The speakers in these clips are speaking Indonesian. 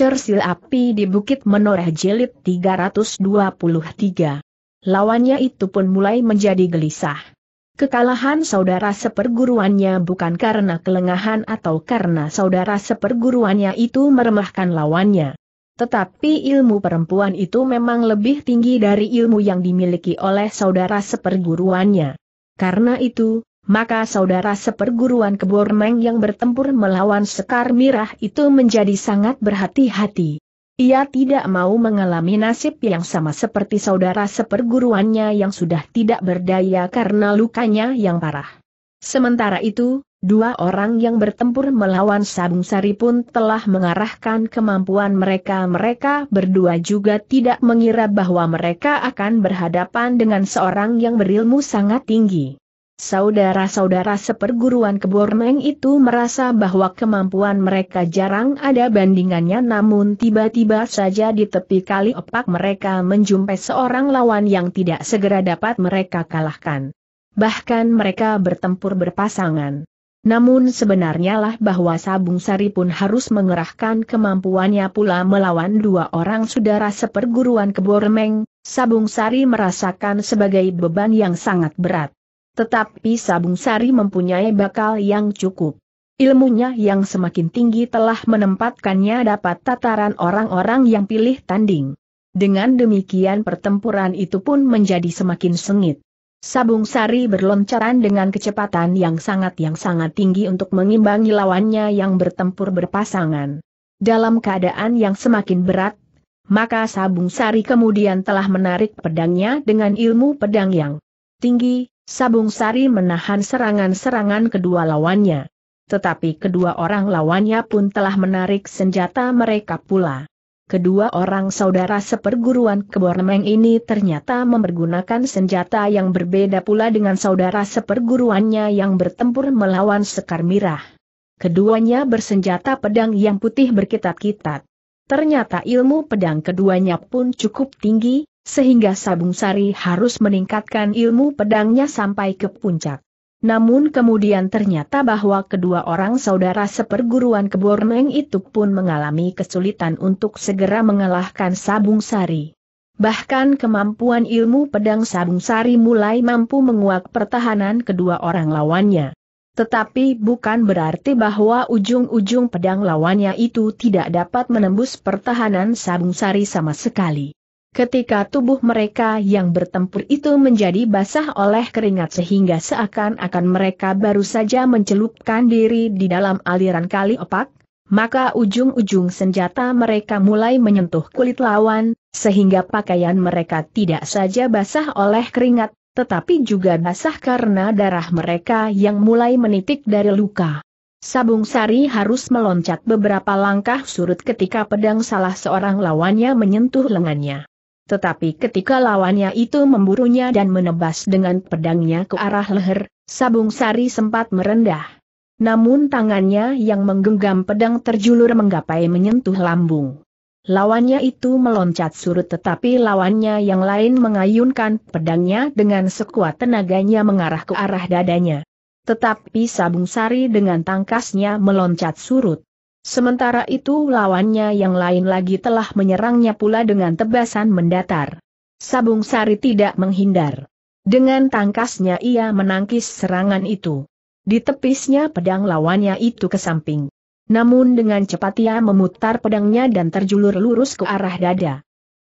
Cersil api di Bukit Menoreh Jelit 323. Lawannya itu pun mulai menjadi gelisah. Kekalahan saudara seperguruannya bukan karena kelengahan atau karena saudara seperguruannya itu meremahkan lawannya. Tetapi ilmu perempuan itu memang lebih tinggi dari ilmu yang dimiliki oleh saudara seperguruannya. Karena itu, maka saudara seperguruan Kebormeng yang bertempur melawan Sekar Mirah itu menjadi sangat berhati-hati. Ia tidak mau mengalami nasib yang sama seperti saudara seperguruannya yang sudah tidak berdaya karena lukanya yang parah. Sementara itu, dua orang yang bertempur melawan Sabung Sari pun telah mengarahkan kemampuan mereka. Mereka berdua juga tidak mengira bahwa mereka akan berhadapan dengan seorang yang berilmu sangat tinggi. Saudara-saudara seperguruan Kebormeng itu merasa bahwa kemampuan mereka jarang ada bandingannya namun tiba-tiba saja di tepi kali opak mereka menjumpai seorang lawan yang tidak segera dapat mereka kalahkan. Bahkan mereka bertempur berpasangan. Namun sebenarnya lah bahwa Sabung Sari pun harus mengerahkan kemampuannya pula melawan dua orang saudara seperguruan Kebormeng, Sabung Sari merasakan sebagai beban yang sangat berat. Tetapi Sabung Sari mempunyai bakal yang cukup. Ilmunya yang semakin tinggi telah menempatkannya dapat tataran orang-orang yang pilih tanding. Dengan demikian pertempuran itu pun menjadi semakin sengit. Sabung Sari berloncaran dengan kecepatan yang sangat yang sangat tinggi untuk mengimbangi lawannya yang bertempur berpasangan. Dalam keadaan yang semakin berat, maka Sabung Sari kemudian telah menarik pedangnya dengan ilmu pedang yang tinggi, Sabung Sari menahan serangan-serangan kedua lawannya. Tetapi kedua orang lawannya pun telah menarik senjata mereka pula. Kedua orang saudara seperguruan Kebormeng ini ternyata mempergunakan senjata yang berbeda pula dengan saudara seperguruannya yang bertempur melawan Sekar Mirah. Keduanya bersenjata pedang yang putih berkitat-kitat. Ternyata ilmu pedang keduanya pun cukup tinggi, sehingga Sabung Sari harus meningkatkan ilmu pedangnya sampai ke puncak. Namun kemudian ternyata bahwa kedua orang saudara seperguruan Keborneng itu pun mengalami kesulitan untuk segera mengalahkan Sabung Sari. Bahkan kemampuan ilmu pedang Sabung Sari mulai mampu menguak pertahanan kedua orang lawannya. Tetapi bukan berarti bahwa ujung-ujung pedang lawannya itu tidak dapat menembus pertahanan Sabung Sari sama sekali. Ketika tubuh mereka yang bertempur itu menjadi basah oleh keringat sehingga seakan-akan mereka baru saja mencelupkan diri di dalam aliran kali opak, maka ujung-ujung senjata mereka mulai menyentuh kulit lawan, sehingga pakaian mereka tidak saja basah oleh keringat, tetapi juga basah karena darah mereka yang mulai menitik dari luka. Sabung Sari harus meloncat beberapa langkah surut ketika pedang salah seorang lawannya menyentuh lengannya. Tetapi ketika lawannya itu memburunya dan menebas dengan pedangnya ke arah leher, Sabung Sari sempat merendah. Namun tangannya yang menggenggam pedang terjulur menggapai menyentuh lambung. Lawannya itu meloncat surut tetapi lawannya yang lain mengayunkan pedangnya dengan sekuat tenaganya mengarah ke arah dadanya. Tetapi Sabung Sari dengan tangkasnya meloncat surut. Sementara itu lawannya yang lain lagi telah menyerangnya pula dengan tebasan mendatar. Sabung Sari tidak menghindar. Dengan tangkasnya ia menangkis serangan itu. Ditepisnya pedang lawannya itu ke samping. Namun dengan cepat ia memutar pedangnya dan terjulur lurus ke arah dada.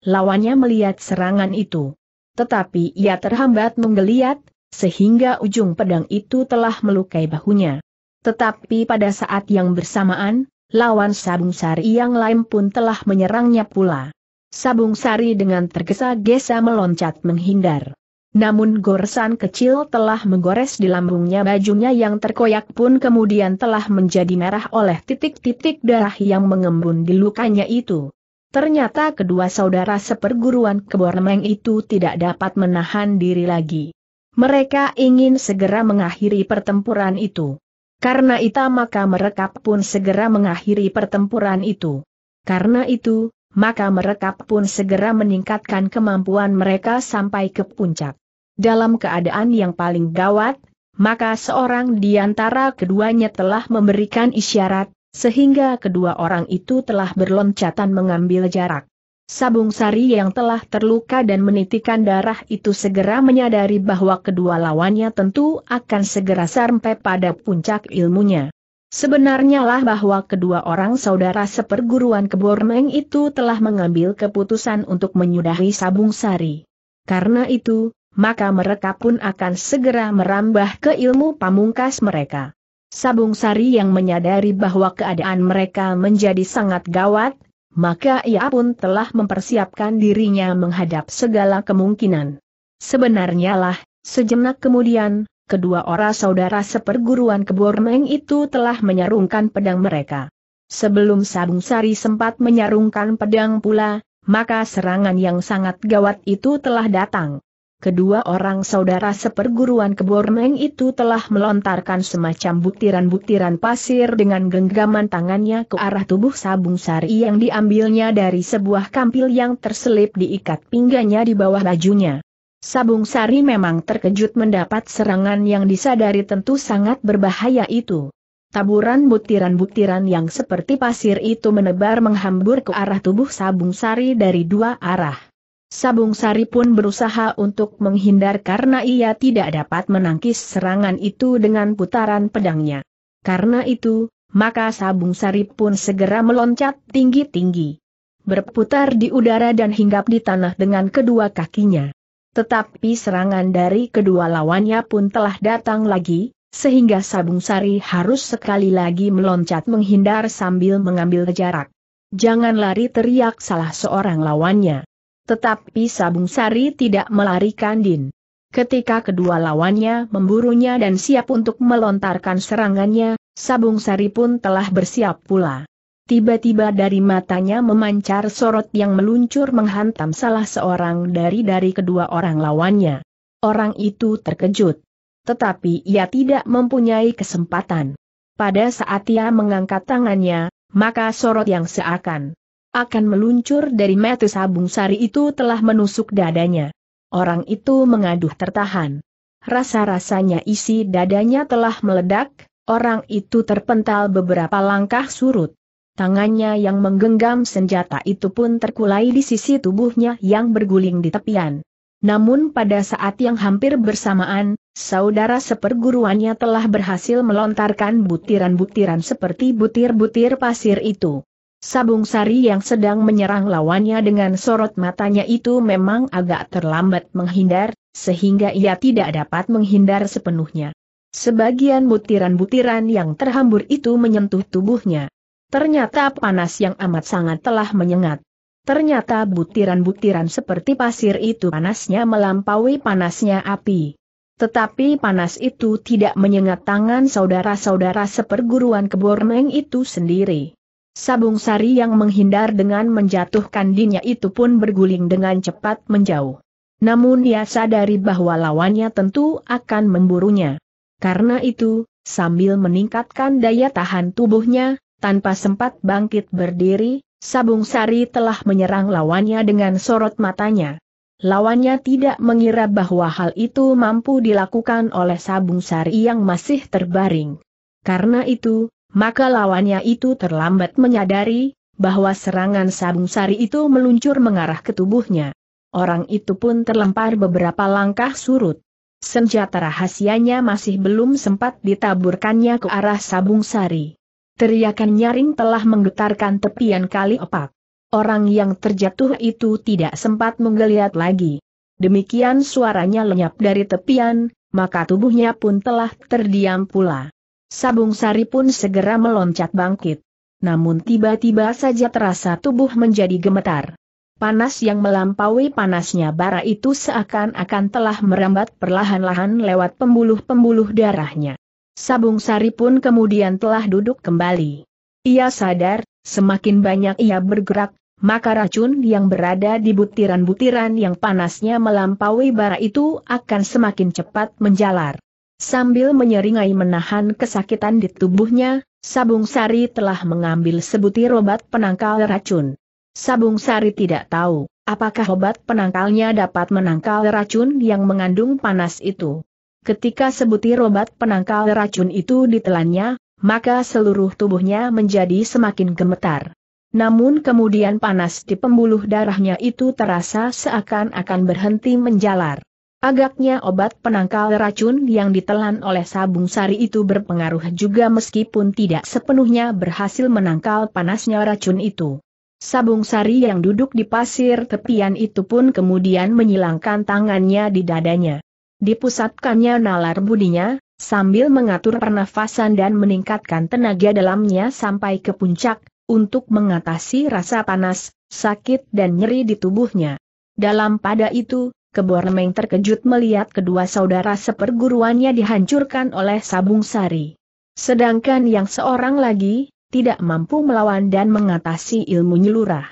Lawannya melihat serangan itu. Tetapi ia terhambat menggeliat, sehingga ujung pedang itu telah melukai bahunya. Tetapi pada saat yang bersamaan, lawan Sabung Sari yang lain pun telah menyerangnya pula. Sabung Sari dengan tergesa-gesa meloncat menghindar. Namun goresan kecil telah menggores di lambungnya bajunya yang terkoyak pun kemudian telah menjadi merah oleh titik-titik darah yang mengembun di lukanya itu. Ternyata kedua saudara seperguruan kebormeng itu tidak dapat menahan diri lagi. Mereka ingin segera mengakhiri pertempuran itu. Karena itu maka mereka pun segera mengakhiri pertempuran itu. Karena itu, maka mereka pun segera meningkatkan kemampuan mereka sampai ke puncak. Dalam keadaan yang paling gawat, maka seorang di antara keduanya telah memberikan isyarat, sehingga kedua orang itu telah berloncatan mengambil jarak. Sabung Sari yang telah terluka dan menitikan darah itu segera menyadari bahwa kedua lawannya tentu akan segera sampai pada puncak ilmunya. Sebenarnya lah bahwa kedua orang saudara seperguruan Kebormeng itu telah mengambil keputusan untuk menyudahi Sabung Sari. Karena itu, maka mereka pun akan segera merambah ke ilmu pamungkas mereka. Sabung Sari yang menyadari bahwa keadaan mereka menjadi sangat gawat, maka ia pun telah mempersiapkan dirinya menghadap segala kemungkinan. Sebenarnya lah, sejenak kemudian, kedua orang saudara seperguruan Kebormeng itu telah menyarungkan pedang mereka. Sebelum Sabung Sari sempat menyarungkan pedang pula, maka serangan yang sangat gawat itu telah datang kedua orang saudara seperguruan kebormeng itu telah melontarkan semacam butiran-butiran pasir dengan genggaman tangannya ke arah tubuh Sabung Sari yang diambilnya dari sebuah kampil yang terselip diikat pinggannya di bawah bajunya. Sabung Sari memang terkejut mendapat serangan yang disadari tentu sangat berbahaya itu. Taburan butiran-butiran yang seperti pasir itu menebar menghambur ke arah tubuh Sabung Sari dari dua arah. Sabung Sari pun berusaha untuk menghindar karena ia tidak dapat menangkis serangan itu dengan putaran pedangnya. Karena itu, maka Sabung Sari pun segera meloncat tinggi-tinggi. Berputar di udara dan hinggap di tanah dengan kedua kakinya. Tetapi serangan dari kedua lawannya pun telah datang lagi, sehingga Sabung Sari harus sekali lagi meloncat menghindar sambil mengambil jarak. Jangan lari teriak salah seorang lawannya. Tetapi Sabung Sari tidak melarikan Din. Ketika kedua lawannya memburunya dan siap untuk melontarkan serangannya, Sabung Sari pun telah bersiap pula. Tiba-tiba dari matanya memancar sorot yang meluncur menghantam salah seorang dari dari kedua orang lawannya. Orang itu terkejut. Tetapi ia tidak mempunyai kesempatan. Pada saat ia mengangkat tangannya, maka sorot yang seakan akan meluncur dari mata sabung sari itu telah menusuk dadanya. Orang itu mengaduh tertahan. Rasa-rasanya isi dadanya telah meledak, orang itu terpental beberapa langkah surut. Tangannya yang menggenggam senjata itu pun terkulai di sisi tubuhnya yang berguling di tepian. Namun pada saat yang hampir bersamaan, saudara seperguruannya telah berhasil melontarkan butiran-butiran seperti butir-butir pasir itu. Sabung Sari yang sedang menyerang lawannya dengan sorot matanya itu memang agak terlambat menghindar, sehingga ia tidak dapat menghindar sepenuhnya. Sebagian butiran-butiran yang terhambur itu menyentuh tubuhnya. Ternyata panas yang amat sangat telah menyengat. Ternyata butiran-butiran seperti pasir itu panasnya melampaui panasnya api. Tetapi panas itu tidak menyengat tangan saudara-saudara seperguruan kebormeng itu sendiri. Sabung Sari yang menghindar dengan menjatuhkan dinya itu pun berguling dengan cepat menjauh. Namun ia sadari bahwa lawannya tentu akan memburunya. Karena itu, sambil meningkatkan daya tahan tubuhnya, tanpa sempat bangkit berdiri, Sabung Sari telah menyerang lawannya dengan sorot matanya. Lawannya tidak mengira bahwa hal itu mampu dilakukan oleh Sabung Sari yang masih terbaring. Karena itu, maka lawannya itu terlambat menyadari bahwa serangan sabung sari itu meluncur mengarah ke tubuhnya. Orang itu pun terlempar beberapa langkah surut. Senjata rahasianya masih belum sempat ditaburkannya ke arah sabung sari. Teriakan nyaring telah menggetarkan tepian kali opak. Orang yang terjatuh itu tidak sempat menggeliat lagi. Demikian suaranya lenyap dari tepian, maka tubuhnya pun telah terdiam pula. Sabung Sari pun segera meloncat bangkit. Namun tiba-tiba saja terasa tubuh menjadi gemetar. Panas yang melampaui panasnya bara itu seakan-akan telah merambat perlahan-lahan lewat pembuluh-pembuluh darahnya. Sabung Sari pun kemudian telah duduk kembali. Ia sadar, semakin banyak ia bergerak, maka racun yang berada di butiran-butiran yang panasnya melampaui bara itu akan semakin cepat menjalar. Sambil menyeringai menahan kesakitan di tubuhnya, Sabung Sari telah mengambil sebutir obat penangkal racun. Sabung Sari tidak tahu apakah obat penangkalnya dapat menangkal racun yang mengandung panas itu. Ketika sebutir obat penangkal racun itu ditelannya, maka seluruh tubuhnya menjadi semakin gemetar. Namun kemudian panas di pembuluh darahnya itu terasa seakan-akan berhenti menjalar. Agaknya obat penangkal racun yang ditelan oleh sabung sari itu berpengaruh juga meskipun tidak sepenuhnya berhasil menangkal panasnya racun itu. Sabung sari yang duduk di pasir tepian itu pun kemudian menyilangkan tangannya di dadanya. Dipusatkannya nalar budinya, sambil mengatur pernafasan dan meningkatkan tenaga dalamnya sampai ke puncak, untuk mengatasi rasa panas, sakit dan nyeri di tubuhnya. Dalam pada itu, Kebormeng terkejut melihat kedua saudara seperguruannya dihancurkan oleh Sabung Sari. Sedangkan yang seorang lagi, tidak mampu melawan dan mengatasi ilmu nyelurah.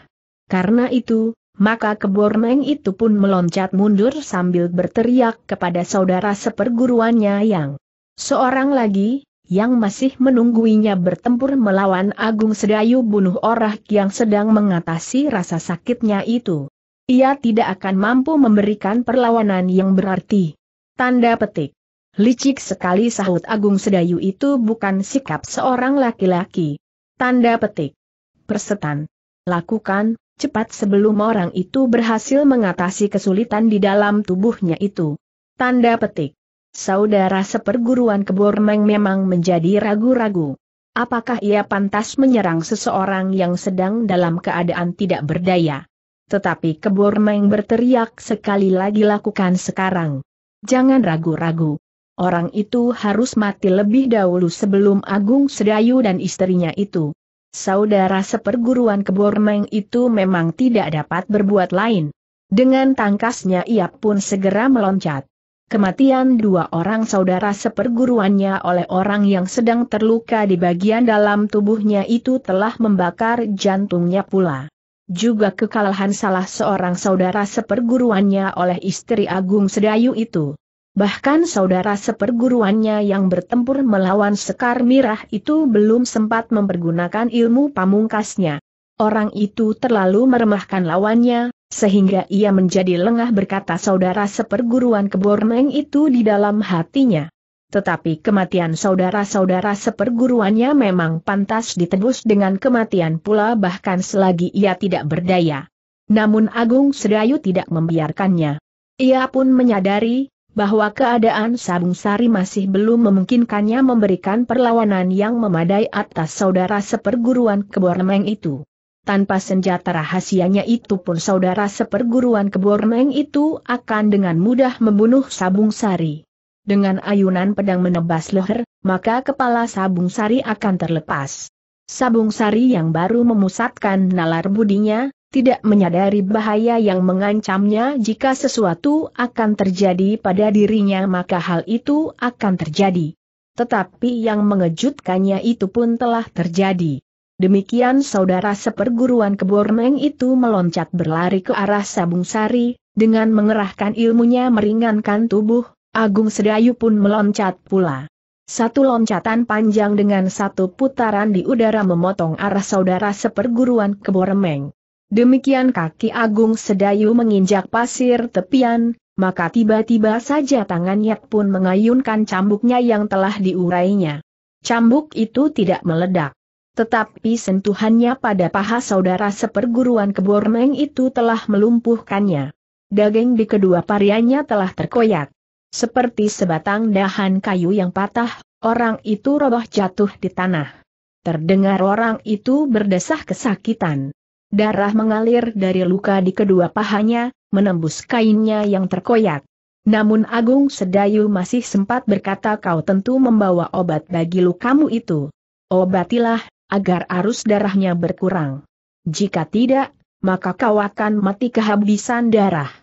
Karena itu, maka Kebormeng itu pun meloncat mundur sambil berteriak kepada saudara seperguruannya yang seorang lagi, yang masih menungguinya bertempur melawan Agung Sedayu bunuh orang yang sedang mengatasi rasa sakitnya itu. Ia tidak akan mampu memberikan perlawanan yang berarti. Tanda petik. Licik sekali sahut Agung Sedayu itu bukan sikap seorang laki-laki. Tanda petik. Persetan. Lakukan, cepat sebelum orang itu berhasil mengatasi kesulitan di dalam tubuhnya itu. Tanda petik. Saudara seperguruan Kebormeng memang menjadi ragu-ragu. Apakah ia pantas menyerang seseorang yang sedang dalam keadaan tidak berdaya? tetapi Kebormeng berteriak sekali lagi lakukan sekarang. Jangan ragu-ragu. Orang itu harus mati lebih dahulu sebelum Agung Sedayu dan istrinya itu. Saudara seperguruan Kebormeng itu memang tidak dapat berbuat lain. Dengan tangkasnya ia pun segera meloncat. Kematian dua orang saudara seperguruannya oleh orang yang sedang terluka di bagian dalam tubuhnya itu telah membakar jantungnya pula juga kekalahan salah seorang saudara seperguruannya oleh istri Agung Sedayu itu. Bahkan saudara seperguruannya yang bertempur melawan Sekar Mirah itu belum sempat mempergunakan ilmu pamungkasnya. Orang itu terlalu meremahkan lawannya, sehingga ia menjadi lengah berkata saudara seperguruan kebormeng itu di dalam hatinya. Tetapi kematian saudara-saudara seperguruannya memang pantas ditebus dengan kematian pula bahkan selagi ia tidak berdaya. Namun Agung Sedayu tidak membiarkannya. Ia pun menyadari, bahwa keadaan Sabung Sari masih belum memungkinkannya memberikan perlawanan yang memadai atas saudara seperguruan Kebormeng itu. Tanpa senjata rahasianya itu pun saudara seperguruan Kebormeng itu akan dengan mudah membunuh Sabung Sari. Dengan ayunan pedang menebas leher, maka kepala Sabung Sari akan terlepas. Sabung Sari yang baru memusatkan nalar budinya, tidak menyadari bahaya yang mengancamnya jika sesuatu akan terjadi pada dirinya maka hal itu akan terjadi. Tetapi yang mengejutkannya itu pun telah terjadi. Demikian saudara seperguruan keborneng itu meloncat berlari ke arah Sabung Sari, dengan mengerahkan ilmunya meringankan tubuh, Agung Sedayu pun meloncat pula. Satu loncatan panjang dengan satu putaran di udara memotong arah saudara seperguruan Keboremeng. Demikian kaki Agung Sedayu menginjak pasir tepian, maka tiba-tiba saja tangannya pun mengayunkan cambuknya yang telah diurainya. Cambuk itu tidak meledak. Tetapi sentuhannya pada paha saudara seperguruan kebormeng itu telah melumpuhkannya. Daging di kedua pariannya telah terkoyak. Seperti sebatang dahan kayu yang patah, orang itu roboh jatuh di tanah. Terdengar orang itu berdesah kesakitan. Darah mengalir dari luka di kedua pahanya, menembus kainnya yang terkoyak. Namun Agung Sedayu masih sempat berkata kau tentu membawa obat bagi lukamu itu. Obatilah, agar arus darahnya berkurang. Jika tidak, maka kau akan mati kehabisan darah.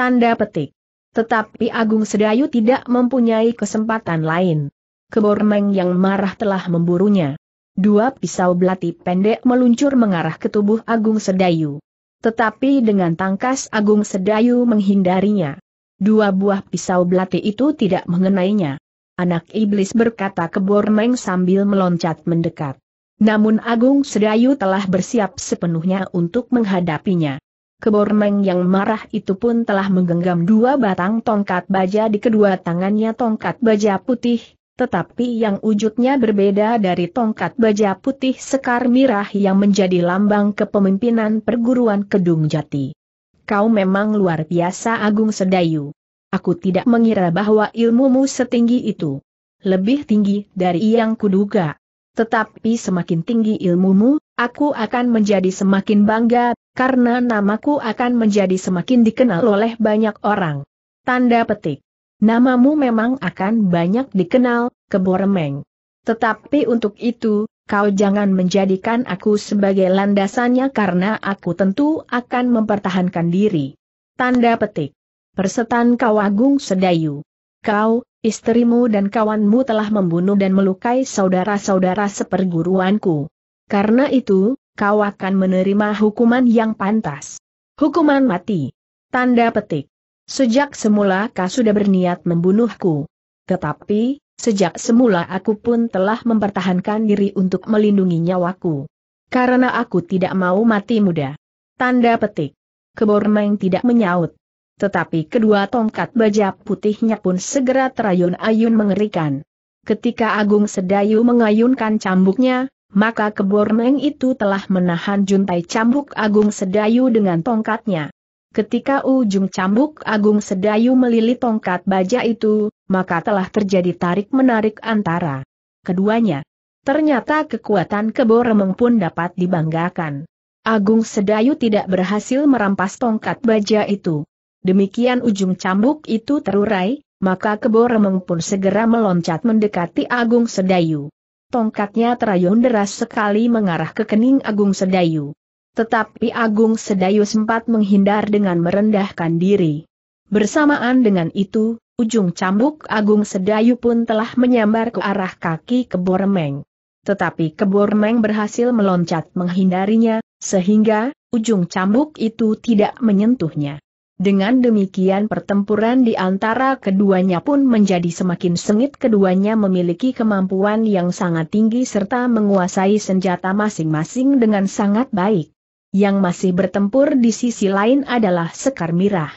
Tanda petik. Tetapi Agung Sedayu tidak mempunyai kesempatan lain. Kebormeng yang marah telah memburunya. Dua pisau belati pendek meluncur mengarah ke tubuh Agung Sedayu. Tetapi dengan tangkas Agung Sedayu menghindarinya. Dua buah pisau belati itu tidak mengenainya. Anak iblis berkata ke Bormeng sambil meloncat mendekat. Namun Agung Sedayu telah bersiap sepenuhnya untuk menghadapinya. Kebormeng yang marah itu pun telah menggenggam dua batang tongkat baja di kedua tangannya tongkat baja putih, tetapi yang wujudnya berbeda dari tongkat baja putih sekar mirah yang menjadi lambang kepemimpinan perguruan Kedung Jati. Kau memang luar biasa Agung Sedayu. Aku tidak mengira bahwa ilmumu setinggi itu. Lebih tinggi dari yang kuduga. Tetapi semakin tinggi ilmumu, aku akan menjadi semakin bangga, karena namaku akan menjadi semakin dikenal oleh banyak orang. Tanda petik. Namamu memang akan banyak dikenal, Keboremeng. Tetapi untuk itu, kau jangan menjadikan aku sebagai landasannya karena aku tentu akan mempertahankan diri. Tanda petik. Persetan kau Agung Sedayu. Kau, istrimu dan kawanmu telah membunuh dan melukai saudara-saudara seperguruanku. Karena itu, kau akan menerima hukuman yang pantas. Hukuman mati. Tanda petik. Sejak semula kau sudah berniat membunuhku. Tetapi, sejak semula aku pun telah mempertahankan diri untuk melindungi nyawaku. Karena aku tidak mau mati muda. Tanda petik. Kebormeng tidak menyaut. Tetapi kedua tongkat baja putihnya pun segera terayun-ayun mengerikan. Ketika Agung Sedayu mengayunkan cambuknya, maka kebormeng itu telah menahan juntai cambuk Agung Sedayu dengan tongkatnya. Ketika ujung cambuk Agung Sedayu melilit tongkat baja itu, maka telah terjadi tarik-menarik antara keduanya. Ternyata kekuatan kebormeng pun dapat dibanggakan. Agung Sedayu tidak berhasil merampas tongkat baja itu. Demikian ujung cambuk itu terurai, maka Kebo Remeng pun segera meloncat mendekati Agung Sedayu. Tongkatnya terayun deras sekali mengarah ke kening Agung Sedayu. Tetapi Agung Sedayu sempat menghindar dengan merendahkan diri. Bersamaan dengan itu, ujung cambuk Agung Sedayu pun telah menyambar ke arah kaki Kebo Remeng. Tetapi Kebo Remeng berhasil meloncat menghindarinya, sehingga ujung cambuk itu tidak menyentuhnya. Dengan demikian pertempuran di antara keduanya pun menjadi semakin sengit keduanya memiliki kemampuan yang sangat tinggi serta menguasai senjata masing-masing dengan sangat baik. Yang masih bertempur di sisi lain adalah Sekar Mirah.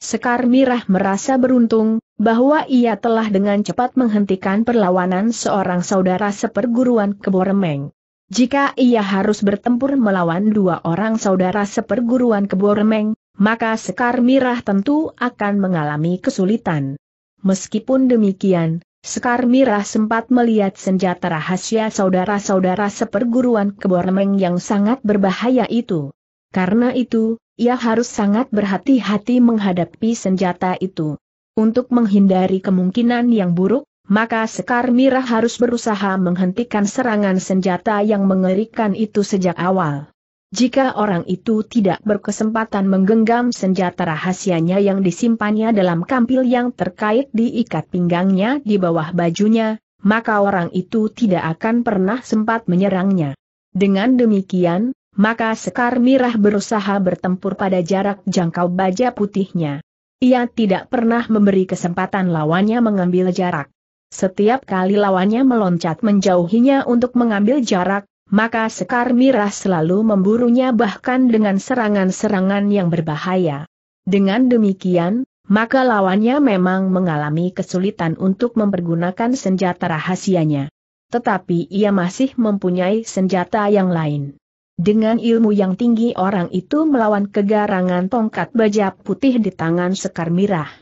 Sekar Mirah merasa beruntung, bahwa ia telah dengan cepat menghentikan perlawanan seorang saudara seperguruan Keboremeng. Jika ia harus bertempur melawan dua orang saudara seperguruan Keboremeng, maka Sekar Mirah tentu akan mengalami kesulitan. Meskipun demikian, Sekar Mirah sempat melihat senjata rahasia saudara-saudara seperguruan Kebormeng yang sangat berbahaya itu. Karena itu, ia harus sangat berhati-hati menghadapi senjata itu. Untuk menghindari kemungkinan yang buruk, maka Sekar Mirah harus berusaha menghentikan serangan senjata yang mengerikan itu sejak awal. Jika orang itu tidak berkesempatan menggenggam senjata rahasianya yang disimpannya dalam kampil yang terkait diikat pinggangnya di bawah bajunya, maka orang itu tidak akan pernah sempat menyerangnya. Dengan demikian, maka Sekar Mirah berusaha bertempur pada jarak jangkau baja putihnya. Ia tidak pernah memberi kesempatan lawannya mengambil jarak. Setiap kali lawannya meloncat menjauhinya untuk mengambil jarak, maka Sekar Mirah selalu memburunya bahkan dengan serangan-serangan yang berbahaya. Dengan demikian, maka lawannya memang mengalami kesulitan untuk mempergunakan senjata rahasianya. Tetapi ia masih mempunyai senjata yang lain. Dengan ilmu yang tinggi orang itu melawan kegarangan tongkat baja putih di tangan Sekar Mirah.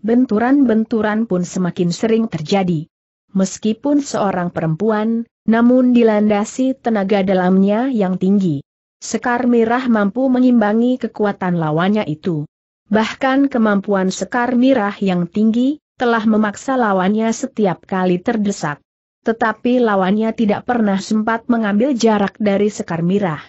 Benturan-benturan pun semakin sering terjadi. Meskipun seorang perempuan, namun dilandasi tenaga dalamnya yang tinggi. Sekar Mirah mampu mengimbangi kekuatan lawannya itu. Bahkan kemampuan Sekar Mirah yang tinggi, telah memaksa lawannya setiap kali terdesak. Tetapi lawannya tidak pernah sempat mengambil jarak dari Sekar Mirah.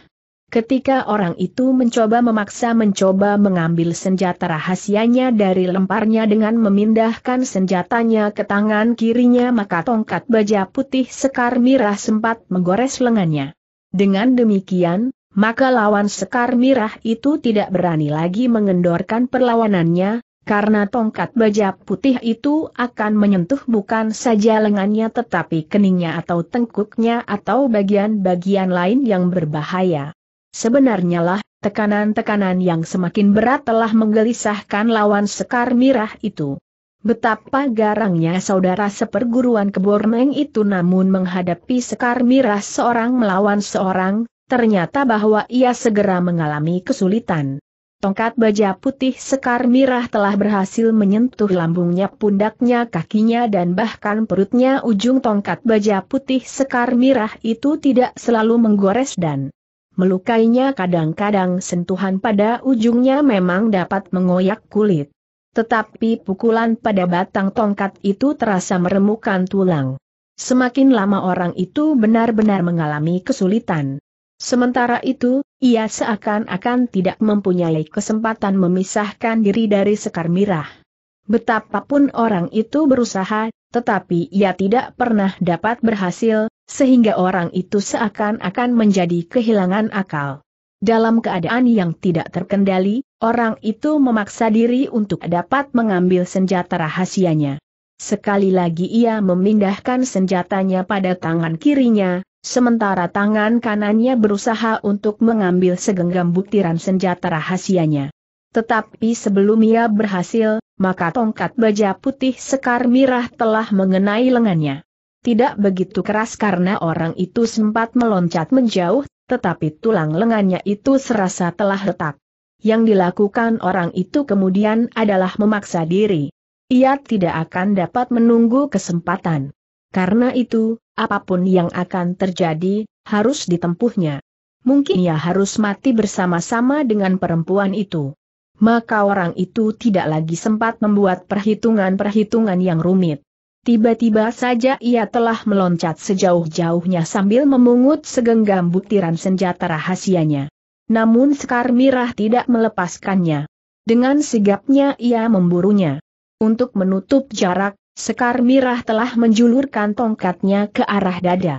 Ketika orang itu mencoba memaksa mencoba mengambil senjata rahasianya dari lemparnya dengan memindahkan senjatanya ke tangan kirinya maka tongkat baja putih sekar mirah sempat menggores lengannya. Dengan demikian, maka lawan sekar mirah itu tidak berani lagi mengendorkan perlawanannya, karena tongkat baja putih itu akan menyentuh bukan saja lengannya tetapi keningnya atau tengkuknya atau bagian-bagian lain yang berbahaya. Sebenarnya lah, tekanan-tekanan yang semakin berat telah menggelisahkan lawan Sekar Mirah itu. Betapa garangnya saudara seperguruan keborneng itu namun menghadapi Sekar Mirah seorang melawan seorang, ternyata bahwa ia segera mengalami kesulitan. Tongkat baja putih Sekar Mirah telah berhasil menyentuh lambungnya, pundaknya, kakinya dan bahkan perutnya ujung tongkat baja putih Sekar Mirah itu tidak selalu menggores dan Melukainya kadang-kadang sentuhan pada ujungnya memang dapat mengoyak kulit. Tetapi pukulan pada batang tongkat itu terasa meremukan tulang. Semakin lama orang itu benar-benar mengalami kesulitan. Sementara itu, ia seakan-akan tidak mempunyai kesempatan memisahkan diri dari sekar mirah. Betapapun orang itu berusaha, tetapi ia tidak pernah dapat berhasil, sehingga orang itu seakan-akan menjadi kehilangan akal. Dalam keadaan yang tidak terkendali, orang itu memaksa diri untuk dapat mengambil senjata rahasianya. Sekali lagi ia memindahkan senjatanya pada tangan kirinya, sementara tangan kanannya berusaha untuk mengambil segenggam butiran senjata rahasianya. Tetapi sebelum ia berhasil, maka tongkat baja putih sekar mirah telah mengenai lengannya tidak begitu keras karena orang itu sempat meloncat menjauh, tetapi tulang lengannya itu serasa telah retak. Yang dilakukan orang itu kemudian adalah memaksa diri. Ia tidak akan dapat menunggu kesempatan. Karena itu, apapun yang akan terjadi, harus ditempuhnya. Mungkin ia harus mati bersama-sama dengan perempuan itu. Maka orang itu tidak lagi sempat membuat perhitungan-perhitungan yang rumit. Tiba-tiba saja ia telah meloncat sejauh-jauhnya sambil memungut segenggam butiran senjata rahasianya. Namun Sekar Mirah tidak melepaskannya. Dengan sigapnya ia memburunya. Untuk menutup jarak, Sekar Mirah telah menjulurkan tongkatnya ke arah dada.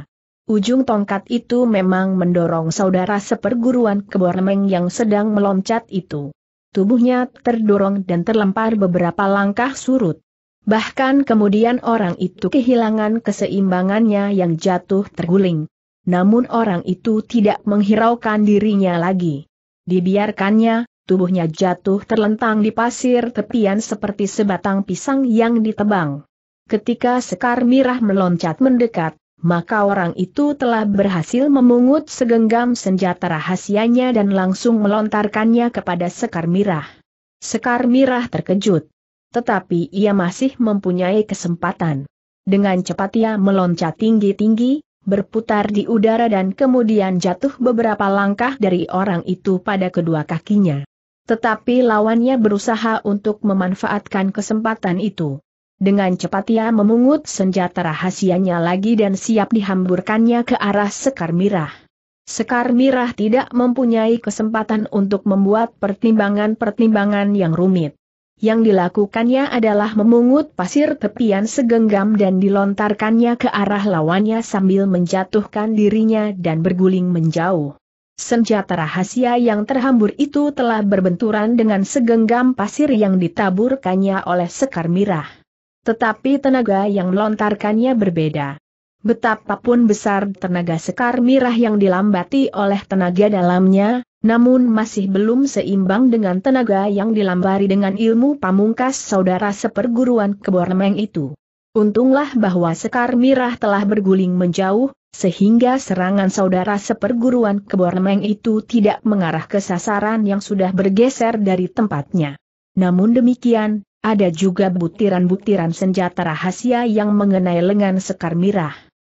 Ujung tongkat itu memang mendorong saudara seperguruan kebormeng yang sedang meloncat itu. Tubuhnya terdorong dan terlempar beberapa langkah surut. Bahkan kemudian orang itu kehilangan keseimbangannya yang jatuh terguling. Namun orang itu tidak menghiraukan dirinya lagi. Dibiarkannya, tubuhnya jatuh terlentang di pasir tepian seperti sebatang pisang yang ditebang. Ketika Sekar Mirah meloncat mendekat, maka orang itu telah berhasil memungut segenggam senjata rahasianya dan langsung melontarkannya kepada Sekar Mirah. Sekar Mirah terkejut tetapi ia masih mempunyai kesempatan. Dengan cepat ia meloncat tinggi-tinggi, berputar di udara dan kemudian jatuh beberapa langkah dari orang itu pada kedua kakinya. Tetapi lawannya berusaha untuk memanfaatkan kesempatan itu. Dengan cepat ia memungut senjata rahasianya lagi dan siap dihamburkannya ke arah Sekar Mirah. Sekar Mirah tidak mempunyai kesempatan untuk membuat pertimbangan-pertimbangan yang rumit. Yang dilakukannya adalah memungut pasir tepian segenggam dan dilontarkannya ke arah lawannya sambil menjatuhkan dirinya dan berguling menjauh. Senjata rahasia yang terhambur itu telah berbenturan dengan segenggam pasir yang ditaburkannya oleh sekar mirah. Tetapi tenaga yang melontarkannya berbeda. Betapapun besar tenaga sekar mirah yang dilambati oleh tenaga dalamnya, namun masih belum seimbang dengan tenaga yang dilambari dengan ilmu pamungkas saudara seperguruan kebormeng itu. Untunglah bahwa Sekar Mirah telah berguling menjauh, sehingga serangan saudara seperguruan kebormeng itu tidak mengarah ke sasaran yang sudah bergeser dari tempatnya. Namun demikian, ada juga butiran-butiran senjata rahasia yang mengenai lengan Sekar Mirah.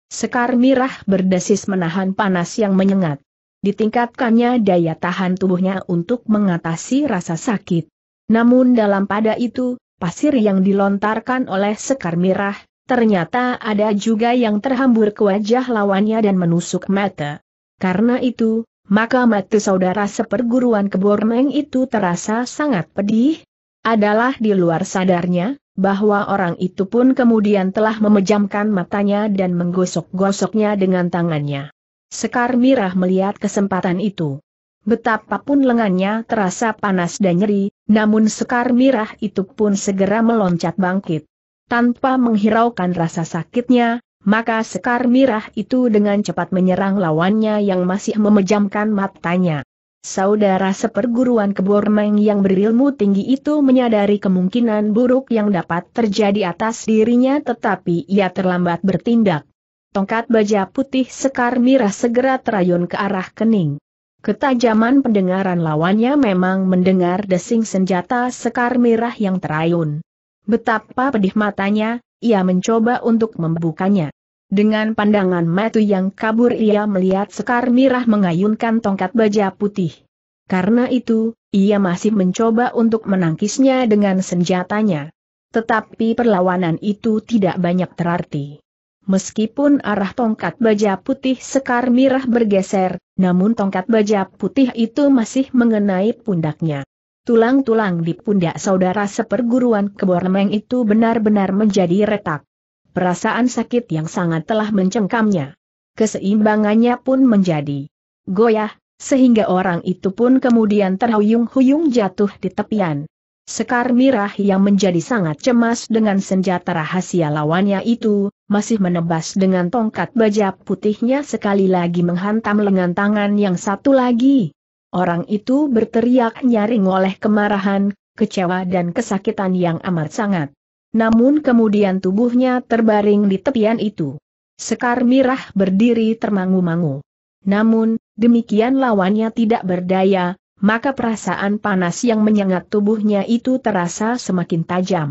Sekar Mirah berdesis menahan panas yang menyengat ditingkatkannya daya tahan tubuhnya untuk mengatasi rasa sakit. Namun dalam pada itu, pasir yang dilontarkan oleh sekar mirah, ternyata ada juga yang terhambur ke wajah lawannya dan menusuk mata. Karena itu, maka mata saudara seperguruan kebormeng itu terasa sangat pedih. Adalah di luar sadarnya, bahwa orang itu pun kemudian telah memejamkan matanya dan menggosok-gosoknya dengan tangannya. Sekar Mirah melihat kesempatan itu. Betapapun lengannya terasa panas dan nyeri, namun Sekar Mirah itu pun segera meloncat bangkit. Tanpa menghiraukan rasa sakitnya, maka Sekar Mirah itu dengan cepat menyerang lawannya yang masih memejamkan matanya. Saudara seperguruan kebormeng yang berilmu tinggi itu menyadari kemungkinan buruk yang dapat terjadi atas dirinya tetapi ia terlambat bertindak tongkat baja putih sekar mirah segera terayun ke arah kening. Ketajaman pendengaran lawannya memang mendengar desing senjata sekar mirah yang terayun. Betapa pedih matanya, ia mencoba untuk membukanya. Dengan pandangan matu yang kabur ia melihat Sekar Mirah mengayunkan tongkat baja putih. Karena itu, ia masih mencoba untuk menangkisnya dengan senjatanya. Tetapi perlawanan itu tidak banyak terarti. Meskipun arah tongkat baja putih sekar mirah bergeser, namun tongkat baja putih itu masih mengenai pundaknya. Tulang-tulang di pundak saudara seperguruan kebormeng itu benar-benar menjadi retak. Perasaan sakit yang sangat telah mencengkamnya. Keseimbangannya pun menjadi goyah, sehingga orang itu pun kemudian terhuyung-huyung jatuh di tepian. Sekar Mirah yang menjadi sangat cemas dengan senjata rahasia lawannya itu, masih menebas dengan tongkat baja putihnya sekali lagi menghantam lengan tangan yang satu lagi. Orang itu berteriak nyaring oleh kemarahan, kecewa dan kesakitan yang amat sangat. Namun kemudian tubuhnya terbaring di tepian itu. Sekar Mirah berdiri termangu-mangu. Namun, demikian lawannya tidak berdaya, maka perasaan panas yang menyengat tubuhnya itu terasa semakin tajam.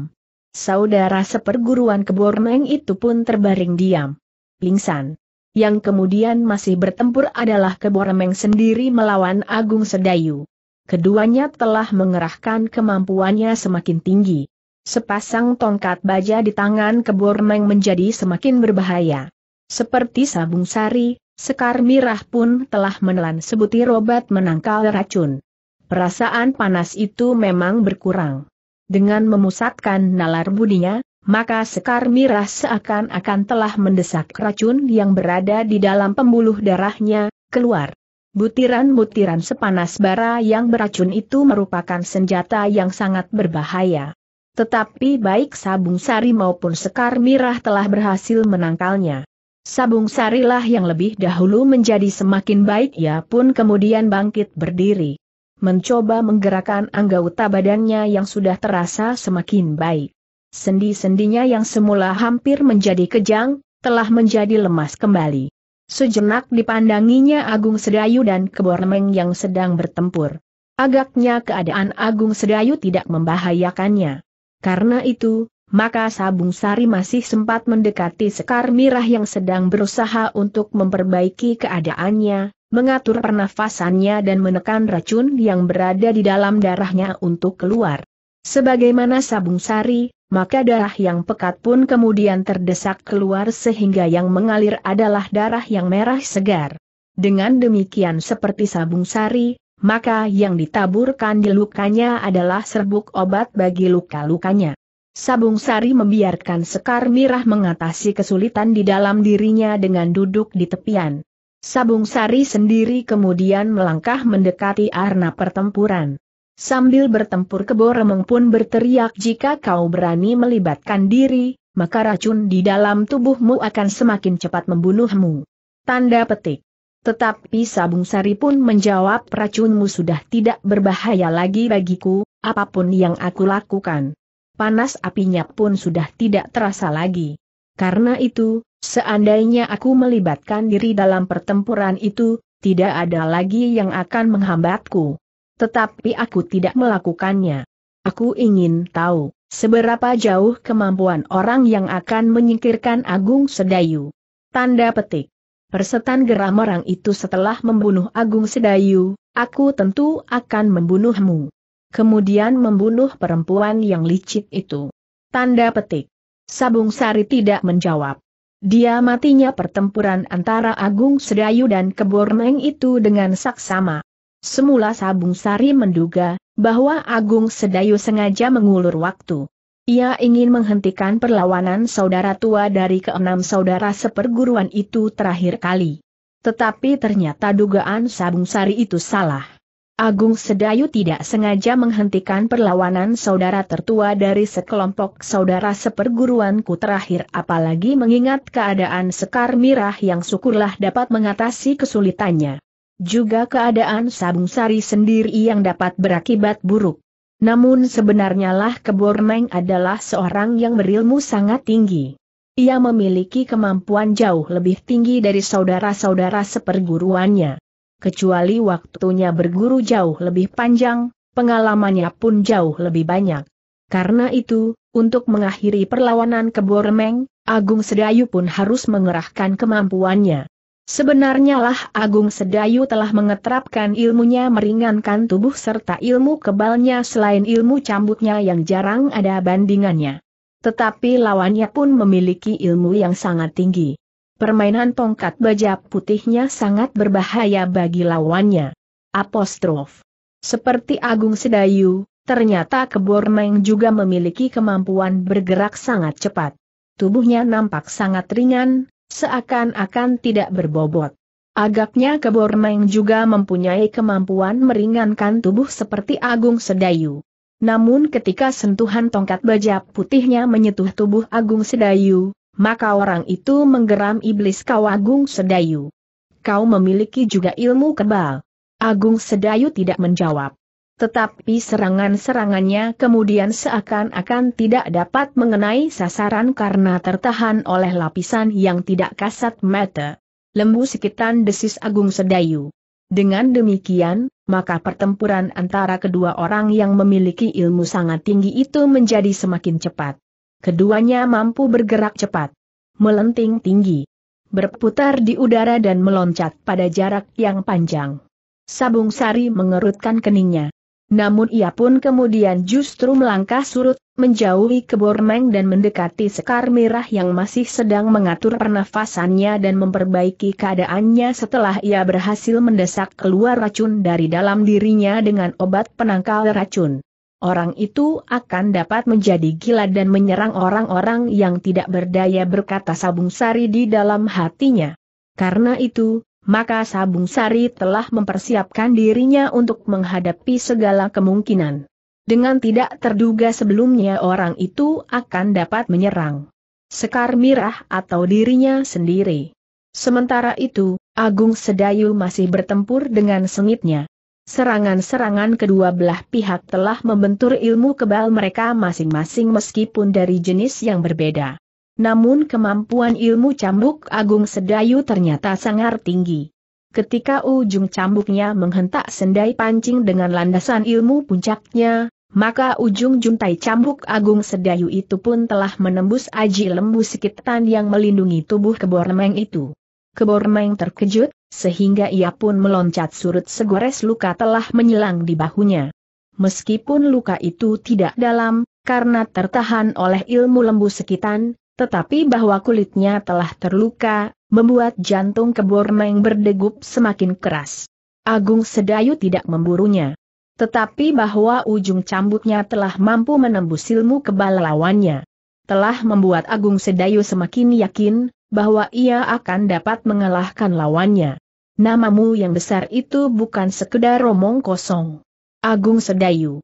Saudara seperguruan keborneng itu pun terbaring diam. Lingsan. Yang kemudian masih bertempur adalah Keboremeng sendiri melawan Agung Sedayu. Keduanya telah mengerahkan kemampuannya semakin tinggi. Sepasang tongkat baja di tangan Keboremeng menjadi semakin berbahaya. Seperti sabung sari, Sekar Mirah pun telah menelan sebutir obat menangkal racun. Perasaan panas itu memang berkurang. Dengan memusatkan nalar budinya, maka Sekar Mirah seakan-akan telah mendesak racun yang berada di dalam pembuluh darahnya, keluar. Butiran-butiran sepanas bara yang beracun itu merupakan senjata yang sangat berbahaya. Tetapi baik Sabung Sari maupun Sekar Mirah telah berhasil menangkalnya. Sabung Sarilah yang lebih dahulu menjadi semakin baik ia pun kemudian bangkit berdiri. Mencoba menggerakkan anggota badannya yang sudah terasa semakin baik. Sendi-sendinya yang semula hampir menjadi kejang, telah menjadi lemas kembali. Sejenak dipandanginya Agung Sedayu dan Kebormeng yang sedang bertempur. Agaknya keadaan Agung Sedayu tidak membahayakannya. Karena itu, maka Sabung Sari masih sempat mendekati Sekar Mirah yang sedang berusaha untuk memperbaiki keadaannya, mengatur pernafasannya dan menekan racun yang berada di dalam darahnya untuk keluar. Sebagaimana Sabung Sari, maka darah yang pekat pun kemudian terdesak keluar sehingga yang mengalir adalah darah yang merah segar. Dengan demikian seperti Sabung Sari, maka yang ditaburkan di lukanya adalah serbuk obat bagi luka-lukanya. Sabung Sari membiarkan Sekar Mirah mengatasi kesulitan di dalam dirinya dengan duduk di tepian. Sabung Sari sendiri kemudian melangkah mendekati arena pertempuran. Sambil bertempur Kebo Remeng pun berteriak jika kau berani melibatkan diri, maka racun di dalam tubuhmu akan semakin cepat membunuhmu. Tanda petik. Tetapi Sabung Sari pun menjawab racunmu sudah tidak berbahaya lagi bagiku, apapun yang aku lakukan panas apinya pun sudah tidak terasa lagi. Karena itu, seandainya aku melibatkan diri dalam pertempuran itu, tidak ada lagi yang akan menghambatku. Tetapi aku tidak melakukannya. Aku ingin tahu, seberapa jauh kemampuan orang yang akan menyingkirkan Agung Sedayu. Tanda petik. Persetan geram orang itu setelah membunuh Agung Sedayu, aku tentu akan membunuhmu kemudian membunuh perempuan yang licik itu. Tanda petik. Sabung Sari tidak menjawab. Dia matinya pertempuran antara Agung Sedayu dan Kebormeng itu dengan saksama. Semula Sabung Sari menduga bahwa Agung Sedayu sengaja mengulur waktu. Ia ingin menghentikan perlawanan saudara tua dari keenam saudara seperguruan itu terakhir kali. Tetapi ternyata dugaan Sabung Sari itu salah. Agung Sedayu tidak sengaja menghentikan perlawanan saudara tertua dari sekelompok saudara seperguruanku terakhir apalagi mengingat keadaan Sekar Mirah yang syukurlah dapat mengatasi kesulitannya. Juga keadaan Sabung Sari sendiri yang dapat berakibat buruk. Namun sebenarnya lah Kebormeng adalah seorang yang berilmu sangat tinggi. Ia memiliki kemampuan jauh lebih tinggi dari saudara-saudara seperguruannya kecuali waktunya berguru jauh lebih panjang, pengalamannya pun jauh lebih banyak. Karena itu, untuk mengakhiri perlawanan Kebormeng, Agung Sedayu pun harus mengerahkan kemampuannya. Sebenarnya lah Agung Sedayu telah mengetrapkan ilmunya meringankan tubuh serta ilmu kebalnya selain ilmu cambuknya yang jarang ada bandingannya. Tetapi lawannya pun memiliki ilmu yang sangat tinggi. Permainan tongkat baja putihnya sangat berbahaya bagi lawannya. Apostrof. Seperti Agung Sedayu, ternyata Kebormeng juga memiliki kemampuan bergerak sangat cepat. Tubuhnya nampak sangat ringan, seakan-akan tidak berbobot. Agaknya Kebormeng juga mempunyai kemampuan meringankan tubuh seperti Agung Sedayu. Namun ketika sentuhan tongkat baja putihnya menyentuh tubuh Agung Sedayu, maka orang itu menggeram iblis kau Agung Sedayu. Kau memiliki juga ilmu kebal. Agung Sedayu tidak menjawab. Tetapi serangan-serangannya kemudian seakan-akan tidak dapat mengenai sasaran karena tertahan oleh lapisan yang tidak kasat mata. Lembu sekitan desis Agung Sedayu. Dengan demikian, maka pertempuran antara kedua orang yang memiliki ilmu sangat tinggi itu menjadi semakin cepat. Keduanya mampu bergerak cepat, melenting tinggi, berputar di udara dan meloncat pada jarak yang panjang. Sabung Sari mengerutkan keningnya. Namun ia pun kemudian justru melangkah surut, menjauhi kebormeng dan mendekati sekar merah yang masih sedang mengatur pernafasannya dan memperbaiki keadaannya setelah ia berhasil mendesak keluar racun dari dalam dirinya dengan obat penangkal racun orang itu akan dapat menjadi gila dan menyerang orang-orang yang tidak berdaya berkata Sabung Sari di dalam hatinya. Karena itu, maka Sabung Sari telah mempersiapkan dirinya untuk menghadapi segala kemungkinan. Dengan tidak terduga sebelumnya orang itu akan dapat menyerang Sekar Mirah atau dirinya sendiri. Sementara itu, Agung Sedayu masih bertempur dengan sengitnya. Serangan-serangan kedua belah pihak telah membentur ilmu kebal mereka masing-masing meskipun dari jenis yang berbeda. Namun kemampuan ilmu cambuk Agung Sedayu ternyata sangat tinggi. Ketika ujung cambuknya menghentak sendai pancing dengan landasan ilmu puncaknya, maka ujung juntai cambuk Agung Sedayu itu pun telah menembus aji lembu sekitan yang melindungi tubuh kebormeng itu. Kebormeng terkejut, sehingga ia pun meloncat surut segores luka telah menyilang di bahunya. Meskipun luka itu tidak dalam, karena tertahan oleh ilmu lembu sekitan, tetapi bahwa kulitnya telah terluka, membuat jantung kebormeng berdegup semakin keras. Agung Sedayu tidak memburunya. Tetapi bahwa ujung cambuknya telah mampu menembus ilmu kebal lawannya. Telah membuat Agung Sedayu semakin yakin, bahwa ia akan dapat mengalahkan lawannya. Namamu yang besar itu bukan sekedar romong kosong. Agung Sedayu.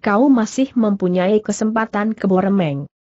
Kau masih mempunyai kesempatan ke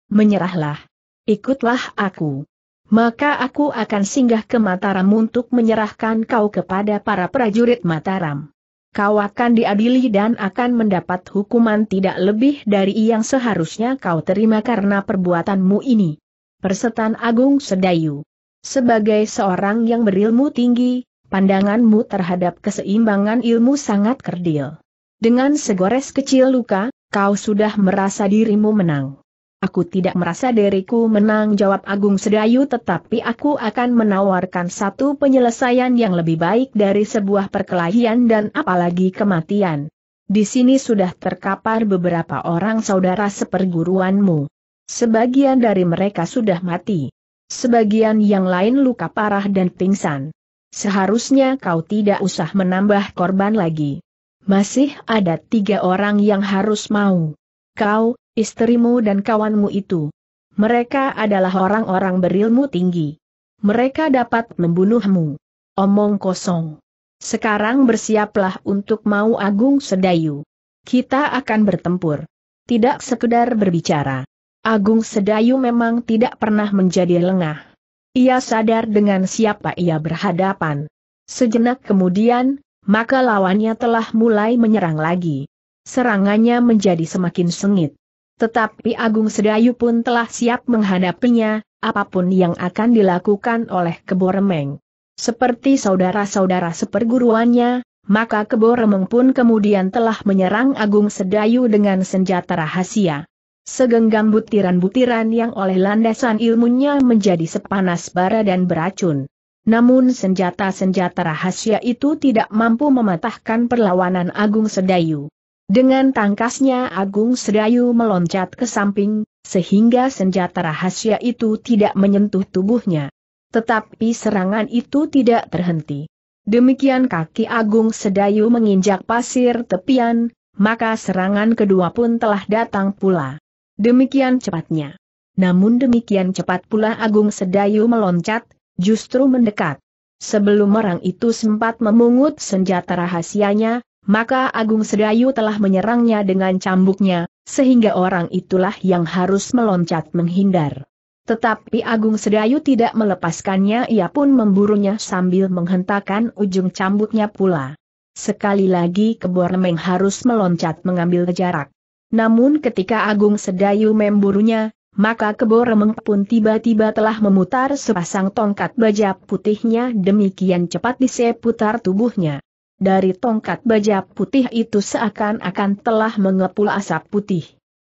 Menyerahlah. Ikutlah aku. Maka aku akan singgah ke Mataram untuk menyerahkan kau kepada para prajurit Mataram. Kau akan diadili dan akan mendapat hukuman tidak lebih dari yang seharusnya kau terima karena perbuatanmu ini. Persetan Agung Sedayu. Sebagai seorang yang berilmu tinggi, pandanganmu terhadap keseimbangan ilmu sangat kerdil. Dengan segores kecil luka, kau sudah merasa dirimu menang. Aku tidak merasa diriku menang jawab Agung Sedayu tetapi aku akan menawarkan satu penyelesaian yang lebih baik dari sebuah perkelahian dan apalagi kematian. Di sini sudah terkapar beberapa orang saudara seperguruanmu. Sebagian dari mereka sudah mati. Sebagian yang lain luka parah dan pingsan. Seharusnya kau tidak usah menambah korban lagi. Masih ada tiga orang yang harus mau. Kau, istrimu dan kawanmu itu. Mereka adalah orang-orang berilmu tinggi. Mereka dapat membunuhmu. Omong kosong. Sekarang bersiaplah untuk mau Agung Sedayu. Kita akan bertempur. Tidak sekedar berbicara. Agung Sedayu memang tidak pernah menjadi lengah. Ia sadar dengan siapa ia berhadapan. Sejenak kemudian, maka lawannya telah mulai menyerang lagi. Serangannya menjadi semakin sengit. Tetapi Agung Sedayu pun telah siap menghadapinya, apapun yang akan dilakukan oleh Keboremeng. Seperti saudara-saudara seperguruannya, maka Keboremeng pun kemudian telah menyerang Agung Sedayu dengan senjata rahasia segenggam butiran-butiran yang oleh landasan ilmunya menjadi sepanas bara dan beracun. Namun senjata-senjata rahasia itu tidak mampu mematahkan perlawanan Agung Sedayu. Dengan tangkasnya Agung Sedayu meloncat ke samping, sehingga senjata rahasia itu tidak menyentuh tubuhnya. Tetapi serangan itu tidak terhenti. Demikian kaki Agung Sedayu menginjak pasir tepian, maka serangan kedua pun telah datang pula. Demikian cepatnya. Namun demikian cepat pula Agung Sedayu meloncat, justru mendekat. Sebelum orang itu sempat memungut senjata rahasianya, maka Agung Sedayu telah menyerangnya dengan cambuknya, sehingga orang itulah yang harus meloncat menghindar. Tetapi Agung Sedayu tidak melepaskannya ia pun memburunya sambil menghentakkan ujung cambuknya pula. Sekali lagi Kebormeng harus meloncat mengambil jarak. Namun ketika Agung Sedayu memburunya, maka Kebo Remeng pun tiba-tiba telah memutar sepasang tongkat baja putihnya demikian cepat diseputar tubuhnya. Dari tongkat baja putih itu seakan-akan telah mengepul asap putih.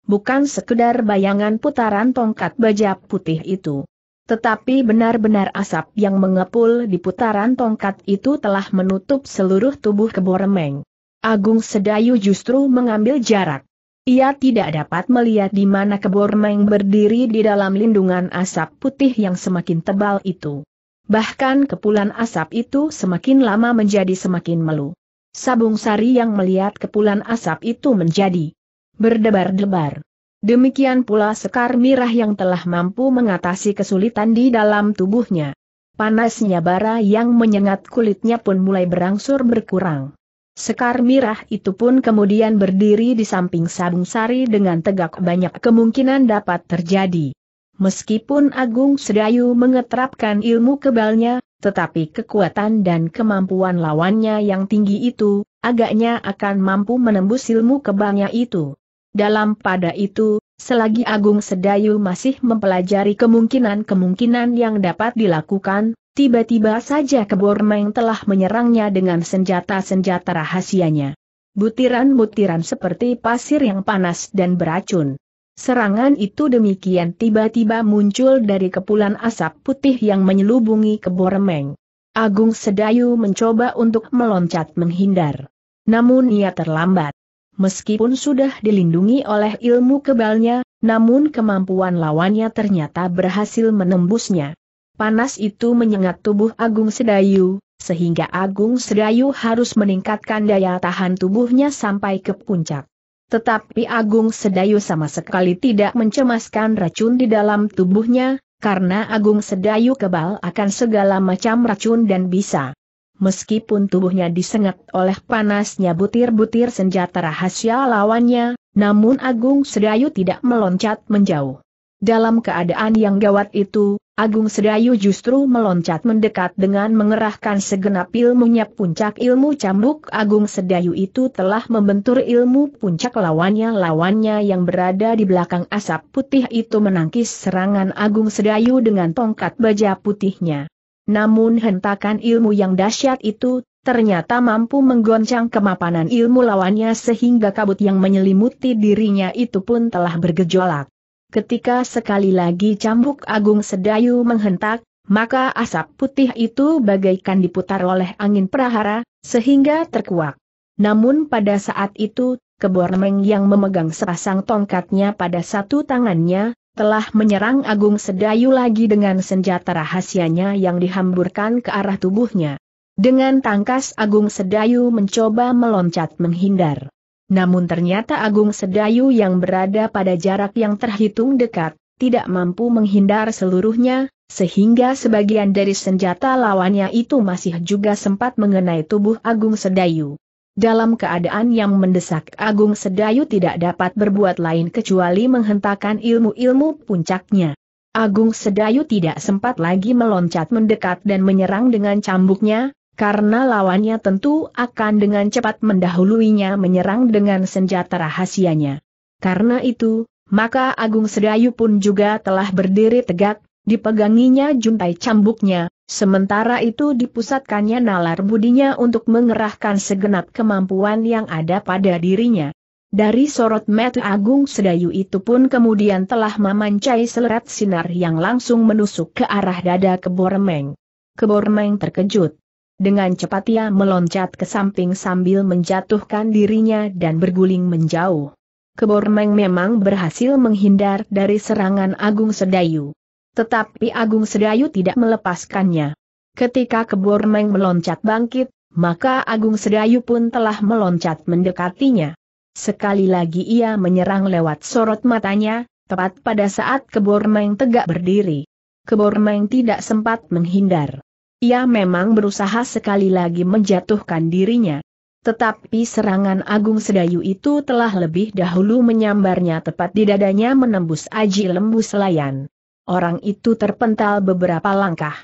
Bukan sekedar bayangan putaran tongkat baja putih itu. Tetapi benar-benar asap yang mengepul di putaran tongkat itu telah menutup seluruh tubuh Kebo Remeng. Agung Sedayu justru mengambil jarak. Ia tidak dapat melihat di mana kebormeng berdiri di dalam lindungan asap putih yang semakin tebal itu. Bahkan kepulan asap itu semakin lama menjadi semakin melu. Sabung sari yang melihat kepulan asap itu menjadi berdebar-debar. Demikian pula sekar mirah yang telah mampu mengatasi kesulitan di dalam tubuhnya. Panasnya bara yang menyengat kulitnya pun mulai berangsur berkurang. Sekar Mirah itu pun kemudian berdiri di samping Sabung Sari dengan tegak banyak kemungkinan dapat terjadi. Meskipun Agung Sedayu mengetrapkan ilmu kebalnya, tetapi kekuatan dan kemampuan lawannya yang tinggi itu, agaknya akan mampu menembus ilmu kebalnya itu. Dalam pada itu, Selagi Agung Sedayu masih mempelajari kemungkinan-kemungkinan yang dapat dilakukan, tiba-tiba saja Kebormeng telah menyerangnya dengan senjata-senjata rahasianya. Butiran-butiran seperti pasir yang panas dan beracun. Serangan itu demikian tiba-tiba muncul dari kepulan asap putih yang menyelubungi Kebormeng. Agung Sedayu mencoba untuk meloncat menghindar. Namun ia terlambat meskipun sudah dilindungi oleh ilmu kebalnya, namun kemampuan lawannya ternyata berhasil menembusnya. Panas itu menyengat tubuh Agung Sedayu, sehingga Agung Sedayu harus meningkatkan daya tahan tubuhnya sampai ke puncak. Tetapi Agung Sedayu sama sekali tidak mencemaskan racun di dalam tubuhnya, karena Agung Sedayu kebal akan segala macam racun dan bisa Meskipun tubuhnya disengat oleh panasnya butir-butir senjata rahasia lawannya, namun Agung Sedayu tidak meloncat menjauh. Dalam keadaan yang gawat itu, Agung Sedayu justru meloncat mendekat dengan mengerahkan segenap ilmunya puncak ilmu cambuk Agung Sedayu itu telah membentur ilmu puncak lawannya-lawannya yang berada di belakang asap putih itu menangkis serangan Agung Sedayu dengan tongkat baja putihnya. Namun hentakan ilmu yang dahsyat itu, ternyata mampu menggoncang kemapanan ilmu lawannya sehingga kabut yang menyelimuti dirinya itu pun telah bergejolak. Ketika sekali lagi cambuk agung sedayu menghentak, maka asap putih itu bagaikan diputar oleh angin prahara, sehingga terkuak. Namun pada saat itu, kebormeng yang memegang sepasang tongkatnya pada satu tangannya, telah menyerang Agung Sedayu lagi dengan senjata rahasianya yang dihamburkan ke arah tubuhnya. Dengan tangkas Agung Sedayu mencoba meloncat menghindar. Namun ternyata Agung Sedayu yang berada pada jarak yang terhitung dekat, tidak mampu menghindar seluruhnya, sehingga sebagian dari senjata lawannya itu masih juga sempat mengenai tubuh Agung Sedayu. Dalam keadaan yang mendesak Agung Sedayu tidak dapat berbuat lain kecuali menghentakkan ilmu-ilmu puncaknya. Agung Sedayu tidak sempat lagi meloncat mendekat dan menyerang dengan cambuknya, karena lawannya tentu akan dengan cepat mendahuluinya menyerang dengan senjata rahasianya. Karena itu, maka Agung Sedayu pun juga telah berdiri tegak, dipeganginya juntai cambuknya, Sementara itu dipusatkannya nalar budinya untuk mengerahkan segenap kemampuan yang ada pada dirinya. Dari sorot mata agung sedayu itu pun kemudian telah memancai seleret sinar yang langsung menusuk ke arah dada Kebormeng. Kebormeng terkejut. Dengan cepat ia meloncat ke samping sambil menjatuhkan dirinya dan berguling menjauh. Kebormeng memang berhasil menghindar dari serangan agung sedayu. Tetapi Agung Sedayu tidak melepaskannya. Ketika Kebormeng meloncat bangkit, maka Agung Sedayu pun telah meloncat mendekatinya. Sekali lagi ia menyerang lewat sorot matanya, tepat pada saat kebor Meng tegak berdiri. Kebor Meng tidak sempat menghindar. Ia memang berusaha sekali lagi menjatuhkan dirinya. Tetapi serangan Agung Sedayu itu telah lebih dahulu menyambarnya tepat di dadanya menembus aji lembu selayan. Orang itu terpental beberapa langkah.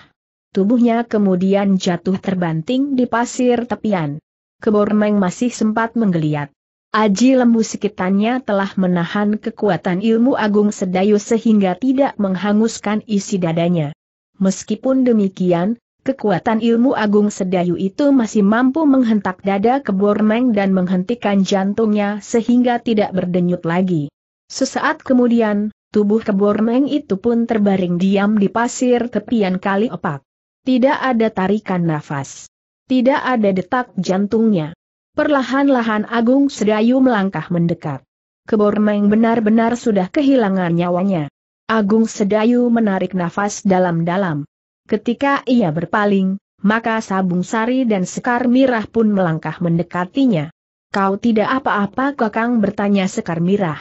Tubuhnya kemudian jatuh terbanting di pasir tepian. Kebormeng masih sempat menggeliat. Aji lembu sekitarnya telah menahan kekuatan ilmu agung sedayu sehingga tidak menghanguskan isi dadanya. Meskipun demikian, kekuatan ilmu agung sedayu itu masih mampu menghentak dada kebormeng dan menghentikan jantungnya sehingga tidak berdenyut lagi. Sesaat kemudian, Tubuh kebormeng itu pun terbaring diam di pasir tepian kali opak. Tidak ada tarikan nafas. Tidak ada detak jantungnya. Perlahan-lahan Agung Sedayu melangkah mendekat. Kebormeng benar-benar sudah kehilangan nyawanya. Agung Sedayu menarik nafas dalam-dalam. Ketika ia berpaling, maka Sabung Sari dan Sekar Mirah pun melangkah mendekatinya. Kau tidak apa-apa Kakang bertanya Sekar Mirah.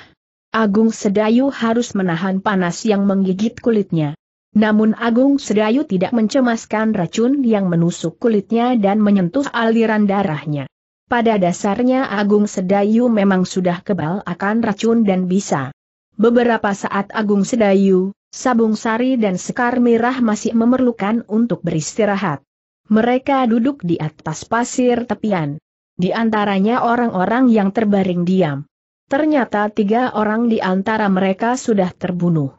Agung Sedayu harus menahan panas yang menggigit kulitnya. Namun Agung Sedayu tidak mencemaskan racun yang menusuk kulitnya dan menyentuh aliran darahnya. Pada dasarnya Agung Sedayu memang sudah kebal akan racun dan bisa. Beberapa saat Agung Sedayu, Sabung Sari dan Sekar Mirah masih memerlukan untuk beristirahat. Mereka duduk di atas pasir tepian. Di antaranya orang-orang yang terbaring diam. Ternyata tiga orang di antara mereka sudah terbunuh.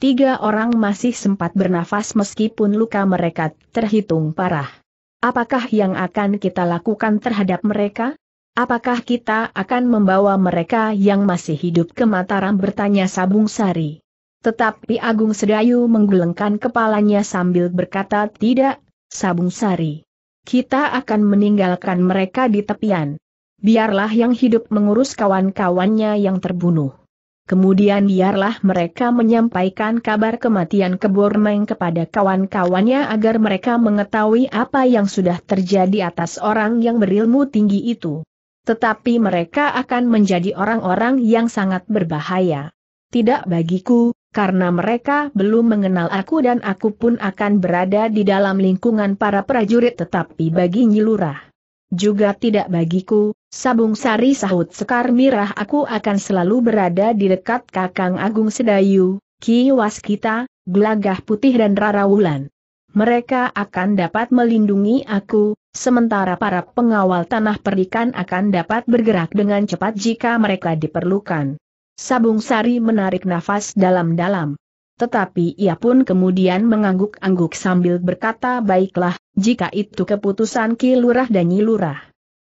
Tiga orang masih sempat bernafas meskipun luka mereka terhitung parah. Apakah yang akan kita lakukan terhadap mereka? Apakah kita akan membawa mereka yang masih hidup ke Mataram bertanya Sabung Sari. Tetapi Agung Sedayu menggelengkan kepalanya sambil berkata tidak, Sabung Sari. Kita akan meninggalkan mereka di tepian biarlah yang hidup mengurus kawan-kawannya yang terbunuh. Kemudian biarlah mereka menyampaikan kabar kematian Kebormeng kepada kawan-kawannya agar mereka mengetahui apa yang sudah terjadi atas orang yang berilmu tinggi itu. Tetapi mereka akan menjadi orang-orang yang sangat berbahaya. Tidak bagiku, karena mereka belum mengenal aku dan aku pun akan berada di dalam lingkungan para prajurit tetapi bagi Nyilurah. Juga tidak bagiku, Sabung Sari sahut Sekar Mirah aku akan selalu berada di dekat Kakang Agung Sedayu, Ki Waskita, Gelagah Putih dan Rara Wulan. Mereka akan dapat melindungi aku, sementara para pengawal tanah perikan akan dapat bergerak dengan cepat jika mereka diperlukan. Sabung Sari menarik nafas dalam-dalam. Tetapi ia pun kemudian mengangguk-angguk sambil berkata baiklah, jika itu keputusan Ki Lurah dan Nyi Lurah.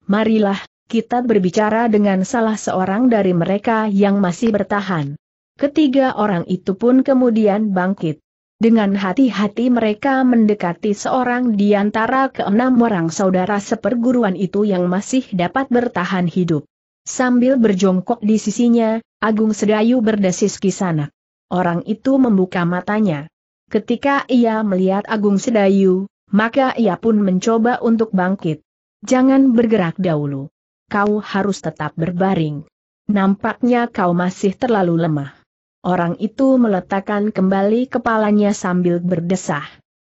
Marilah, kita berbicara dengan salah seorang dari mereka yang masih bertahan. Ketiga orang itu pun kemudian bangkit. Dengan hati-hati mereka mendekati seorang di antara keenam orang saudara seperguruan itu yang masih dapat bertahan hidup. Sambil berjongkok di sisinya, Agung Sedayu berdesis kisanak. Orang itu membuka matanya. Ketika ia melihat Agung Sedayu, maka ia pun mencoba untuk bangkit. Jangan bergerak dahulu kau harus tetap berbaring. Nampaknya kau masih terlalu lemah. Orang itu meletakkan kembali kepalanya sambil berdesah.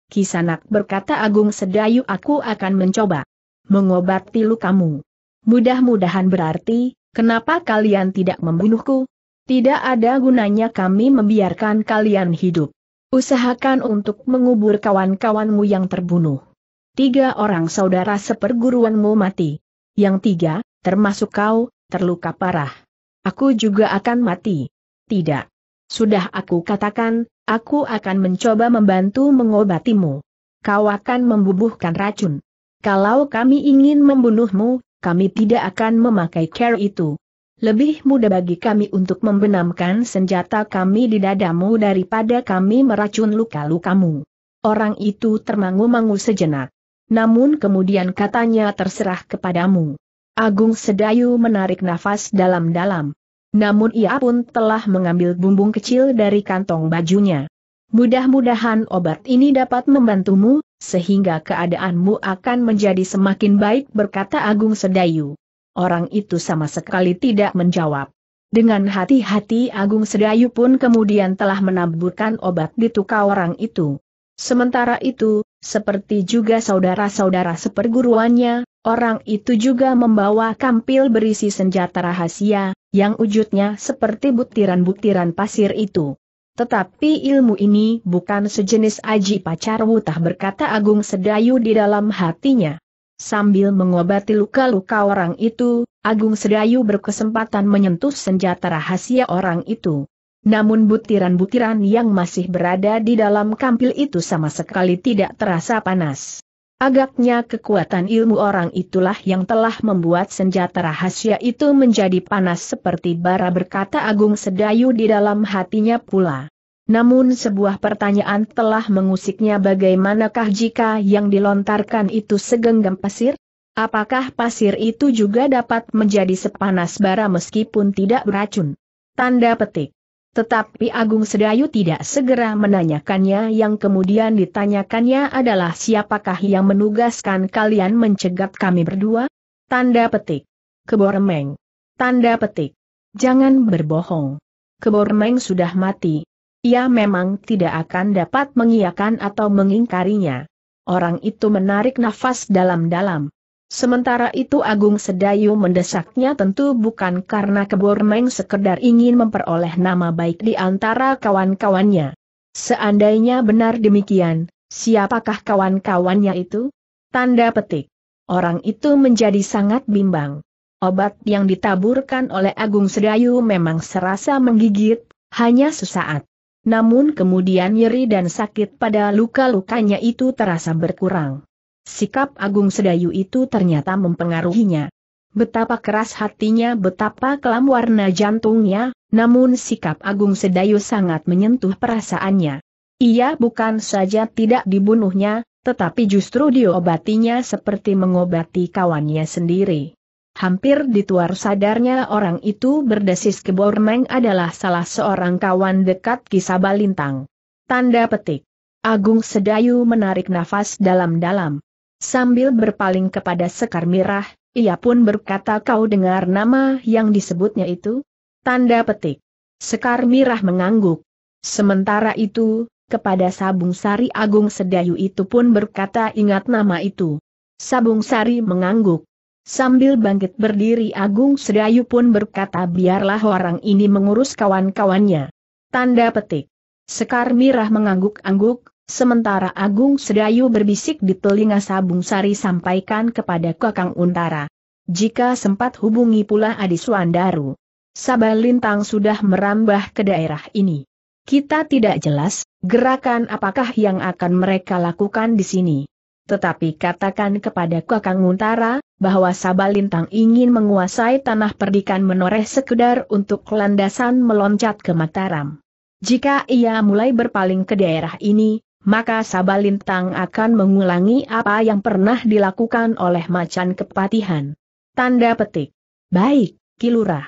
Kisanak berkata Agung Sedayu aku akan mencoba mengobati lukamu. Mudah-mudahan berarti, kenapa kalian tidak membunuhku? Tidak ada gunanya kami membiarkan kalian hidup. Usahakan untuk mengubur kawan-kawanmu yang terbunuh. Tiga orang saudara seperguruanmu mati yang tiga, termasuk kau, terluka parah. Aku juga akan mati. Tidak. Sudah aku katakan, aku akan mencoba membantu mengobatimu. Kau akan membubuhkan racun. Kalau kami ingin membunuhmu, kami tidak akan memakai care itu. Lebih mudah bagi kami untuk membenamkan senjata kami di dadamu daripada kami meracun luka-lukamu. Orang itu termangu-mangu sejenak namun kemudian katanya terserah kepadamu. Agung Sedayu menarik nafas dalam-dalam. Namun ia pun telah mengambil bumbung kecil dari kantong bajunya. Mudah-mudahan obat ini dapat membantumu, sehingga keadaanmu akan menjadi semakin baik berkata Agung Sedayu. Orang itu sama sekali tidak menjawab. Dengan hati-hati Agung Sedayu pun kemudian telah menaburkan obat di tuka orang itu. Sementara itu, seperti juga saudara-saudara seperguruannya, orang itu juga membawa kampil berisi senjata rahasia, yang wujudnya seperti butiran-butiran pasir itu. Tetapi ilmu ini bukan sejenis aji pacar wutah berkata Agung Sedayu di dalam hatinya. Sambil mengobati luka-luka orang itu, Agung Sedayu berkesempatan menyentuh senjata rahasia orang itu. Namun butiran-butiran yang masih berada di dalam kampil itu sama sekali tidak terasa panas. Agaknya kekuatan ilmu orang itulah yang telah membuat senjata rahasia itu menjadi panas seperti bara berkata Agung Sedayu di dalam hatinya pula. Namun sebuah pertanyaan telah mengusiknya bagaimanakah jika yang dilontarkan itu segenggam pasir? Apakah pasir itu juga dapat menjadi sepanas bara meskipun tidak beracun? Tanda petik. Tetapi Agung Sedayu tidak segera menanyakannya yang kemudian ditanyakannya adalah siapakah yang menugaskan kalian mencegat kami berdua? Tanda petik. Kebormeng. Tanda petik. Jangan berbohong. Kebormeng sudah mati. Ia memang tidak akan dapat mengiakan atau mengingkarinya. Orang itu menarik nafas dalam-dalam. Sementara itu Agung Sedayu mendesaknya tentu bukan karena Kebormeng sekedar ingin memperoleh nama baik di antara kawan-kawannya. Seandainya benar demikian, siapakah kawan-kawannya itu? Tanda petik. Orang itu menjadi sangat bimbang. Obat yang ditaburkan oleh Agung Sedayu memang serasa menggigit, hanya sesaat. Namun kemudian nyeri dan sakit pada luka-lukanya itu terasa berkurang. Sikap Agung Sedayu itu ternyata mempengaruhinya. Betapa keras hatinya, betapa kelam warna jantungnya, namun sikap Agung Sedayu sangat menyentuh perasaannya. Ia bukan saja tidak dibunuhnya, tetapi justru diobatinya seperti mengobati kawannya sendiri. Hampir dituar sadarnya orang itu berdesis ke Bormeng adalah salah seorang kawan dekat Kisabalintang. Tanda petik. Agung Sedayu menarik nafas dalam-dalam. Sambil berpaling kepada Sekar Mirah, ia pun berkata kau dengar nama yang disebutnya itu? Tanda petik. Sekar Mirah mengangguk. Sementara itu, kepada Sabung Sari Agung Sedayu itu pun berkata ingat nama itu. Sabung Sari mengangguk. Sambil bangkit berdiri Agung Sedayu pun berkata biarlah orang ini mengurus kawan-kawannya. Tanda petik. Sekar Mirah mengangguk-angguk, Sementara Agung Sedayu berbisik di telinga Sabung Sari sampaikan kepada Kakang Untara. Jika sempat hubungi pula Adis Wandaru. Sabalintang sudah merambah ke daerah ini. Kita tidak jelas, gerakan apakah yang akan mereka lakukan di sini. Tetapi katakan kepada Kakang Untara, bahwa Sabalintang ingin menguasai tanah perdikan menoreh sekedar untuk landasan meloncat ke Mataram. Jika ia mulai berpaling ke daerah ini, maka Sabalintang akan mengulangi apa yang pernah dilakukan oleh macan kepatihan. Tanda petik. Baik, Kilurah.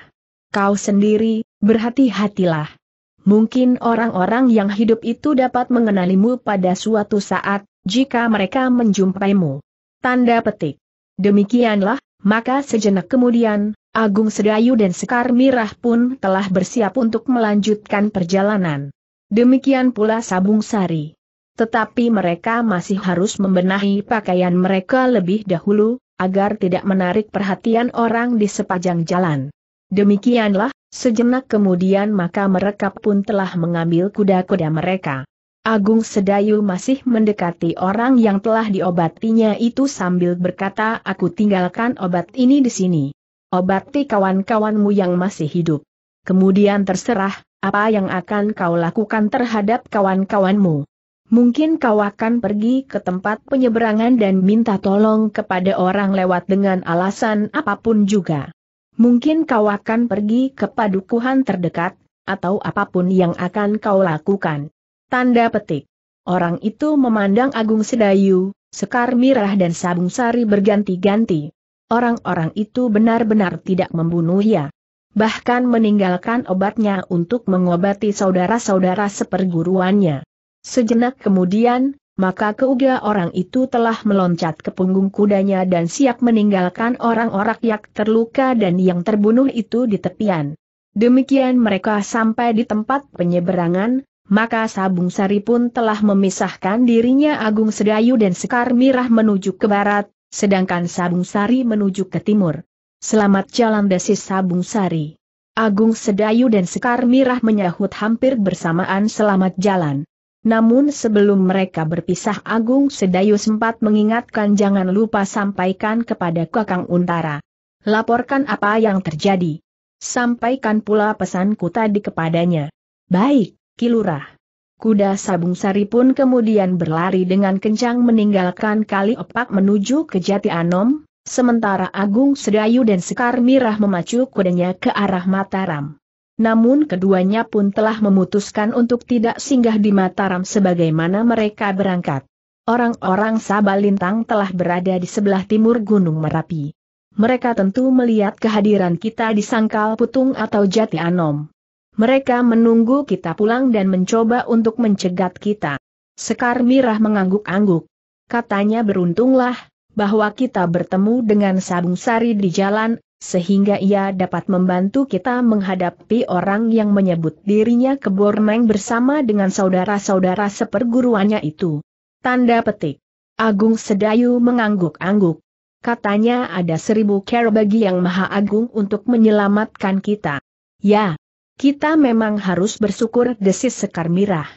Kau sendiri, berhati-hatilah. Mungkin orang-orang yang hidup itu dapat mengenalimu pada suatu saat, jika mereka menjumpaimu. Tanda petik. Demikianlah, maka sejenak kemudian, Agung Sedayu dan Sekar Mirah pun telah bersiap untuk melanjutkan perjalanan. Demikian pula Sabung Sari. Tetapi mereka masih harus membenahi pakaian mereka lebih dahulu, agar tidak menarik perhatian orang di sepanjang jalan. Demikianlah, sejenak kemudian maka mereka pun telah mengambil kuda-kuda mereka. Agung Sedayu masih mendekati orang yang telah diobatinya itu sambil berkata aku tinggalkan obat ini di sini. Obati kawan-kawanmu yang masih hidup. Kemudian terserah, apa yang akan kau lakukan terhadap kawan-kawanmu. Mungkin kau akan pergi ke tempat penyeberangan dan minta tolong kepada orang lewat dengan alasan apapun juga. Mungkin kau akan pergi ke padukuhan terdekat, atau apapun yang akan kau lakukan. Tanda petik. Orang itu memandang Agung Sedayu, Sekar Mirah dan Sabung Sari berganti-ganti. Orang-orang itu benar-benar tidak membunuh ya. Bahkan meninggalkan obatnya untuk mengobati saudara-saudara seperguruannya. Sejenak kemudian, maka keuga orang itu telah meloncat ke punggung kudanya dan siap meninggalkan orang-orang yang terluka dan yang terbunuh itu di tepian. Demikian mereka sampai di tempat penyeberangan, maka Sabung Sari pun telah memisahkan dirinya Agung Sedayu dan Sekar Mirah menuju ke barat, sedangkan Sabung Sari menuju ke timur. Selamat jalan desis Sabung Sari. Agung Sedayu dan Sekar Mirah menyahut hampir bersamaan selamat jalan. Namun sebelum mereka berpisah Agung Sedayu sempat mengingatkan jangan lupa sampaikan kepada Kakang Untara. Laporkan apa yang terjadi. Sampaikan pula pesanku tadi kepadanya. Baik, Kilurah. Kuda Sabung Sari pun kemudian berlari dengan kencang meninggalkan kali opak menuju ke Jati Anom, sementara Agung Sedayu dan Sekar Mirah memacu kudanya ke arah Mataram namun keduanya pun telah memutuskan untuk tidak singgah di Mataram sebagaimana mereka berangkat. Orang-orang Sabalintang telah berada di sebelah timur Gunung Merapi. Mereka tentu melihat kehadiran kita di Sangkal Putung atau Jati Anom. Mereka menunggu kita pulang dan mencoba untuk mencegat kita. Sekar Mirah mengangguk-angguk. Katanya beruntunglah, bahwa kita bertemu dengan Sabung Sari di jalan, sehingga ia dapat membantu kita menghadapi orang yang menyebut dirinya keborneng bersama dengan saudara-saudara seperguruannya itu. Tanda petik. Agung Sedayu mengangguk-angguk. Katanya ada seribu kera bagi yang maha agung untuk menyelamatkan kita. Ya, kita memang harus bersyukur desis sekar mirah.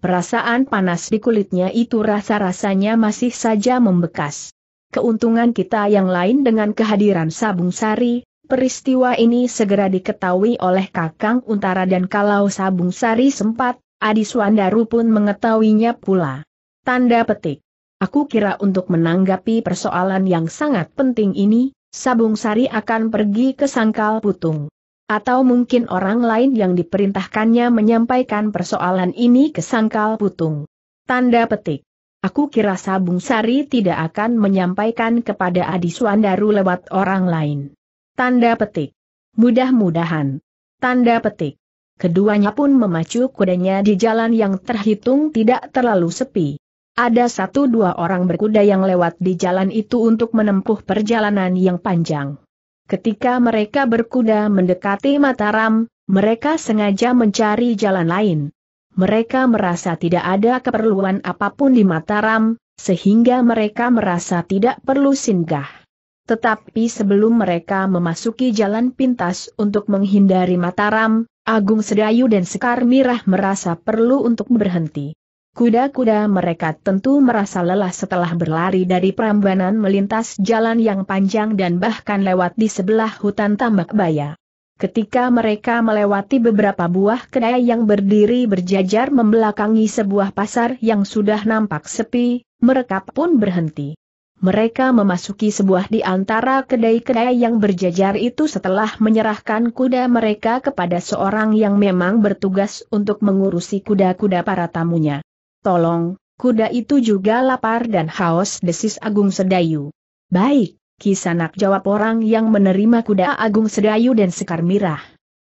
Perasaan panas di kulitnya itu rasa-rasanya masih saja membekas keuntungan kita yang lain dengan kehadiran Sabung Sari, peristiwa ini segera diketahui oleh Kakang Untara dan kalau Sabung Sari sempat, Adi Swandaru pun mengetahuinya pula. Tanda petik. Aku kira untuk menanggapi persoalan yang sangat penting ini, Sabung Sari akan pergi ke Sangkal Putung. Atau mungkin orang lain yang diperintahkannya menyampaikan persoalan ini ke Sangkal Putung. Tanda petik. Aku kira Sabung Sari tidak akan menyampaikan kepada Adi Suandaru lewat orang lain. Tanda petik. Mudah-mudahan. Tanda petik. Keduanya pun memacu kudanya di jalan yang terhitung tidak terlalu sepi. Ada satu dua orang berkuda yang lewat di jalan itu untuk menempuh perjalanan yang panjang. Ketika mereka berkuda mendekati Mataram, mereka sengaja mencari jalan lain mereka merasa tidak ada keperluan apapun di Mataram, sehingga mereka merasa tidak perlu singgah. Tetapi sebelum mereka memasuki jalan pintas untuk menghindari Mataram, Agung Sedayu dan Sekar Mirah merasa perlu untuk berhenti. Kuda-kuda mereka tentu merasa lelah setelah berlari dari Prambanan melintas jalan yang panjang dan bahkan lewat di sebelah hutan tambak baya. Ketika mereka melewati beberapa buah kedai yang berdiri berjajar membelakangi sebuah pasar yang sudah nampak sepi, mereka pun berhenti. Mereka memasuki sebuah di antara kedai-kedai yang berjajar itu setelah menyerahkan kuda mereka kepada seorang yang memang bertugas untuk mengurusi kuda-kuda para tamunya. Tolong, kuda itu juga lapar dan haus desis Agung Sedayu. Baik, Kisanak jawab orang yang menerima kuda Agung Sedayu dan Sekar Mirah.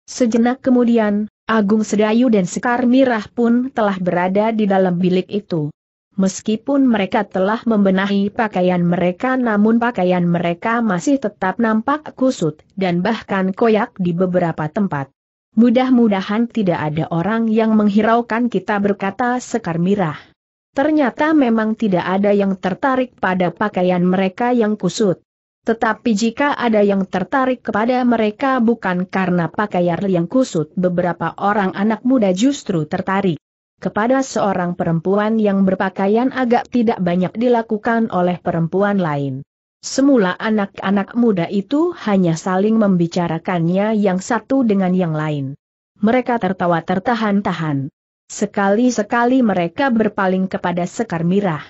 Sejenak kemudian, Agung Sedayu dan Sekar Mirah pun telah berada di dalam bilik itu. Meskipun mereka telah membenahi pakaian mereka namun pakaian mereka masih tetap nampak kusut dan bahkan koyak di beberapa tempat. Mudah-mudahan tidak ada orang yang menghiraukan kita berkata Sekar Mirah. Ternyata memang tidak ada yang tertarik pada pakaian mereka yang kusut. Tetapi jika ada yang tertarik kepada mereka bukan karena pakaian yang kusut beberapa orang anak muda justru tertarik. Kepada seorang perempuan yang berpakaian agak tidak banyak dilakukan oleh perempuan lain. Semula anak-anak muda itu hanya saling membicarakannya yang satu dengan yang lain. Mereka tertawa tertahan-tahan. Sekali-sekali mereka berpaling kepada Sekar Mirah.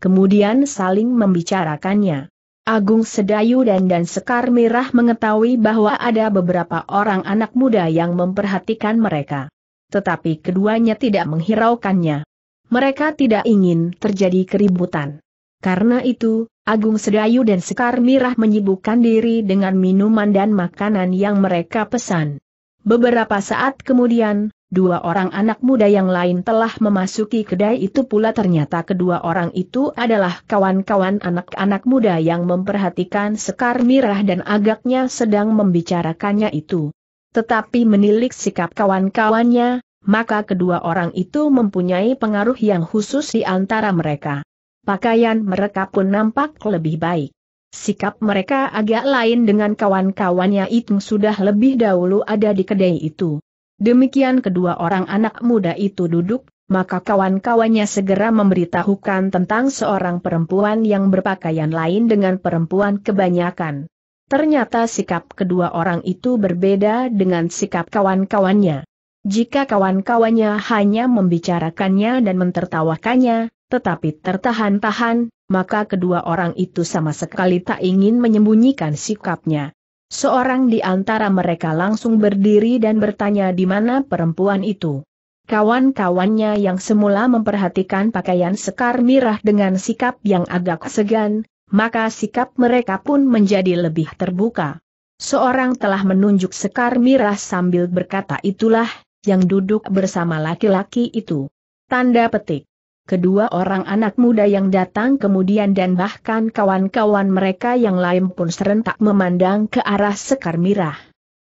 Kemudian saling membicarakannya. Agung Sedayu dan dan Sekar Mirah mengetahui bahwa ada beberapa orang anak muda yang memperhatikan mereka. Tetapi keduanya tidak menghiraukannya. Mereka tidak ingin terjadi keributan. Karena itu, Agung Sedayu dan Sekar Mirah menyibukkan diri dengan minuman dan makanan yang mereka pesan. Beberapa saat kemudian, dua orang anak muda yang lain telah memasuki kedai itu pula ternyata kedua orang itu adalah kawan-kawan anak-anak muda yang memperhatikan Sekar Mirah dan agaknya sedang membicarakannya itu. Tetapi menilik sikap kawan-kawannya, maka kedua orang itu mempunyai pengaruh yang khusus di antara mereka. Pakaian mereka pun nampak lebih baik. Sikap mereka agak lain dengan kawan-kawannya itu sudah lebih dahulu ada di kedai itu. Demikian kedua orang anak muda itu duduk, maka kawan-kawannya segera memberitahukan tentang seorang perempuan yang berpakaian lain dengan perempuan kebanyakan. Ternyata sikap kedua orang itu berbeda dengan sikap kawan-kawannya. Jika kawan-kawannya hanya membicarakannya dan mentertawakannya, tetapi tertahan-tahan, maka kedua orang itu sama sekali tak ingin menyembunyikan sikapnya. Seorang di antara mereka langsung berdiri dan bertanya di mana perempuan itu. Kawan-kawannya yang semula memperhatikan pakaian Sekar Mirah dengan sikap yang agak segan, maka sikap mereka pun menjadi lebih terbuka. Seorang telah menunjuk Sekar Mirah sambil berkata itulah, yang duduk bersama laki-laki itu. Tanda petik kedua orang anak muda yang datang kemudian dan bahkan kawan-kawan mereka yang lain pun serentak memandang ke arah Sekar Mirah.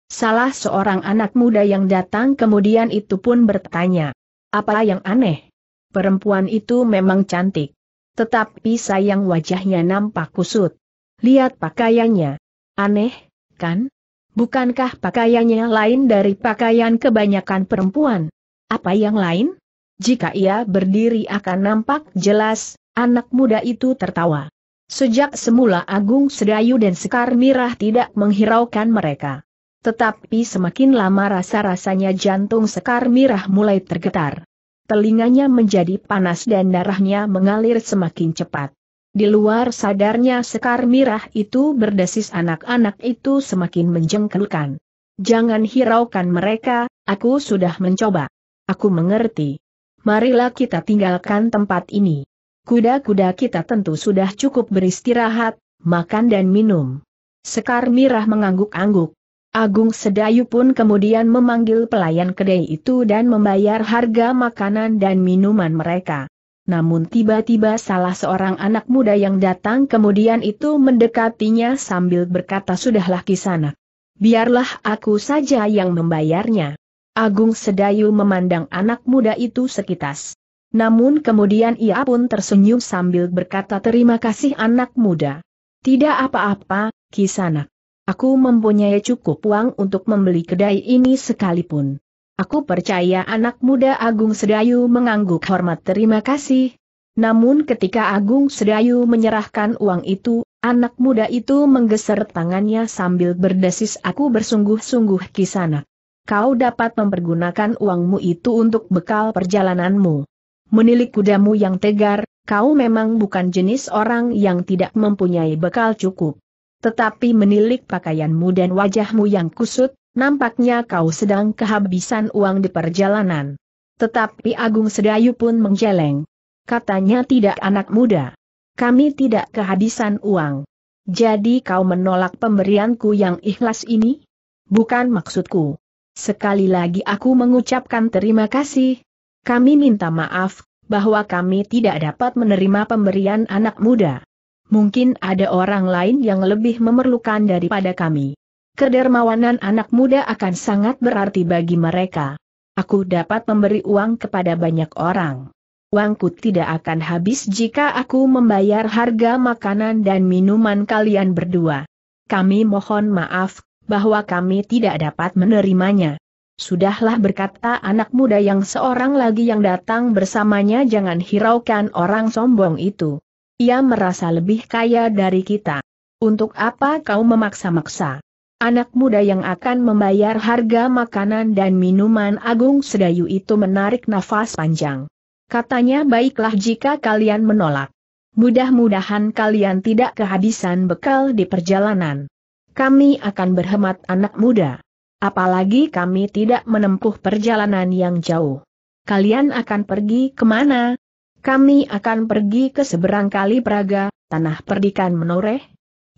Salah seorang anak muda yang datang kemudian itu pun bertanya, apa yang aneh? Perempuan itu memang cantik. Tetapi sayang wajahnya nampak kusut. Lihat pakaiannya. Aneh, kan? Bukankah pakaiannya lain dari pakaian kebanyakan perempuan? Apa yang lain? jika ia berdiri akan nampak jelas, anak muda itu tertawa. Sejak semula Agung Sedayu dan Sekar Mirah tidak menghiraukan mereka. Tetapi semakin lama rasa-rasanya jantung Sekar Mirah mulai tergetar. Telinganya menjadi panas dan darahnya mengalir semakin cepat. Di luar sadarnya Sekar Mirah itu berdesis anak-anak itu semakin menjengkelkan. Jangan hiraukan mereka, aku sudah mencoba. Aku mengerti marilah kita tinggalkan tempat ini. Kuda-kuda kita tentu sudah cukup beristirahat, makan dan minum. Sekar Mirah mengangguk-angguk. Agung Sedayu pun kemudian memanggil pelayan kedai itu dan membayar harga makanan dan minuman mereka. Namun tiba-tiba salah seorang anak muda yang datang kemudian itu mendekatinya sambil berkata sudahlah kisana, Biarlah aku saja yang membayarnya. Agung Sedayu memandang anak muda itu sekitas. Namun kemudian ia pun tersenyum sambil berkata terima kasih anak muda. Tidak apa-apa, kisanak. Aku mempunyai cukup uang untuk membeli kedai ini sekalipun. Aku percaya anak muda Agung Sedayu mengangguk hormat terima kasih. Namun ketika Agung Sedayu menyerahkan uang itu, anak muda itu menggeser tangannya sambil berdesis aku bersungguh-sungguh kisanak kau dapat mempergunakan uangmu itu untuk bekal perjalananmu. Menilik kudamu yang tegar, kau memang bukan jenis orang yang tidak mempunyai bekal cukup. Tetapi menilik pakaianmu dan wajahmu yang kusut, nampaknya kau sedang kehabisan uang di perjalanan. Tetapi Agung Sedayu pun menjeleng. Katanya tidak anak muda. Kami tidak kehabisan uang. Jadi kau menolak pemberianku yang ikhlas ini? Bukan maksudku. Sekali lagi aku mengucapkan terima kasih. Kami minta maaf, bahwa kami tidak dapat menerima pemberian anak muda. Mungkin ada orang lain yang lebih memerlukan daripada kami. Kedermawanan anak muda akan sangat berarti bagi mereka. Aku dapat memberi uang kepada banyak orang. Uangku tidak akan habis jika aku membayar harga makanan dan minuman kalian berdua. Kami mohon maaf, bahwa kami tidak dapat menerimanya. Sudahlah berkata anak muda yang seorang lagi yang datang bersamanya jangan hiraukan orang sombong itu. Ia merasa lebih kaya dari kita. Untuk apa kau memaksa-maksa? Anak muda yang akan membayar harga makanan dan minuman Agung Sedayu itu menarik nafas panjang. Katanya baiklah jika kalian menolak. Mudah-mudahan kalian tidak kehabisan bekal di perjalanan kami akan berhemat anak muda. Apalagi kami tidak menempuh perjalanan yang jauh. Kalian akan pergi kemana? Kami akan pergi ke seberang kali Praga, tanah perdikan menoreh?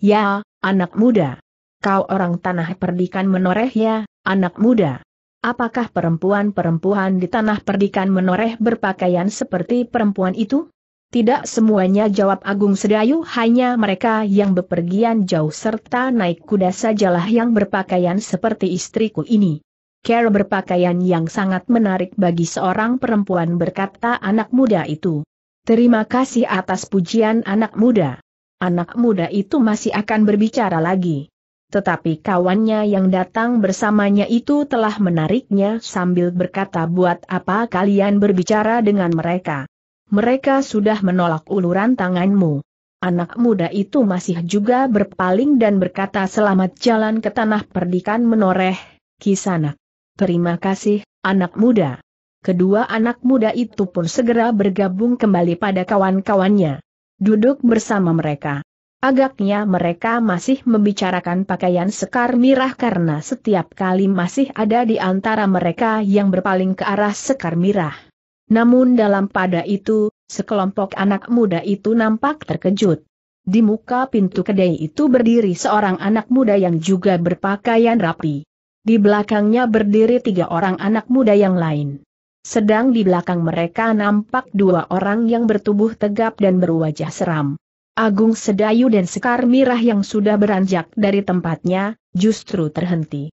Ya, anak muda. Kau orang tanah perdikan menoreh ya, anak muda. Apakah perempuan-perempuan di tanah perdikan menoreh berpakaian seperti perempuan itu? Tidak semuanya jawab Agung Sedayu hanya mereka yang bepergian jauh serta naik kuda sajalah yang berpakaian seperti istriku ini. Care berpakaian yang sangat menarik bagi seorang perempuan berkata anak muda itu. Terima kasih atas pujian anak muda. Anak muda itu masih akan berbicara lagi. Tetapi kawannya yang datang bersamanya itu telah menariknya sambil berkata buat apa kalian berbicara dengan mereka mereka sudah menolak uluran tanganmu. Anak muda itu masih juga berpaling dan berkata selamat jalan ke tanah perdikan menoreh, kisanak. Terima kasih, anak muda. Kedua anak muda itu pun segera bergabung kembali pada kawan-kawannya. Duduk bersama mereka. Agaknya mereka masih membicarakan pakaian sekar mirah karena setiap kali masih ada di antara mereka yang berpaling ke arah sekar mirah. Namun dalam pada itu, sekelompok anak muda itu nampak terkejut. Di muka pintu kedai itu berdiri seorang anak muda yang juga berpakaian rapi. Di belakangnya berdiri tiga orang anak muda yang lain. Sedang di belakang mereka nampak dua orang yang bertubuh tegap dan berwajah seram. Agung Sedayu dan Sekar Mirah yang sudah beranjak dari tempatnya, justru terhenti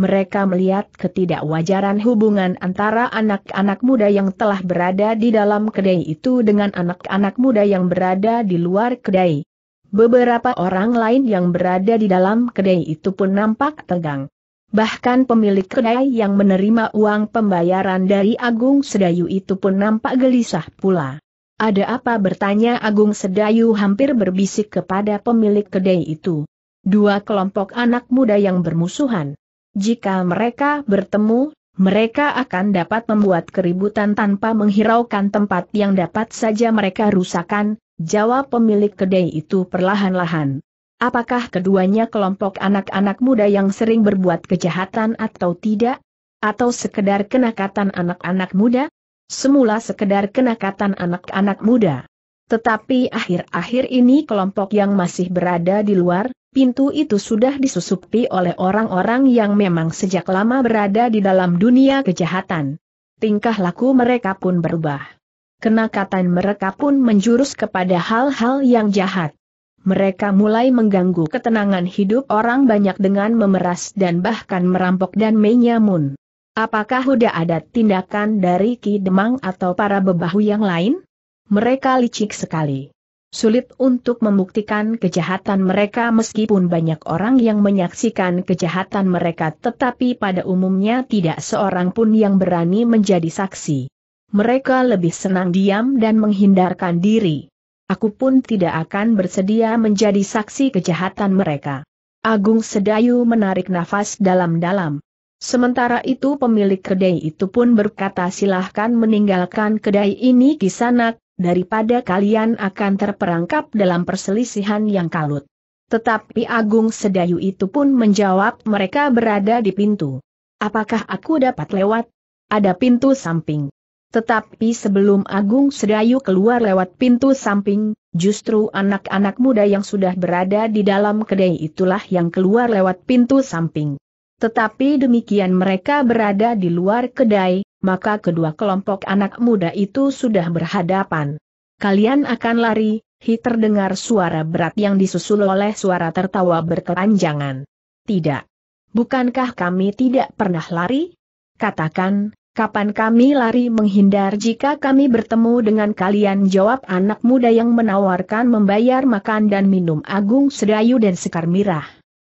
mereka melihat ketidakwajaran hubungan antara anak-anak muda yang telah berada di dalam kedai itu dengan anak-anak muda yang berada di luar kedai. Beberapa orang lain yang berada di dalam kedai itu pun nampak tegang. Bahkan pemilik kedai yang menerima uang pembayaran dari Agung Sedayu itu pun nampak gelisah pula. Ada apa bertanya Agung Sedayu hampir berbisik kepada pemilik kedai itu. Dua kelompok anak muda yang bermusuhan. Jika mereka bertemu, mereka akan dapat membuat keributan tanpa menghiraukan tempat yang dapat saja mereka rusakan, jawab pemilik kedai itu perlahan-lahan. Apakah keduanya kelompok anak-anak muda yang sering berbuat kejahatan atau tidak? Atau sekedar kenakatan anak-anak muda? Semula sekedar kenakatan anak-anak muda. Tetapi akhir-akhir ini kelompok yang masih berada di luar, Pintu itu sudah disusupi oleh orang-orang yang memang sejak lama berada di dalam dunia kejahatan. Tingkah laku mereka pun berubah. Kenakatan mereka pun menjurus kepada hal-hal yang jahat. Mereka mulai mengganggu ketenangan hidup orang banyak dengan memeras dan bahkan merampok dan menyamun. Apakah sudah ada tindakan dari Ki Demang atau para bebahu yang lain? Mereka licik sekali. Sulit untuk membuktikan kejahatan mereka meskipun banyak orang yang menyaksikan kejahatan mereka tetapi pada umumnya tidak seorang pun yang berani menjadi saksi. Mereka lebih senang diam dan menghindarkan diri. Aku pun tidak akan bersedia menjadi saksi kejahatan mereka. Agung Sedayu menarik nafas dalam-dalam. Sementara itu pemilik kedai itu pun berkata silahkan meninggalkan kedai ini kisanak, daripada kalian akan terperangkap dalam perselisihan yang kalut. Tetapi Agung Sedayu itu pun menjawab mereka berada di pintu. Apakah aku dapat lewat? Ada pintu samping. Tetapi sebelum Agung Sedayu keluar lewat pintu samping, justru anak-anak muda yang sudah berada di dalam kedai itulah yang keluar lewat pintu samping. Tetapi demikian mereka berada di luar kedai, maka kedua kelompok anak muda itu sudah berhadapan. Kalian akan lari, hi terdengar suara berat yang disusul oleh suara tertawa berkepanjangan. Tidak. Bukankah kami tidak pernah lari? Katakan, kapan kami lari menghindar jika kami bertemu dengan kalian jawab anak muda yang menawarkan membayar makan dan minum Agung Sedayu dan Sekar Mirah.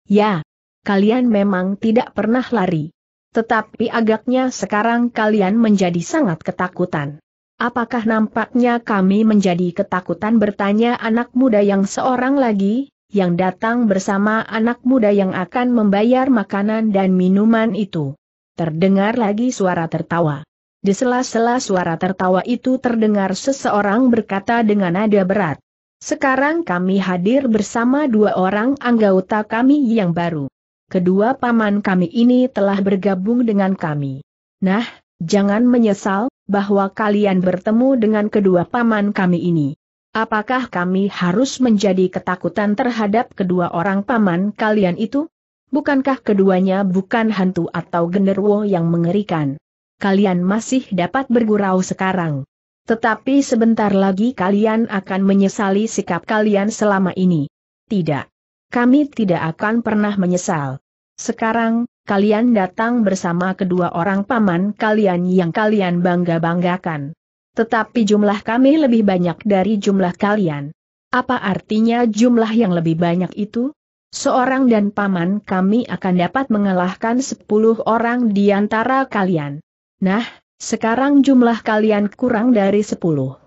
Ya, kalian memang tidak pernah lari. Tetapi agaknya sekarang kalian menjadi sangat ketakutan. Apakah nampaknya kami menjadi ketakutan bertanya anak muda yang seorang lagi, yang datang bersama anak muda yang akan membayar makanan dan minuman itu. Terdengar lagi suara tertawa. Di sela-sela suara tertawa itu terdengar seseorang berkata dengan nada berat. Sekarang kami hadir bersama dua orang anggota kami yang baru kedua paman kami ini telah bergabung dengan kami. Nah, jangan menyesal, bahwa kalian bertemu dengan kedua paman kami ini. Apakah kami harus menjadi ketakutan terhadap kedua orang paman kalian itu? Bukankah keduanya bukan hantu atau genderwo yang mengerikan? Kalian masih dapat bergurau sekarang. Tetapi sebentar lagi kalian akan menyesali sikap kalian selama ini. Tidak. Kami tidak akan pernah menyesal. Sekarang, kalian datang bersama kedua orang paman kalian yang kalian bangga-banggakan. Tetapi jumlah kami lebih banyak dari jumlah kalian. Apa artinya jumlah yang lebih banyak itu? Seorang dan paman kami akan dapat mengalahkan sepuluh orang di antara kalian. Nah, sekarang jumlah kalian kurang dari sepuluh.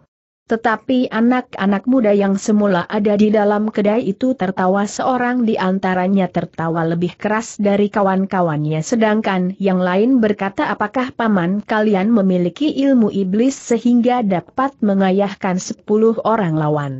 Tetapi anak-anak muda yang semula ada di dalam kedai itu tertawa seorang di antaranya tertawa lebih keras dari kawan-kawannya sedangkan yang lain berkata apakah paman kalian memiliki ilmu iblis sehingga dapat mengayahkan sepuluh orang lawan.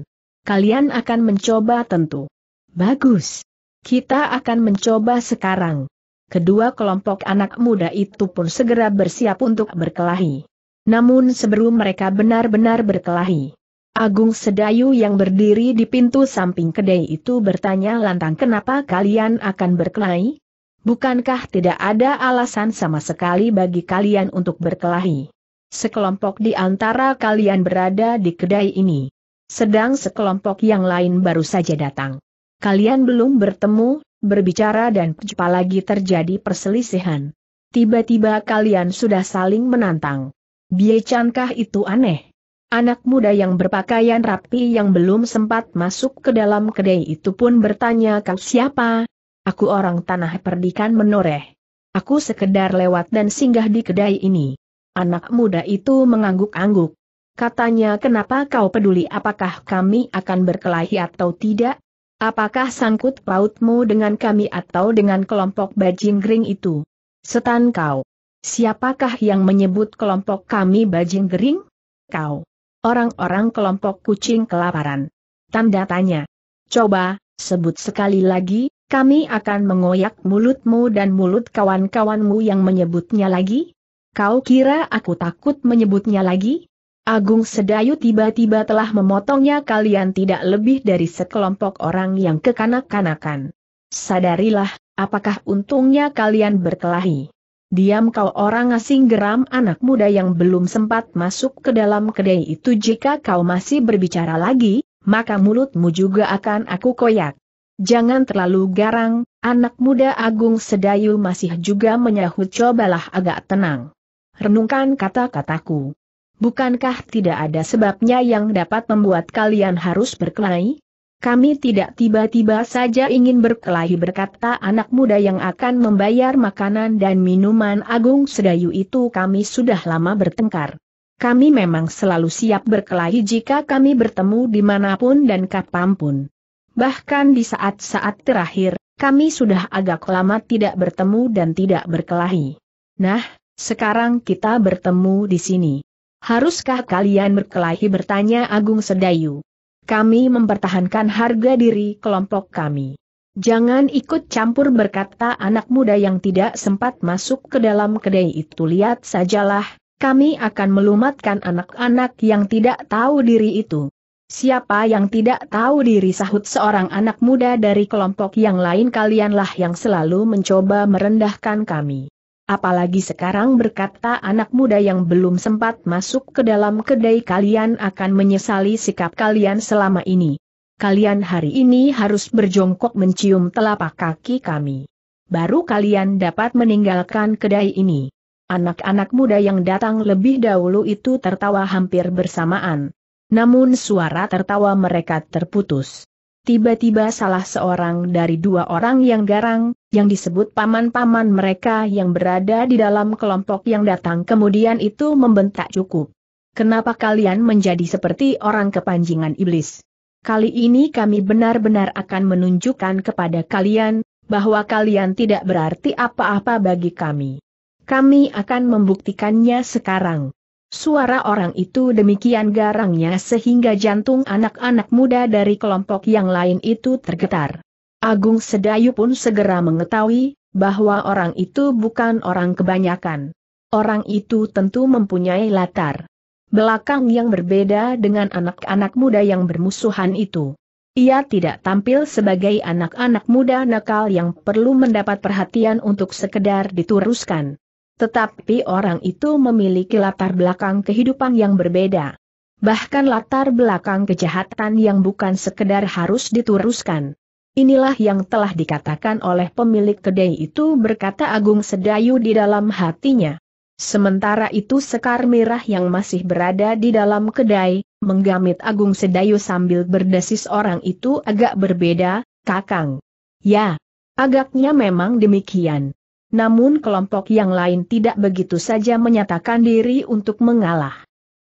Kalian akan mencoba tentu. Bagus. Kita akan mencoba sekarang. Kedua kelompok anak muda itu pun segera bersiap untuk berkelahi. Namun sebelum mereka benar-benar berkelahi, Agung Sedayu yang berdiri di pintu samping kedai itu bertanya lantang kenapa kalian akan berkelahi? Bukankah tidak ada alasan sama sekali bagi kalian untuk berkelahi? Sekelompok di antara kalian berada di kedai ini. Sedang sekelompok yang lain baru saja datang. Kalian belum bertemu, berbicara dan lagi terjadi perselisihan. Tiba-tiba kalian sudah saling menantang. Biecankah itu aneh. Anak muda yang berpakaian rapi yang belum sempat masuk ke dalam kedai itu pun bertanya kau siapa? Aku orang tanah perdikan menoreh. Aku sekedar lewat dan singgah di kedai ini. Anak muda itu mengangguk-angguk. Katanya kenapa kau peduli apakah kami akan berkelahi atau tidak? Apakah sangkut pautmu dengan kami atau dengan kelompok bajing ring itu? Setan kau. Siapakah yang menyebut kelompok kami bajing gering? Kau. Orang-orang kelompok kucing kelaparan. Tanda tanya. Coba, sebut sekali lagi, kami akan mengoyak mulutmu dan mulut kawan-kawanmu yang menyebutnya lagi? Kau kira aku takut menyebutnya lagi? Agung Sedayu tiba-tiba telah memotongnya kalian tidak lebih dari sekelompok orang yang kekanak-kanakan. Sadarilah, apakah untungnya kalian berkelahi? Diam kau orang asing geram anak muda yang belum sempat masuk ke dalam kedai itu jika kau masih berbicara lagi, maka mulutmu juga akan aku koyak. Jangan terlalu garang, anak muda Agung Sedayu masih juga menyahut cobalah agak tenang. Renungkan kata-kataku. Bukankah tidak ada sebabnya yang dapat membuat kalian harus berkelahi? Kami tidak tiba-tiba saja ingin berkelahi berkata anak muda yang akan membayar makanan dan minuman Agung Sedayu itu kami sudah lama bertengkar. Kami memang selalu siap berkelahi jika kami bertemu dimanapun dan kapanpun. Bahkan di saat-saat terakhir, kami sudah agak lama tidak bertemu dan tidak berkelahi. Nah, sekarang kita bertemu di sini. Haruskah kalian berkelahi bertanya Agung Sedayu? Kami mempertahankan harga diri kelompok kami. Jangan ikut campur berkata anak muda yang tidak sempat masuk ke dalam kedai itu lihat sajalah, kami akan melumatkan anak-anak yang tidak tahu diri itu. Siapa yang tidak tahu diri sahut seorang anak muda dari kelompok yang lain kalianlah yang selalu mencoba merendahkan kami. Apalagi sekarang berkata anak muda yang belum sempat masuk ke dalam kedai kalian akan menyesali sikap kalian selama ini. Kalian hari ini harus berjongkok mencium telapak kaki kami. Baru kalian dapat meninggalkan kedai ini. Anak-anak muda yang datang lebih dahulu itu tertawa hampir bersamaan. Namun suara tertawa mereka terputus. Tiba-tiba salah seorang dari dua orang yang garang, yang disebut paman-paman mereka yang berada di dalam kelompok yang datang kemudian itu membentak cukup. Kenapa kalian menjadi seperti orang kepanjingan iblis? Kali ini kami benar-benar akan menunjukkan kepada kalian, bahwa kalian tidak berarti apa-apa bagi kami. Kami akan membuktikannya sekarang. Suara orang itu demikian garangnya sehingga jantung anak-anak muda dari kelompok yang lain itu tergetar. Agung Sedayu pun segera mengetahui, bahwa orang itu bukan orang kebanyakan. Orang itu tentu mempunyai latar belakang yang berbeda dengan anak-anak muda yang bermusuhan itu. Ia tidak tampil sebagai anak-anak muda nakal yang perlu mendapat perhatian untuk sekedar dituruskan. Tetapi orang itu memiliki latar belakang kehidupan yang berbeda. Bahkan latar belakang kejahatan yang bukan sekedar harus dituruskan. Inilah yang telah dikatakan oleh pemilik kedai itu berkata Agung Sedayu di dalam hatinya. Sementara itu Sekar merah yang masih berada di dalam kedai, menggamit Agung Sedayu sambil berdesis orang itu agak berbeda, Kakang. Ya, agaknya memang demikian. Namun kelompok yang lain tidak begitu saja menyatakan diri untuk mengalah.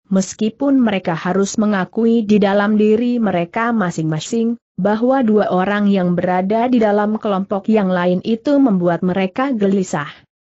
Meskipun mereka harus mengakui di dalam diri mereka masing-masing, bahwa dua orang yang berada di dalam kelompok yang lain itu membuat mereka gelisah.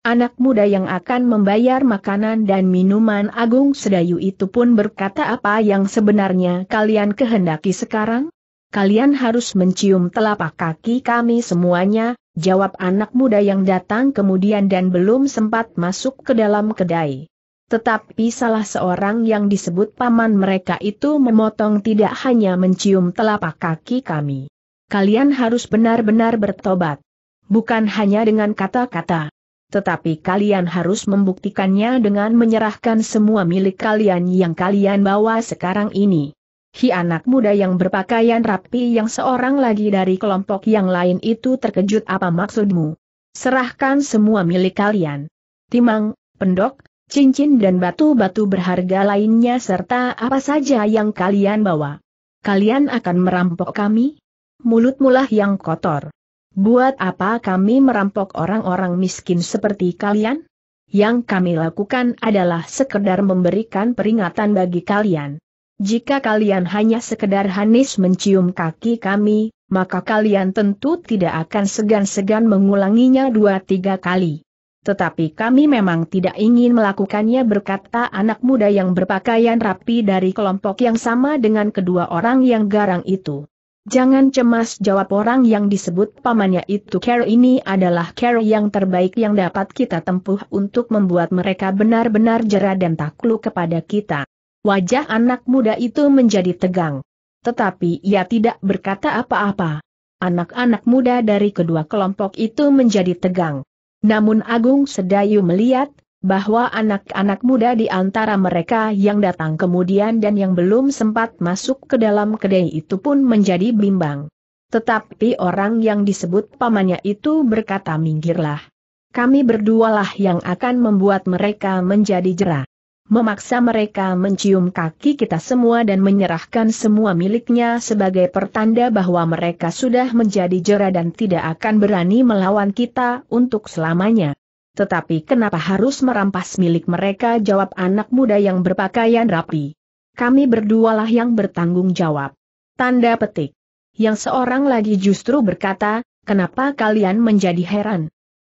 Anak muda yang akan membayar makanan dan minuman Agung Sedayu itu pun berkata apa yang sebenarnya kalian kehendaki sekarang? Kalian harus mencium telapak kaki kami semuanya, jawab anak muda yang datang kemudian dan belum sempat masuk ke dalam kedai. Tetapi salah seorang yang disebut paman mereka itu memotong tidak hanya mencium telapak kaki kami. Kalian harus benar-benar bertobat. Bukan hanya dengan kata-kata. Tetapi kalian harus membuktikannya dengan menyerahkan semua milik kalian yang kalian bawa sekarang ini. Hi anak muda yang berpakaian rapi yang seorang lagi dari kelompok yang lain itu terkejut apa maksudmu? Serahkan semua milik kalian. Timang, pendok, cincin dan batu-batu berharga lainnya serta apa saja yang kalian bawa. Kalian akan merampok kami? Mulut Mulutmulah yang kotor. Buat apa kami merampok orang-orang miskin seperti kalian? Yang kami lakukan adalah sekedar memberikan peringatan bagi kalian. Jika kalian hanya sekedar hanis mencium kaki kami, maka kalian tentu tidak akan segan-segan mengulanginya dua tiga kali. Tetapi kami memang tidak ingin melakukannya berkata anak muda yang berpakaian rapi dari kelompok yang sama dengan kedua orang yang garang itu. Jangan cemas jawab orang yang disebut pamannya itu care ini adalah care yang terbaik yang dapat kita tempuh untuk membuat mereka benar-benar jera dan takluk kepada kita. Wajah anak muda itu menjadi tegang. Tetapi ia tidak berkata apa-apa. Anak-anak muda dari kedua kelompok itu menjadi tegang. Namun Agung Sedayu melihat, bahwa anak-anak muda di antara mereka yang datang kemudian dan yang belum sempat masuk ke dalam kedai itu pun menjadi bimbang. Tetapi orang yang disebut pamannya itu berkata minggirlah. Kami berdualah yang akan membuat mereka menjadi jerah memaksa mereka mencium kaki kita semua dan menyerahkan semua miliknya sebagai pertanda bahwa mereka sudah menjadi jera dan tidak akan berani melawan kita untuk selamanya. Tetapi kenapa harus merampas milik mereka jawab anak muda yang berpakaian rapi. Kami berdualah yang bertanggung jawab. Tanda petik. Yang seorang lagi justru berkata, kenapa kalian menjadi heran?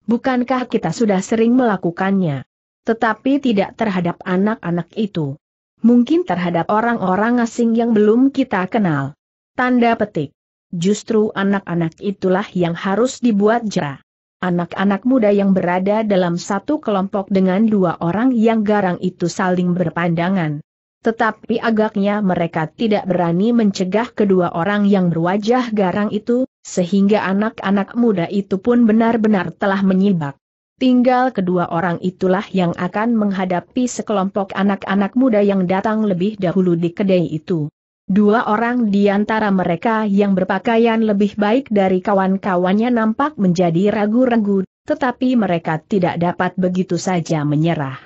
Bukankah kita sudah sering melakukannya? tetapi tidak terhadap anak-anak itu. Mungkin terhadap orang-orang asing yang belum kita kenal. Tanda petik. Justru anak-anak itulah yang harus dibuat jera. Anak-anak muda yang berada dalam satu kelompok dengan dua orang yang garang itu saling berpandangan. Tetapi agaknya mereka tidak berani mencegah kedua orang yang berwajah garang itu, sehingga anak-anak muda itu pun benar-benar telah menyibak. Tinggal kedua orang itulah yang akan menghadapi sekelompok anak-anak muda yang datang lebih dahulu di kedai itu. Dua orang di antara mereka yang berpakaian lebih baik dari kawan-kawannya nampak menjadi ragu-ragu, tetapi mereka tidak dapat begitu saja menyerah.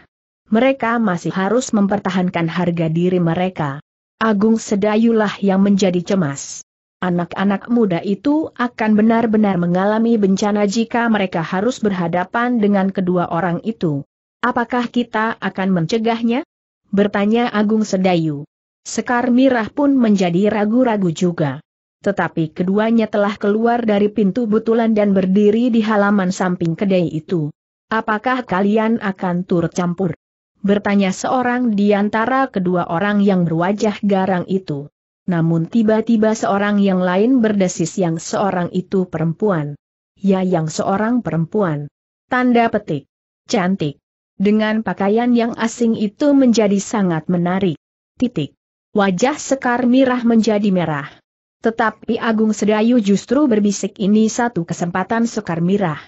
Mereka masih harus mempertahankan harga diri mereka. Agung Sedayulah yang menjadi cemas anak-anak muda itu akan benar-benar mengalami bencana jika mereka harus berhadapan dengan kedua orang itu. Apakah kita akan mencegahnya? Bertanya Agung Sedayu. Sekar Mirah pun menjadi ragu-ragu juga. Tetapi keduanya telah keluar dari pintu butulan dan berdiri di halaman samping kedai itu. Apakah kalian akan turut campur? Bertanya seorang di antara kedua orang yang berwajah garang itu. Namun tiba-tiba seorang yang lain berdesis yang seorang itu perempuan. Ya yang seorang perempuan. Tanda petik. Cantik. Dengan pakaian yang asing itu menjadi sangat menarik. Titik. Wajah Sekar Mirah menjadi merah. Tetapi Agung Sedayu justru berbisik ini satu kesempatan Sekar Mirah.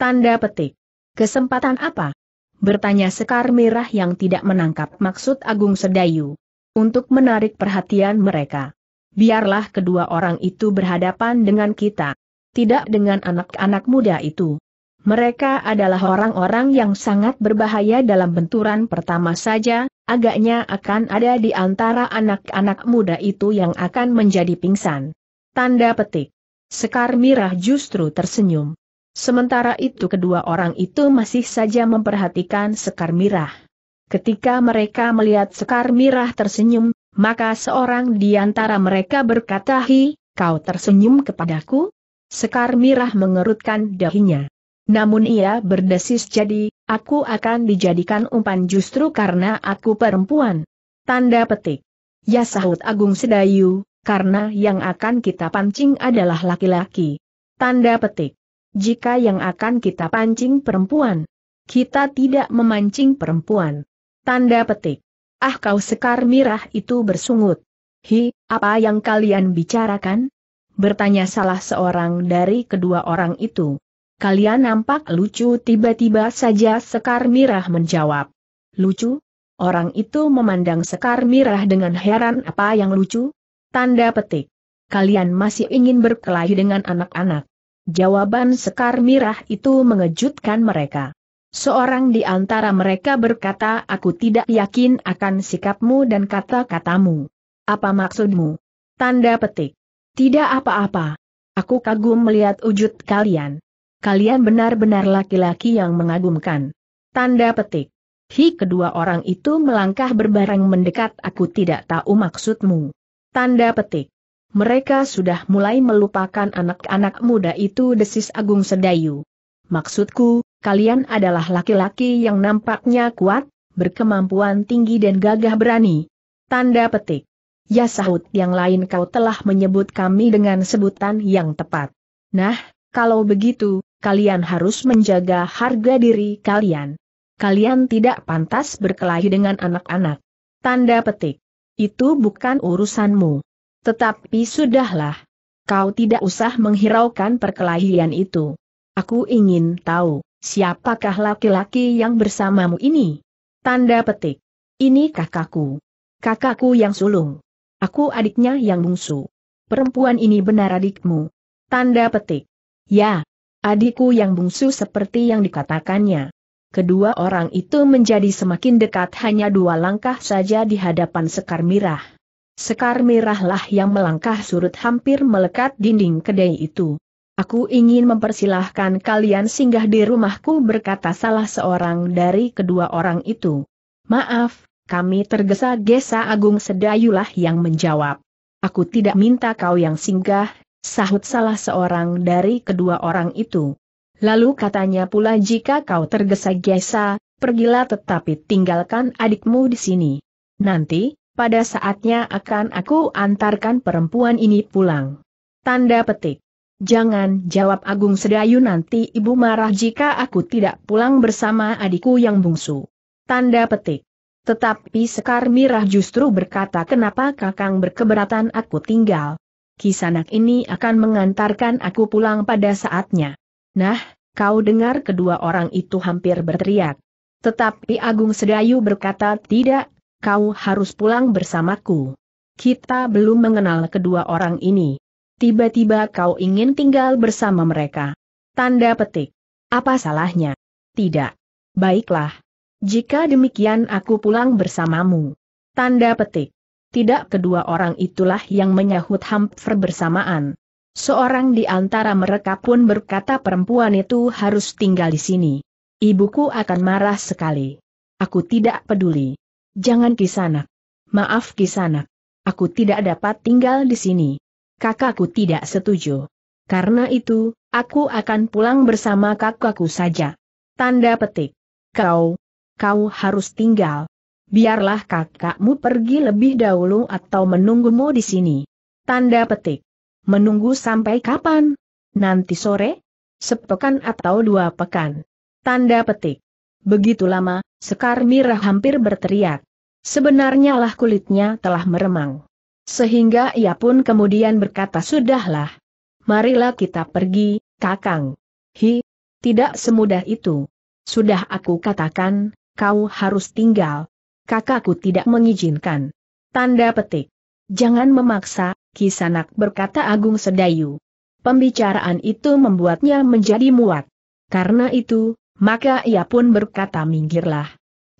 Tanda petik. Kesempatan apa? Bertanya Sekar Mirah yang tidak menangkap maksud Agung Sedayu untuk menarik perhatian mereka. Biarlah kedua orang itu berhadapan dengan kita, tidak dengan anak-anak muda itu. Mereka adalah orang-orang yang sangat berbahaya dalam benturan pertama saja, agaknya akan ada di antara anak-anak muda itu yang akan menjadi pingsan. Tanda petik. Sekar Mirah justru tersenyum. Sementara itu kedua orang itu masih saja memperhatikan Sekar Mirah. Ketika mereka melihat Sekar Mirah tersenyum, maka seorang di antara mereka berkata Hi, kau tersenyum kepadaku? Sekar Mirah mengerutkan dahinya. Namun ia berdesis jadi, aku akan dijadikan umpan justru karena aku perempuan. Tanda petik. Ya sahut Agung Sedayu, karena yang akan kita pancing adalah laki-laki. Tanda petik. Jika yang akan kita pancing perempuan, kita tidak memancing perempuan. Tanda petik. Ah kau sekar mirah itu bersungut. Hi, apa yang kalian bicarakan? Bertanya salah seorang dari kedua orang itu. Kalian nampak lucu tiba-tiba saja sekar mirah menjawab. Lucu? Orang itu memandang sekar mirah dengan heran apa yang lucu? Tanda petik. Kalian masih ingin berkelahi dengan anak-anak. Jawaban sekar mirah itu mengejutkan mereka. Seorang di antara mereka berkata aku tidak yakin akan sikapmu dan kata-katamu. Apa maksudmu? Tanda petik. Tidak apa-apa. Aku kagum melihat wujud kalian. Kalian benar-benar laki-laki yang mengagumkan. Tanda petik. Hi kedua orang itu melangkah berbareng mendekat aku tidak tahu maksudmu. Tanda petik. Mereka sudah mulai melupakan anak-anak muda itu desis Agung Sedayu. Maksudku, kalian adalah laki-laki yang nampaknya kuat, berkemampuan tinggi dan gagah berani. Tanda petik. Ya sahut yang lain kau telah menyebut kami dengan sebutan yang tepat. Nah, kalau begitu, kalian harus menjaga harga diri kalian. Kalian tidak pantas berkelahi dengan anak-anak. Tanda petik. Itu bukan urusanmu. Tetapi sudahlah. Kau tidak usah menghiraukan perkelahian itu. Aku ingin tahu, siapakah laki-laki yang bersamamu ini? Tanda petik. Ini kakakku. Kakakku yang sulung. Aku adiknya yang bungsu. Perempuan ini benar adikmu. Tanda petik. Ya, adikku yang bungsu seperti yang dikatakannya. Kedua orang itu menjadi semakin dekat hanya dua langkah saja di hadapan Sekar Mirah. Sekar Mirahlah yang melangkah surut hampir melekat dinding kedai itu. Aku ingin mempersilahkan kalian singgah di rumahku berkata salah seorang dari kedua orang itu. Maaf, kami tergesa-gesa Agung Sedayulah yang menjawab. Aku tidak minta kau yang singgah, sahut salah seorang dari kedua orang itu. Lalu katanya pula jika kau tergesa-gesa, pergilah tetapi tinggalkan adikmu di sini. Nanti, pada saatnya akan aku antarkan perempuan ini pulang. Tanda petik. Jangan jawab Agung Sedayu nanti ibu marah jika aku tidak pulang bersama adikku yang bungsu. Tanda petik. Tetapi Sekar Mirah justru berkata kenapa kakang berkeberatan aku tinggal. Kisanak ini akan mengantarkan aku pulang pada saatnya. Nah, kau dengar kedua orang itu hampir berteriak. Tetapi Agung Sedayu berkata tidak, kau harus pulang bersamaku. Kita belum mengenal kedua orang ini tiba-tiba kau ingin tinggal bersama mereka. Tanda petik. Apa salahnya? Tidak. Baiklah. Jika demikian aku pulang bersamamu. Tanda petik. Tidak kedua orang itulah yang menyahut Humphrey bersamaan. Seorang di antara mereka pun berkata perempuan itu harus tinggal di sini. Ibuku akan marah sekali. Aku tidak peduli. Jangan kisanak. Maaf kisanak. Aku tidak dapat tinggal di sini kakakku tidak setuju. Karena itu, aku akan pulang bersama kakakku saja. Tanda petik. Kau, kau harus tinggal. Biarlah kakakmu pergi lebih dahulu atau menunggumu di sini. Tanda petik. Menunggu sampai kapan? Nanti sore? Sepekan atau dua pekan? Tanda petik. Begitu lama, Sekar Mirah hampir berteriak. Sebenarnya lah kulitnya telah meremang. Sehingga ia pun kemudian berkata sudahlah. Marilah kita pergi, kakang. Hi, tidak semudah itu. Sudah aku katakan, kau harus tinggal. Kakakku tidak mengizinkan. Tanda petik. Jangan memaksa, Kisanak berkata Agung Sedayu. Pembicaraan itu membuatnya menjadi muak Karena itu, maka ia pun berkata minggirlah.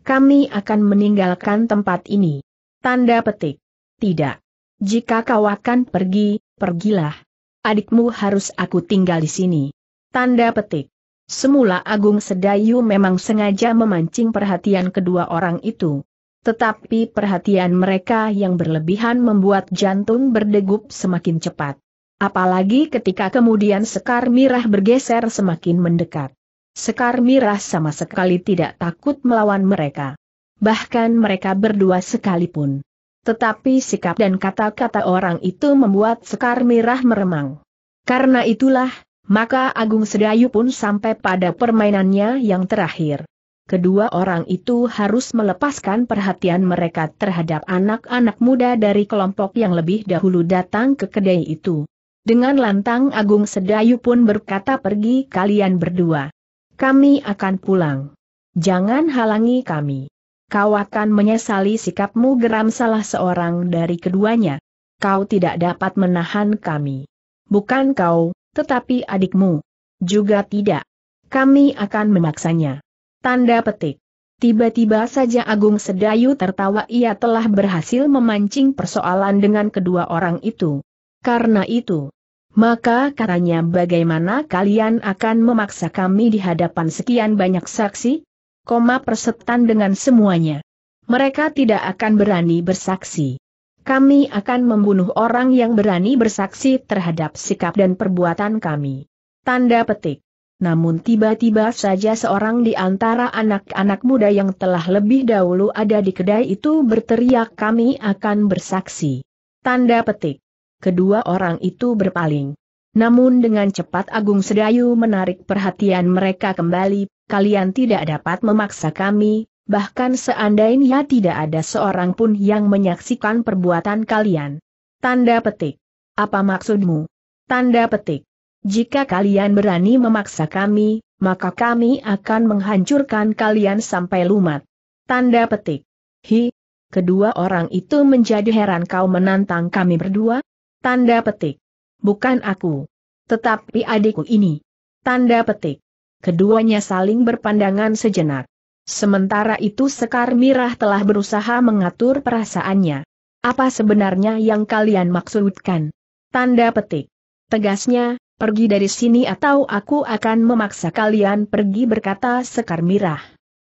Kami akan meninggalkan tempat ini. Tanda petik. Tidak. Jika kau akan pergi, pergilah. Adikmu harus aku tinggal di sini. Tanda petik. Semula Agung Sedayu memang sengaja memancing perhatian kedua orang itu. Tetapi perhatian mereka yang berlebihan membuat jantung berdegup semakin cepat. Apalagi ketika kemudian Sekar Mirah bergeser semakin mendekat. Sekar Mirah sama sekali tidak takut melawan mereka. Bahkan mereka berdua sekalipun tetapi sikap dan kata-kata orang itu membuat Sekar Mirah meremang. Karena itulah, maka Agung Sedayu pun sampai pada permainannya yang terakhir. Kedua orang itu harus melepaskan perhatian mereka terhadap anak-anak muda dari kelompok yang lebih dahulu datang ke kedai itu. Dengan lantang Agung Sedayu pun berkata pergi kalian berdua. Kami akan pulang. Jangan halangi kami kau akan menyesali sikapmu geram salah seorang dari keduanya. Kau tidak dapat menahan kami. Bukan kau, tetapi adikmu. Juga tidak. Kami akan memaksanya. Tanda petik. Tiba-tiba saja Agung Sedayu tertawa ia telah berhasil memancing persoalan dengan kedua orang itu. Karena itu, maka katanya bagaimana kalian akan memaksa kami di hadapan sekian banyak saksi? koma persetan dengan semuanya. Mereka tidak akan berani bersaksi. Kami akan membunuh orang yang berani bersaksi terhadap sikap dan perbuatan kami. Tanda petik. Namun tiba-tiba saja seorang di antara anak-anak muda yang telah lebih dahulu ada di kedai itu berteriak kami akan bersaksi. Tanda petik. Kedua orang itu berpaling. Namun dengan cepat Agung Sedayu menarik perhatian mereka kembali, kalian tidak dapat memaksa kami, bahkan seandainya tidak ada seorang pun yang menyaksikan perbuatan kalian. Tanda petik. Apa maksudmu? Tanda petik. Jika kalian berani memaksa kami, maka kami akan menghancurkan kalian sampai lumat. Tanda petik. Hi, kedua orang itu menjadi heran kau menantang kami berdua? Tanda petik. Bukan aku. Tetapi adikku ini. Tanda petik. Keduanya saling berpandangan sejenak. Sementara itu Sekar Mirah telah berusaha mengatur perasaannya. Apa sebenarnya yang kalian maksudkan? Tanda petik. Tegasnya, pergi dari sini atau aku akan memaksa kalian pergi berkata Sekar Mirah.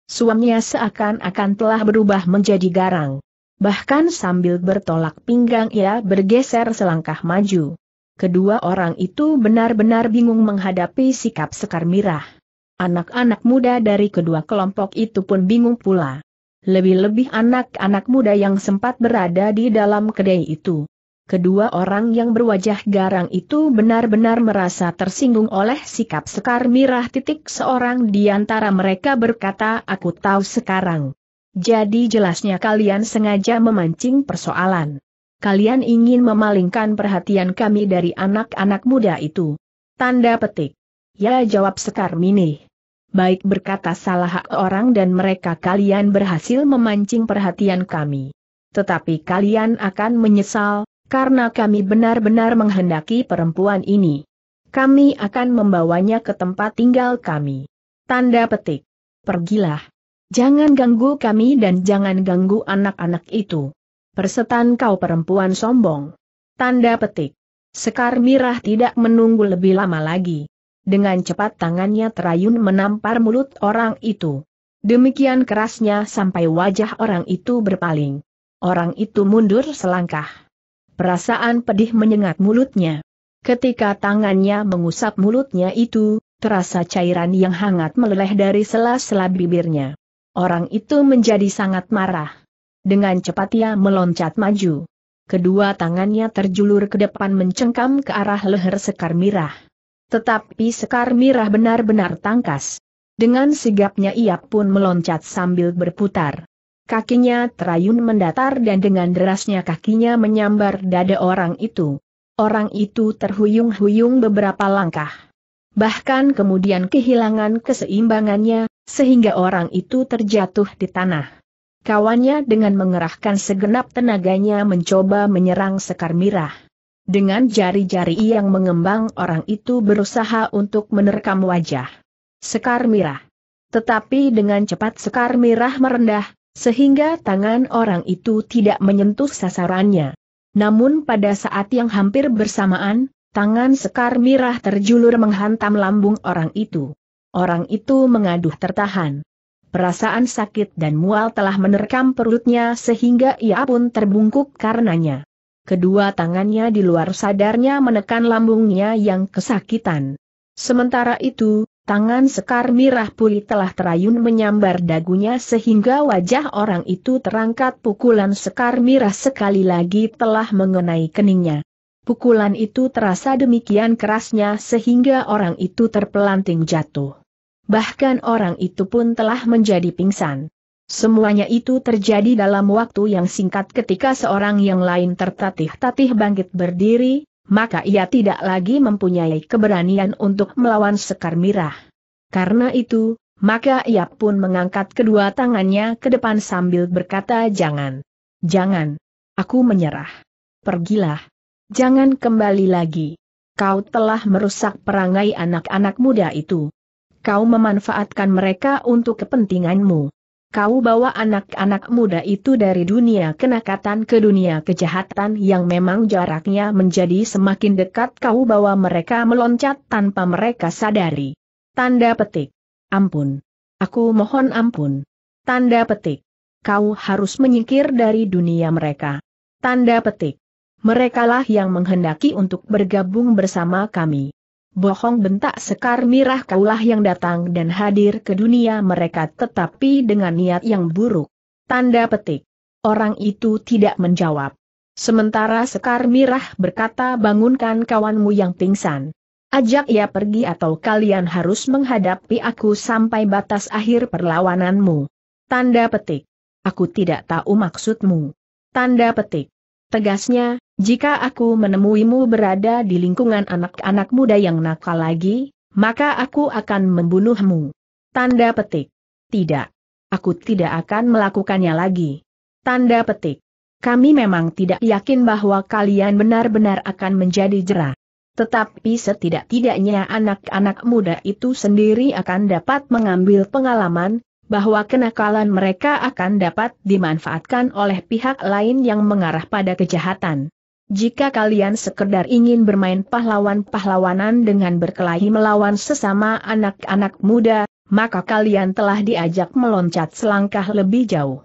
Suamnya seakan-akan telah berubah menjadi garang. Bahkan sambil bertolak pinggang ia bergeser selangkah maju. Kedua orang itu benar-benar bingung menghadapi sikap Sekar Mirah. Anak-anak muda dari kedua kelompok itu pun bingung pula. Lebih-lebih anak-anak muda yang sempat berada di dalam kedai itu. Kedua orang yang berwajah garang itu benar-benar merasa tersinggung oleh sikap Sekar Mirah titik seorang di antara mereka berkata aku tahu sekarang. Jadi jelasnya kalian sengaja memancing persoalan. Kalian ingin memalingkan perhatian kami dari anak-anak muda itu. Tanda petik. Ya jawab Sekar Minih baik berkata salah orang dan mereka kalian berhasil memancing perhatian kami. Tetapi kalian akan menyesal, karena kami benar-benar menghendaki perempuan ini. Kami akan membawanya ke tempat tinggal kami. Tanda petik. Pergilah. Jangan ganggu kami dan jangan ganggu anak-anak itu. Persetan kau perempuan sombong. Tanda petik. Sekar Mirah tidak menunggu lebih lama lagi. Dengan cepat tangannya terayun menampar mulut orang itu. Demikian kerasnya sampai wajah orang itu berpaling. Orang itu mundur selangkah. Perasaan pedih menyengat mulutnya. Ketika tangannya mengusap mulutnya itu, terasa cairan yang hangat meleleh dari sela-sela bibirnya. Orang itu menjadi sangat marah. Dengan cepat ia meloncat maju. Kedua tangannya terjulur ke depan mencengkam ke arah leher Sekar Mirah. Tetapi Sekar Mirah benar-benar tangkas. Dengan sigapnya ia pun meloncat sambil berputar. Kakinya terayun mendatar dan dengan derasnya kakinya menyambar dada orang itu. Orang itu terhuyung-huyung beberapa langkah. Bahkan kemudian kehilangan keseimbangannya, sehingga orang itu terjatuh di tanah. Kawannya dengan mengerahkan segenap tenaganya mencoba menyerang Sekar Mirah. Dengan jari-jari yang mengembang orang itu berusaha untuk menerkam wajah. Sekar Mirah. Tetapi dengan cepat Sekar Mirah merendah, sehingga tangan orang itu tidak menyentuh sasarannya. Namun pada saat yang hampir bersamaan, tangan Sekar Mirah terjulur menghantam lambung orang itu. Orang itu mengaduh tertahan. Perasaan sakit dan mual telah menerkam perutnya sehingga ia pun terbungkuk karenanya kedua tangannya di luar sadarnya menekan lambungnya yang kesakitan. Sementara itu, tangan sekar mirah pulih telah terayun menyambar dagunya sehingga wajah orang itu terangkat pukulan sekar mirah sekali lagi telah mengenai keningnya. Pukulan itu terasa demikian kerasnya sehingga orang itu terpelanting jatuh. Bahkan orang itu pun telah menjadi pingsan. Semuanya itu terjadi dalam waktu yang singkat ketika seorang yang lain tertatih-tatih bangkit berdiri, maka ia tidak lagi mempunyai keberanian untuk melawan Sekar Mirah. Karena itu, maka ia pun mengangkat kedua tangannya ke depan sambil berkata jangan. Jangan. Aku menyerah. Pergilah. Jangan kembali lagi. Kau telah merusak perangai anak-anak muda itu. Kau memanfaatkan mereka untuk kepentinganmu kau bawa anak-anak muda itu dari dunia kenakatan ke dunia kejahatan yang memang jaraknya menjadi semakin dekat kau bawa mereka meloncat tanpa mereka sadari. Tanda petik. Ampun. Aku mohon ampun. Tanda petik. Kau harus menyingkir dari dunia mereka. Tanda petik. Merekalah yang menghendaki untuk bergabung bersama kami. Bohong bentak Sekar Mirah kaulah yang datang dan hadir ke dunia mereka tetapi dengan niat yang buruk. Tanda petik. Orang itu tidak menjawab. Sementara Sekar Mirah berkata bangunkan kawanmu yang pingsan. Ajak ia pergi atau kalian harus menghadapi aku sampai batas akhir perlawananmu. Tanda petik. Aku tidak tahu maksudmu. Tanda petik. Tegasnya, jika aku menemuimu berada di lingkungan anak-anak muda yang nakal lagi, maka aku akan membunuhmu. Tanda petik. Tidak. Aku tidak akan melakukannya lagi. Tanda petik. Kami memang tidak yakin bahwa kalian benar-benar akan menjadi jerah. Tetapi setidak-tidaknya anak-anak muda itu sendiri akan dapat mengambil pengalaman, bahwa kenakalan mereka akan dapat dimanfaatkan oleh pihak lain yang mengarah pada kejahatan. Jika kalian sekedar ingin bermain pahlawan-pahlawanan dengan berkelahi melawan sesama anak-anak muda, maka kalian telah diajak meloncat selangkah lebih jauh.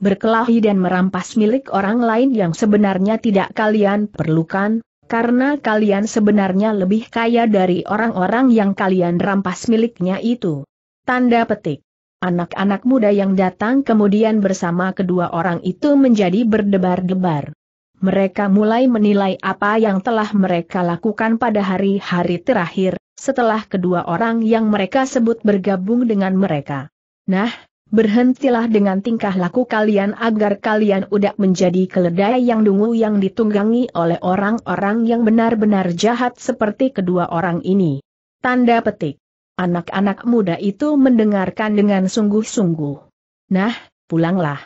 Berkelahi dan merampas milik orang lain yang sebenarnya tidak kalian perlukan, karena kalian sebenarnya lebih kaya dari orang-orang yang kalian rampas miliknya itu. Tanda petik. Anak-anak muda yang datang kemudian bersama kedua orang itu menjadi berdebar-debar. Mereka mulai menilai apa yang telah mereka lakukan pada hari-hari terakhir, setelah kedua orang yang mereka sebut bergabung dengan mereka. Nah, berhentilah dengan tingkah laku kalian agar kalian udah menjadi keledai yang dungu yang ditunggangi oleh orang-orang yang benar-benar jahat seperti kedua orang ini. Tanda petik. Anak-anak muda itu mendengarkan dengan sungguh-sungguh. Nah, pulanglah.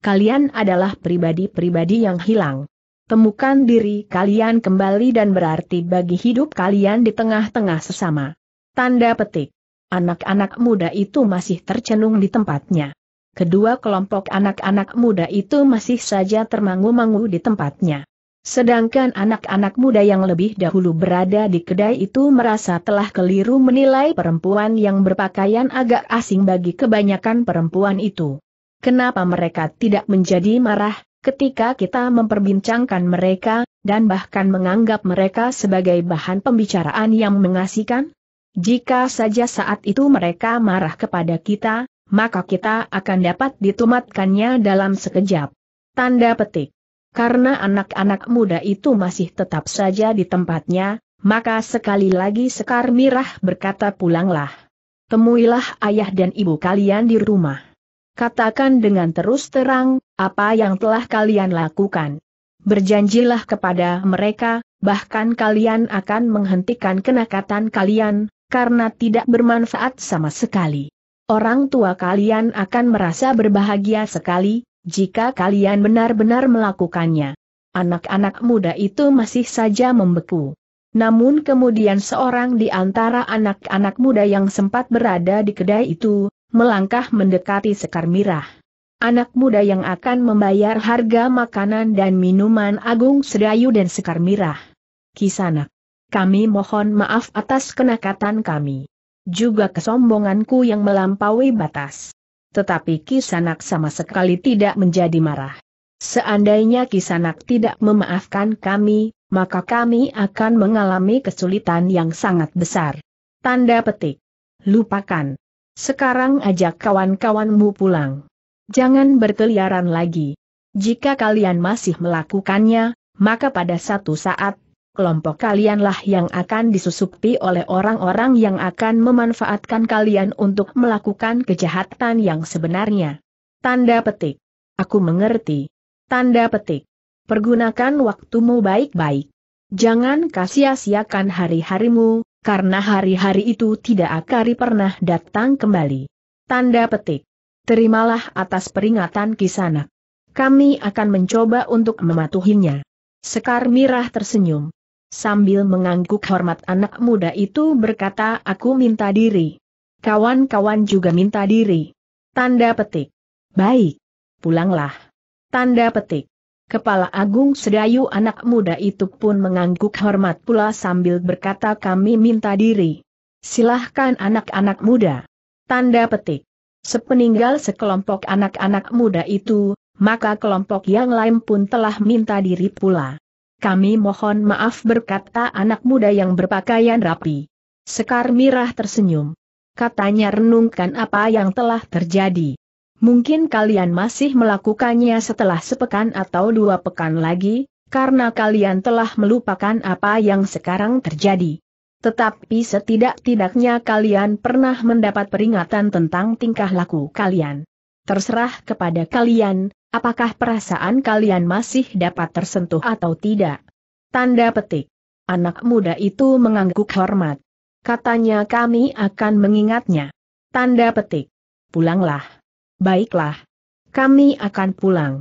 Kalian adalah pribadi-pribadi yang hilang temukan diri kalian kembali dan berarti bagi hidup kalian di tengah-tengah sesama. Tanda petik. Anak-anak muda itu masih tercenung di tempatnya. Kedua kelompok anak-anak muda itu masih saja termangu-mangu di tempatnya. Sedangkan anak-anak muda yang lebih dahulu berada di kedai itu merasa telah keliru menilai perempuan yang berpakaian agak asing bagi kebanyakan perempuan itu. Kenapa mereka tidak menjadi marah, Ketika kita memperbincangkan mereka, dan bahkan menganggap mereka sebagai bahan pembicaraan yang mengasihkan? Jika saja saat itu mereka marah kepada kita, maka kita akan dapat ditumatkannya dalam sekejap. Tanda petik. Karena anak-anak muda itu masih tetap saja di tempatnya, maka sekali lagi Sekar Mirah berkata pulanglah. Temuilah ayah dan ibu kalian di rumah katakan dengan terus terang, apa yang telah kalian lakukan. Berjanjilah kepada mereka, bahkan kalian akan menghentikan kenakatan kalian, karena tidak bermanfaat sama sekali. Orang tua kalian akan merasa berbahagia sekali, jika kalian benar-benar melakukannya. Anak-anak muda itu masih saja membeku. Namun kemudian seorang di antara anak-anak muda yang sempat berada di kedai itu, melangkah mendekati Sekar Mirah. Anak muda yang akan membayar harga makanan dan minuman Agung Sedayu dan Sekar Mirah. Kisanak, kami mohon maaf atas kenakatan kami. Juga kesombonganku yang melampaui batas. Tetapi Kisanak sama sekali tidak menjadi marah. Seandainya Kisanak tidak memaafkan kami, maka kami akan mengalami kesulitan yang sangat besar. Tanda petik. Lupakan. Sekarang ajak kawan-kawanmu pulang. Jangan berkeliaran lagi. Jika kalian masih melakukannya, maka pada satu saat, kelompok kalianlah yang akan disusupi oleh orang-orang yang akan memanfaatkan kalian untuk melakukan kejahatan yang sebenarnya. Tanda petik. Aku mengerti. Tanda petik. Pergunakan waktumu baik-baik. Jangan kasia-siakan hari-harimu, karena hari-hari itu tidak akari pernah datang kembali. Tanda petik. Terimalah atas peringatan kisanak. Kami akan mencoba untuk mematuhinya. Sekar Mirah tersenyum. Sambil mengangguk hormat anak muda itu berkata aku minta diri. Kawan-kawan juga minta diri. Tanda petik. Baik. Pulanglah. Tanda petik. Kepala Agung Sedayu anak muda itu pun mengangguk hormat pula sambil berkata kami minta diri. Silahkan anak-anak muda. Tanda petik. Sepeninggal sekelompok anak-anak muda itu, maka kelompok yang lain pun telah minta diri pula. Kami mohon maaf berkata anak muda yang berpakaian rapi. Sekar Mirah tersenyum. Katanya renungkan apa yang telah terjadi. Mungkin kalian masih melakukannya setelah sepekan atau dua pekan lagi, karena kalian telah melupakan apa yang sekarang terjadi. Tetapi setidak-tidaknya kalian pernah mendapat peringatan tentang tingkah laku kalian. Terserah kepada kalian, apakah perasaan kalian masih dapat tersentuh atau tidak. Tanda petik. Anak muda itu mengangguk hormat. Katanya kami akan mengingatnya. Tanda petik. Pulanglah. Baiklah. Kami akan pulang.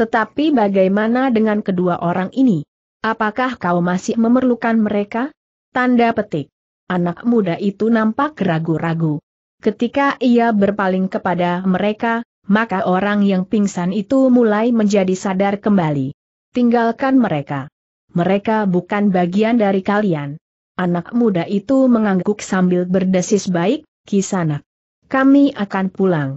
Tetapi bagaimana dengan kedua orang ini? Apakah kau masih memerlukan mereka? Tanda petik. Anak muda itu nampak ragu-ragu. Ketika ia berpaling kepada mereka, maka orang yang pingsan itu mulai menjadi sadar kembali. Tinggalkan mereka. Mereka bukan bagian dari kalian. Anak muda itu mengangguk sambil berdesis baik, kisanak. Kami akan pulang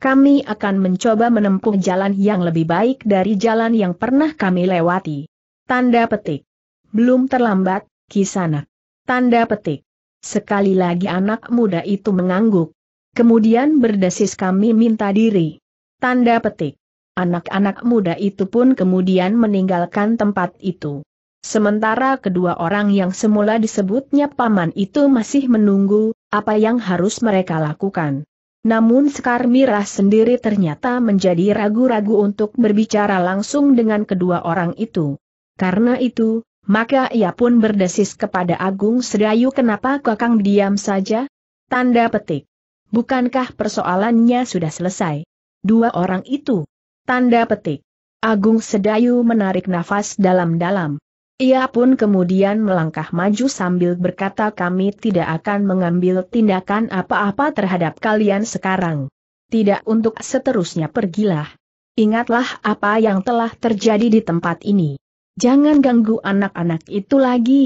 kami akan mencoba menempuh jalan yang lebih baik dari jalan yang pernah kami lewati. Tanda petik. Belum terlambat, kisanak. Tanda petik. Sekali lagi anak muda itu mengangguk. Kemudian berdesis kami minta diri. Tanda petik. Anak-anak muda itu pun kemudian meninggalkan tempat itu. Sementara kedua orang yang semula disebutnya paman itu masih menunggu, apa yang harus mereka lakukan. Namun Sekar Mirah sendiri ternyata menjadi ragu-ragu untuk berbicara langsung dengan kedua orang itu. Karena itu, maka ia pun berdesis kepada Agung Sedayu kenapa kakang diam saja? Tanda petik. Bukankah persoalannya sudah selesai? Dua orang itu. Tanda petik. Agung Sedayu menarik nafas dalam-dalam. Ia pun kemudian melangkah maju sambil berkata kami tidak akan mengambil tindakan apa-apa terhadap kalian sekarang. Tidak untuk seterusnya pergilah. Ingatlah apa yang telah terjadi di tempat ini. Jangan ganggu anak-anak itu lagi.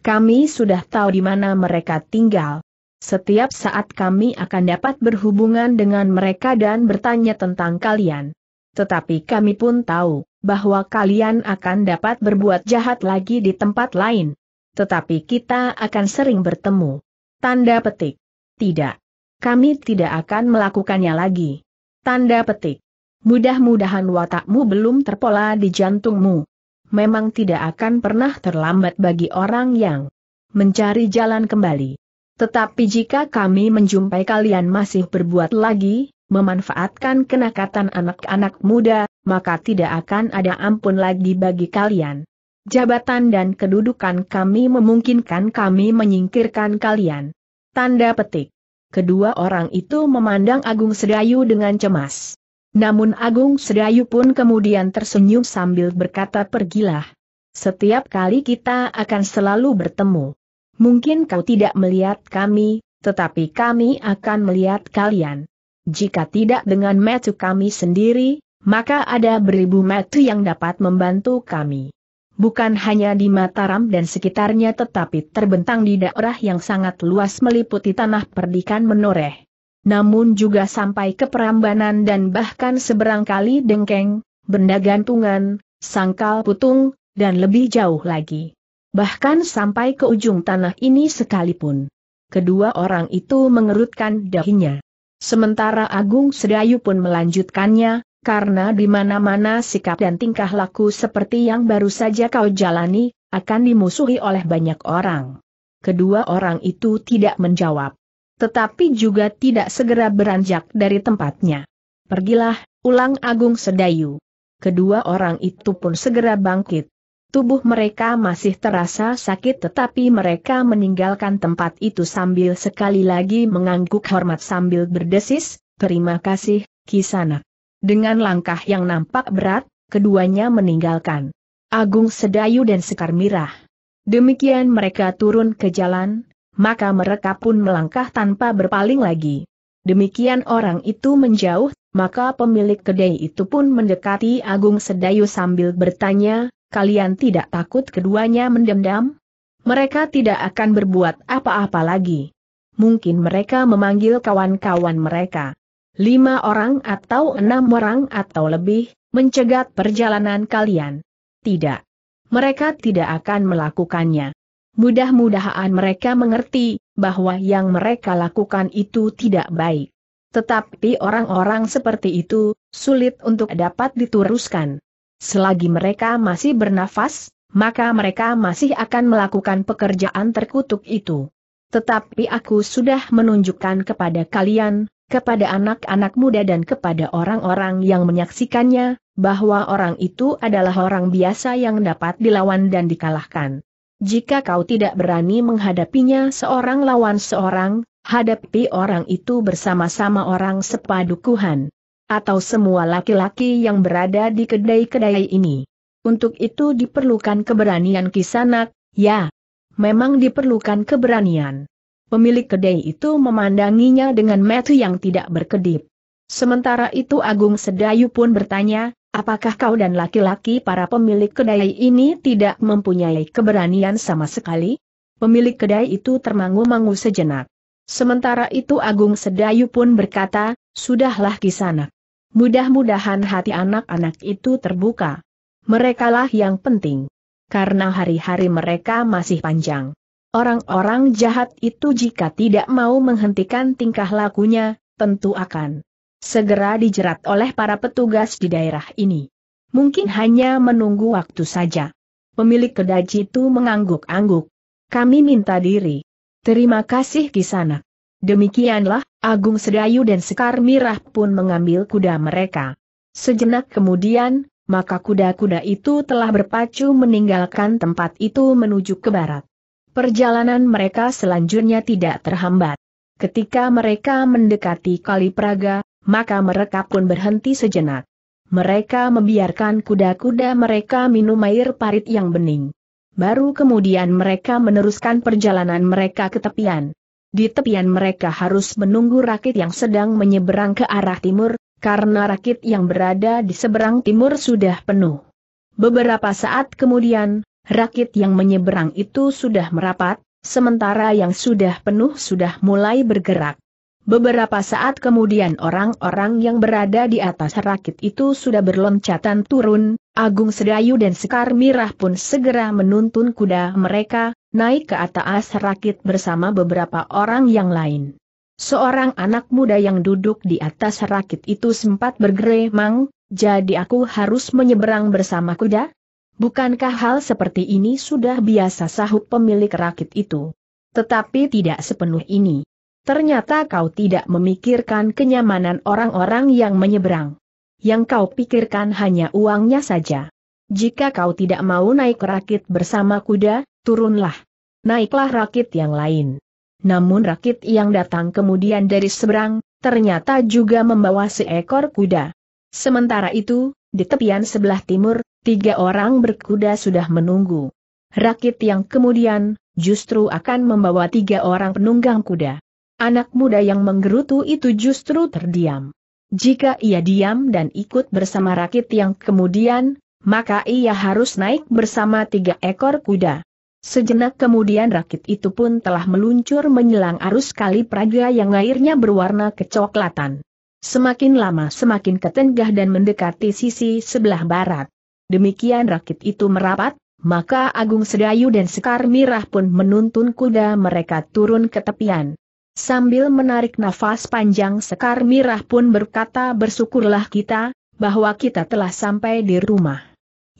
Kami sudah tahu di mana mereka tinggal. Setiap saat kami akan dapat berhubungan dengan mereka dan bertanya tentang kalian. Tetapi kami pun tahu, bahwa kalian akan dapat berbuat jahat lagi di tempat lain. Tetapi kita akan sering bertemu. Tanda petik. Tidak. Kami tidak akan melakukannya lagi. Tanda petik. Mudah-mudahan watakmu belum terpola di jantungmu. Memang tidak akan pernah terlambat bagi orang yang mencari jalan kembali. Tetapi jika kami menjumpai kalian masih berbuat lagi, memanfaatkan kenakatan anak-anak muda, maka tidak akan ada ampun lagi bagi kalian. Jabatan dan kedudukan kami memungkinkan kami menyingkirkan kalian. Tanda petik. Kedua orang itu memandang Agung Sedayu dengan cemas. Namun Agung Sedayu pun kemudian tersenyum sambil berkata pergilah. Setiap kali kita akan selalu bertemu. Mungkin kau tidak melihat kami, tetapi kami akan melihat kalian jika tidak dengan metu kami sendiri, maka ada beribu metu yang dapat membantu kami. Bukan hanya di Mataram dan sekitarnya tetapi terbentang di daerah yang sangat luas meliputi tanah perdikan menoreh. Namun juga sampai ke Perambanan dan bahkan seberang kali Dengkeng, Benda Gantungan, Sangkal Putung, dan lebih jauh lagi. Bahkan sampai ke ujung tanah ini sekalipun. Kedua orang itu mengerutkan dahinya. Sementara Agung Sedayu pun melanjutkannya, karena di mana-mana sikap dan tingkah laku seperti yang baru saja kau jalani, akan dimusuhi oleh banyak orang. Kedua orang itu tidak menjawab. Tetapi juga tidak segera beranjak dari tempatnya. Pergilah, ulang Agung Sedayu. Kedua orang itu pun segera bangkit. Tubuh mereka masih terasa sakit tetapi mereka meninggalkan tempat itu sambil sekali lagi mengangguk hormat sambil berdesis, terima kasih, Kisana. Dengan langkah yang nampak berat, keduanya meninggalkan. Agung Sedayu dan Sekar Mirah. Demikian mereka turun ke jalan, maka mereka pun melangkah tanpa berpaling lagi. Demikian orang itu menjauh, maka pemilik kedai itu pun mendekati Agung Sedayu sambil bertanya, kalian tidak takut keduanya mendendam? Mereka tidak akan berbuat apa-apa lagi. Mungkin mereka memanggil kawan-kawan mereka. Lima orang atau enam orang atau lebih, mencegat perjalanan kalian. Tidak. Mereka tidak akan melakukannya. Mudah-mudahan mereka mengerti, bahwa yang mereka lakukan itu tidak baik. Tetapi orang-orang seperti itu, sulit untuk dapat diteruskan. Selagi mereka masih bernafas, maka mereka masih akan melakukan pekerjaan terkutuk itu. Tetapi aku sudah menunjukkan kepada kalian, kepada anak-anak muda dan kepada orang-orang yang menyaksikannya, bahwa orang itu adalah orang biasa yang dapat dilawan dan dikalahkan. Jika kau tidak berani menghadapinya seorang lawan seorang, hadapi orang itu bersama-sama orang sepadukuhan atau semua laki-laki yang berada di kedai-kedai ini. Untuk itu diperlukan keberanian kisanak, ya. Memang diperlukan keberanian. Pemilik kedai itu memandanginya dengan metu yang tidak berkedip. Sementara itu Agung Sedayu pun bertanya, Apakah kau dan laki-laki para pemilik kedai ini tidak mempunyai keberanian sama sekali? Pemilik kedai itu termangu-mangu sejenak. Sementara itu Agung Sedayu pun berkata, Sudahlah kisanak. Mudah-mudahan hati anak-anak itu terbuka. Merekalah yang penting. Karena hari-hari mereka masih panjang. Orang-orang jahat itu jika tidak mau menghentikan tingkah lakunya, tentu akan segera dijerat oleh para petugas di daerah ini. Mungkin hanya menunggu waktu saja. Pemilik kedai itu mengangguk-angguk. Kami minta diri. Terima kasih Kisanak. Demikianlah, Agung Sedayu dan Sekar Mirah pun mengambil kuda mereka. Sejenak kemudian, maka kuda-kuda itu telah berpacu meninggalkan tempat itu menuju ke barat. Perjalanan mereka selanjutnya tidak terhambat. Ketika mereka mendekati Kali Praga, maka mereka pun berhenti sejenak. Mereka membiarkan kuda-kuda mereka minum air parit yang bening. Baru kemudian mereka meneruskan perjalanan mereka ke tepian. Di tepian mereka harus menunggu rakit yang sedang menyeberang ke arah timur, karena rakit yang berada di seberang timur sudah penuh. Beberapa saat kemudian, rakit yang menyeberang itu sudah merapat, sementara yang sudah penuh sudah mulai bergerak. Beberapa saat kemudian orang-orang yang berada di atas rakit itu sudah berloncatan turun, Agung Sedayu dan Sekar Mirah pun segera menuntun kuda mereka, naik ke atas rakit bersama beberapa orang yang lain. Seorang anak muda yang duduk di atas rakit itu sempat bergeremang, jadi aku harus menyeberang bersama kuda? Bukankah hal seperti ini sudah biasa sahut pemilik rakit itu? Tetapi tidak sepenuh ini. Ternyata kau tidak memikirkan kenyamanan orang-orang yang menyeberang. Yang kau pikirkan hanya uangnya saja. Jika kau tidak mau naik rakit bersama kuda, Turunlah. Naiklah rakit yang lain. Namun rakit yang datang kemudian dari seberang, ternyata juga membawa seekor kuda. Sementara itu, di tepian sebelah timur, tiga orang berkuda sudah menunggu. Rakit yang kemudian, justru akan membawa tiga orang penunggang kuda. Anak muda yang menggerutu itu justru terdiam. Jika ia diam dan ikut bersama rakit yang kemudian, maka ia harus naik bersama tiga ekor kuda. Sejenak kemudian rakit itu pun telah meluncur menyelang arus kali Praga yang airnya berwarna kecoklatan. Semakin lama semakin ketenggah dan mendekati sisi sebelah barat. Demikian rakit itu merapat, maka Agung Sedayu dan Sekar Mirah pun menuntun kuda mereka turun ke tepian. Sambil menarik nafas panjang Sekar Mirah pun berkata bersyukurlah kita, bahwa kita telah sampai di rumah.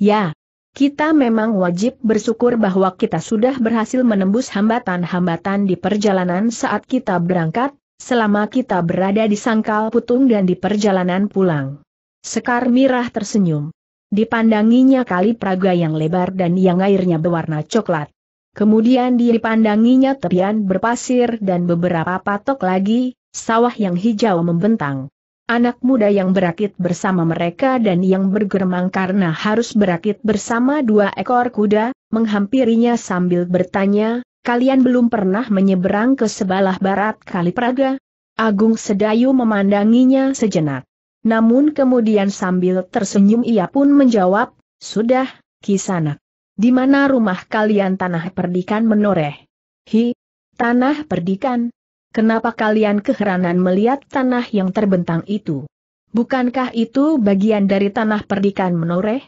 Ya, kita memang wajib bersyukur bahwa kita sudah berhasil menembus hambatan-hambatan di perjalanan saat kita berangkat, selama kita berada di sangkal putung dan di perjalanan pulang. Sekar Mirah tersenyum. Dipandanginya kali Praga yang lebar dan yang airnya berwarna coklat. Kemudian dipandanginya tepian berpasir dan beberapa patok lagi, sawah yang hijau membentang anak muda yang berakit bersama mereka dan yang bergermang karena harus berakit bersama dua ekor kuda, menghampirinya sambil bertanya, kalian belum pernah menyeberang ke sebelah barat Kali Praga? Agung Sedayu memandanginya sejenak. Namun kemudian sambil tersenyum ia pun menjawab, sudah, kisanak. Di mana rumah kalian tanah perdikan menoreh? Hi, tanah perdikan, Kenapa kalian keheranan melihat tanah yang terbentang itu? Bukankah itu bagian dari tanah perdikan menoreh?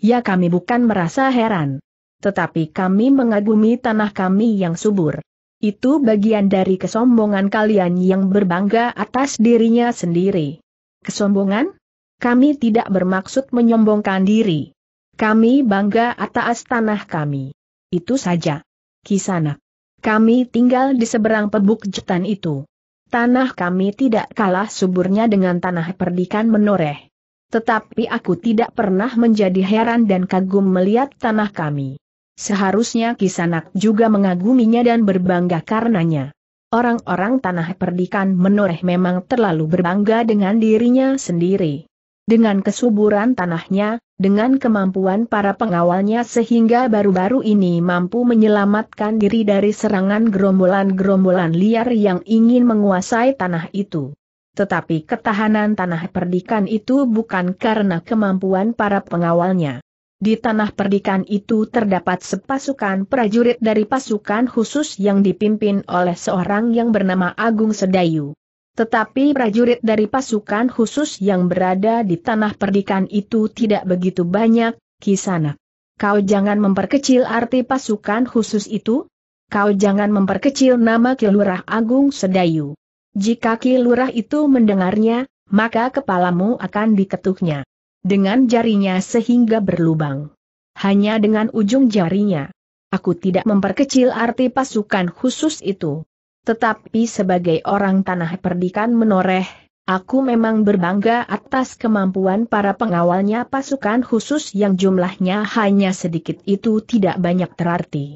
Ya kami bukan merasa heran. Tetapi kami mengagumi tanah kami yang subur. Itu bagian dari kesombongan kalian yang berbangga atas dirinya sendiri. Kesombongan? Kami tidak bermaksud menyombongkan diri. Kami bangga atas tanah kami. Itu saja. Kisanak. Kami tinggal di seberang pebukjutan itu. Tanah kami tidak kalah suburnya dengan tanah perdikan menoreh. Tetapi aku tidak pernah menjadi heran dan kagum melihat tanah kami. Seharusnya Kisanak juga mengaguminya dan berbangga karenanya. Orang-orang tanah perdikan menoreh memang terlalu berbangga dengan dirinya sendiri. Dengan kesuburan tanahnya, dengan kemampuan para pengawalnya sehingga baru-baru ini mampu menyelamatkan diri dari serangan gerombolan-gerombolan liar yang ingin menguasai tanah itu. Tetapi ketahanan tanah perdikan itu bukan karena kemampuan para pengawalnya. Di tanah perdikan itu terdapat sepasukan prajurit dari pasukan khusus yang dipimpin oleh seorang yang bernama Agung Sedayu. Tetapi prajurit dari pasukan khusus yang berada di tanah perdikan itu tidak begitu banyak, kisana. Kau jangan memperkecil arti pasukan khusus itu, kau jangan memperkecil nama Kilurah Agung Sedayu. Jika Kilurah itu mendengarnya, maka kepalamu akan diketuknya dengan jarinya sehingga berlubang. Hanya dengan ujung jarinya. Aku tidak memperkecil arti pasukan khusus itu. Tetapi sebagai orang tanah perdikan menoreh, aku memang berbangga atas kemampuan para pengawalnya pasukan khusus yang jumlahnya hanya sedikit itu tidak banyak terarti.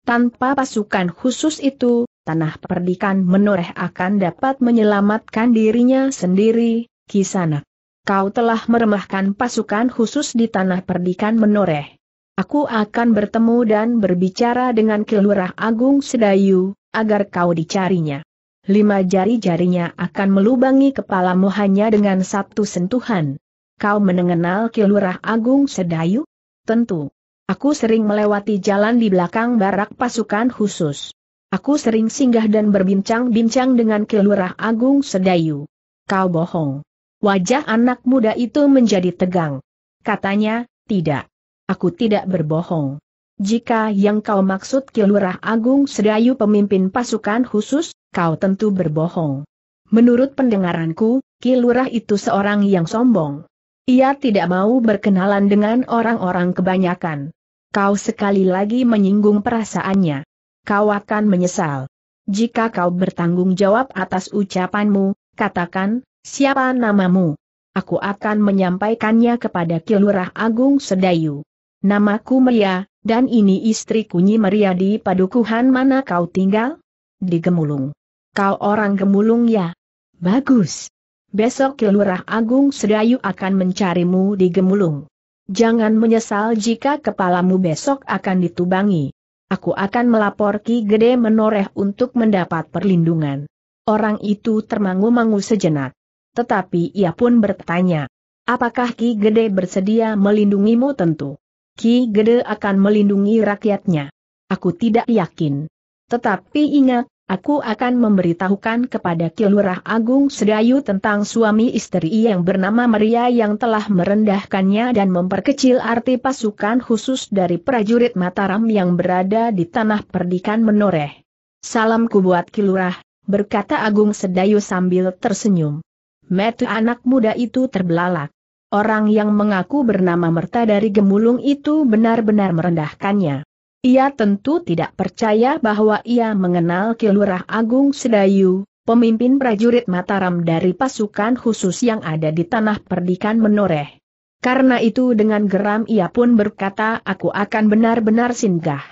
Tanpa pasukan khusus itu, tanah perdikan menoreh akan dapat menyelamatkan dirinya sendiri, Kisanak. Kau telah meremahkan pasukan khusus di tanah perdikan menoreh. Aku akan bertemu dan berbicara dengan Kilurah Agung Sedayu, agar kau dicarinya. Lima jari-jarinya akan melubangi kepalamu hanya dengan satu sentuhan. Kau mengenal Kilurah Agung Sedayu? Tentu. Aku sering melewati jalan di belakang barak pasukan khusus. Aku sering singgah dan berbincang-bincang dengan Kilurah Agung Sedayu. Kau bohong. Wajah anak muda itu menjadi tegang. Katanya, tidak. Aku tidak berbohong. Jika yang kau maksud Kilurah Agung Sedayu pemimpin pasukan khusus, kau tentu berbohong. Menurut pendengaranku, Kilurah itu seorang yang sombong. Ia tidak mau berkenalan dengan orang-orang kebanyakan. Kau sekali lagi menyinggung perasaannya. Kau akan menyesal. Jika kau bertanggung jawab atas ucapanmu, katakan, siapa namamu? Aku akan menyampaikannya kepada Kilurah Agung Sedayu. Namaku Maria, dan ini istriku Nyi Maria di padukuhan mana kau tinggal? Di Gemulung. Kau orang Gemulung ya? Bagus. Besok Kelurah Agung Sedayu akan mencarimu di Gemulung. Jangan menyesal jika kepalamu besok akan ditubangi. Aku akan melapor Ki Gede Menoreh untuk mendapat perlindungan. Orang itu termangu-mangu sejenak. Tetapi ia pun bertanya, apakah Ki Gede bersedia melindungimu tentu? Ki Gede akan melindungi rakyatnya. Aku tidak yakin. Tetapi ingat, aku akan memberitahukan kepada Kilurah Agung Sedayu tentang suami istri yang bernama Maria yang telah merendahkannya dan memperkecil arti pasukan khusus dari prajurit Mataram yang berada di tanah perdikan menoreh. Salamku buat Kilurah, berkata Agung Sedayu sambil tersenyum. Metu anak muda itu terbelalak orang yang mengaku bernama Merta dari Gemulung itu benar-benar merendahkannya. Ia tentu tidak percaya bahwa ia mengenal Kilurah Agung Sedayu, pemimpin prajurit Mataram dari pasukan khusus yang ada di tanah perdikan menoreh. Karena itu dengan geram ia pun berkata aku akan benar-benar singgah.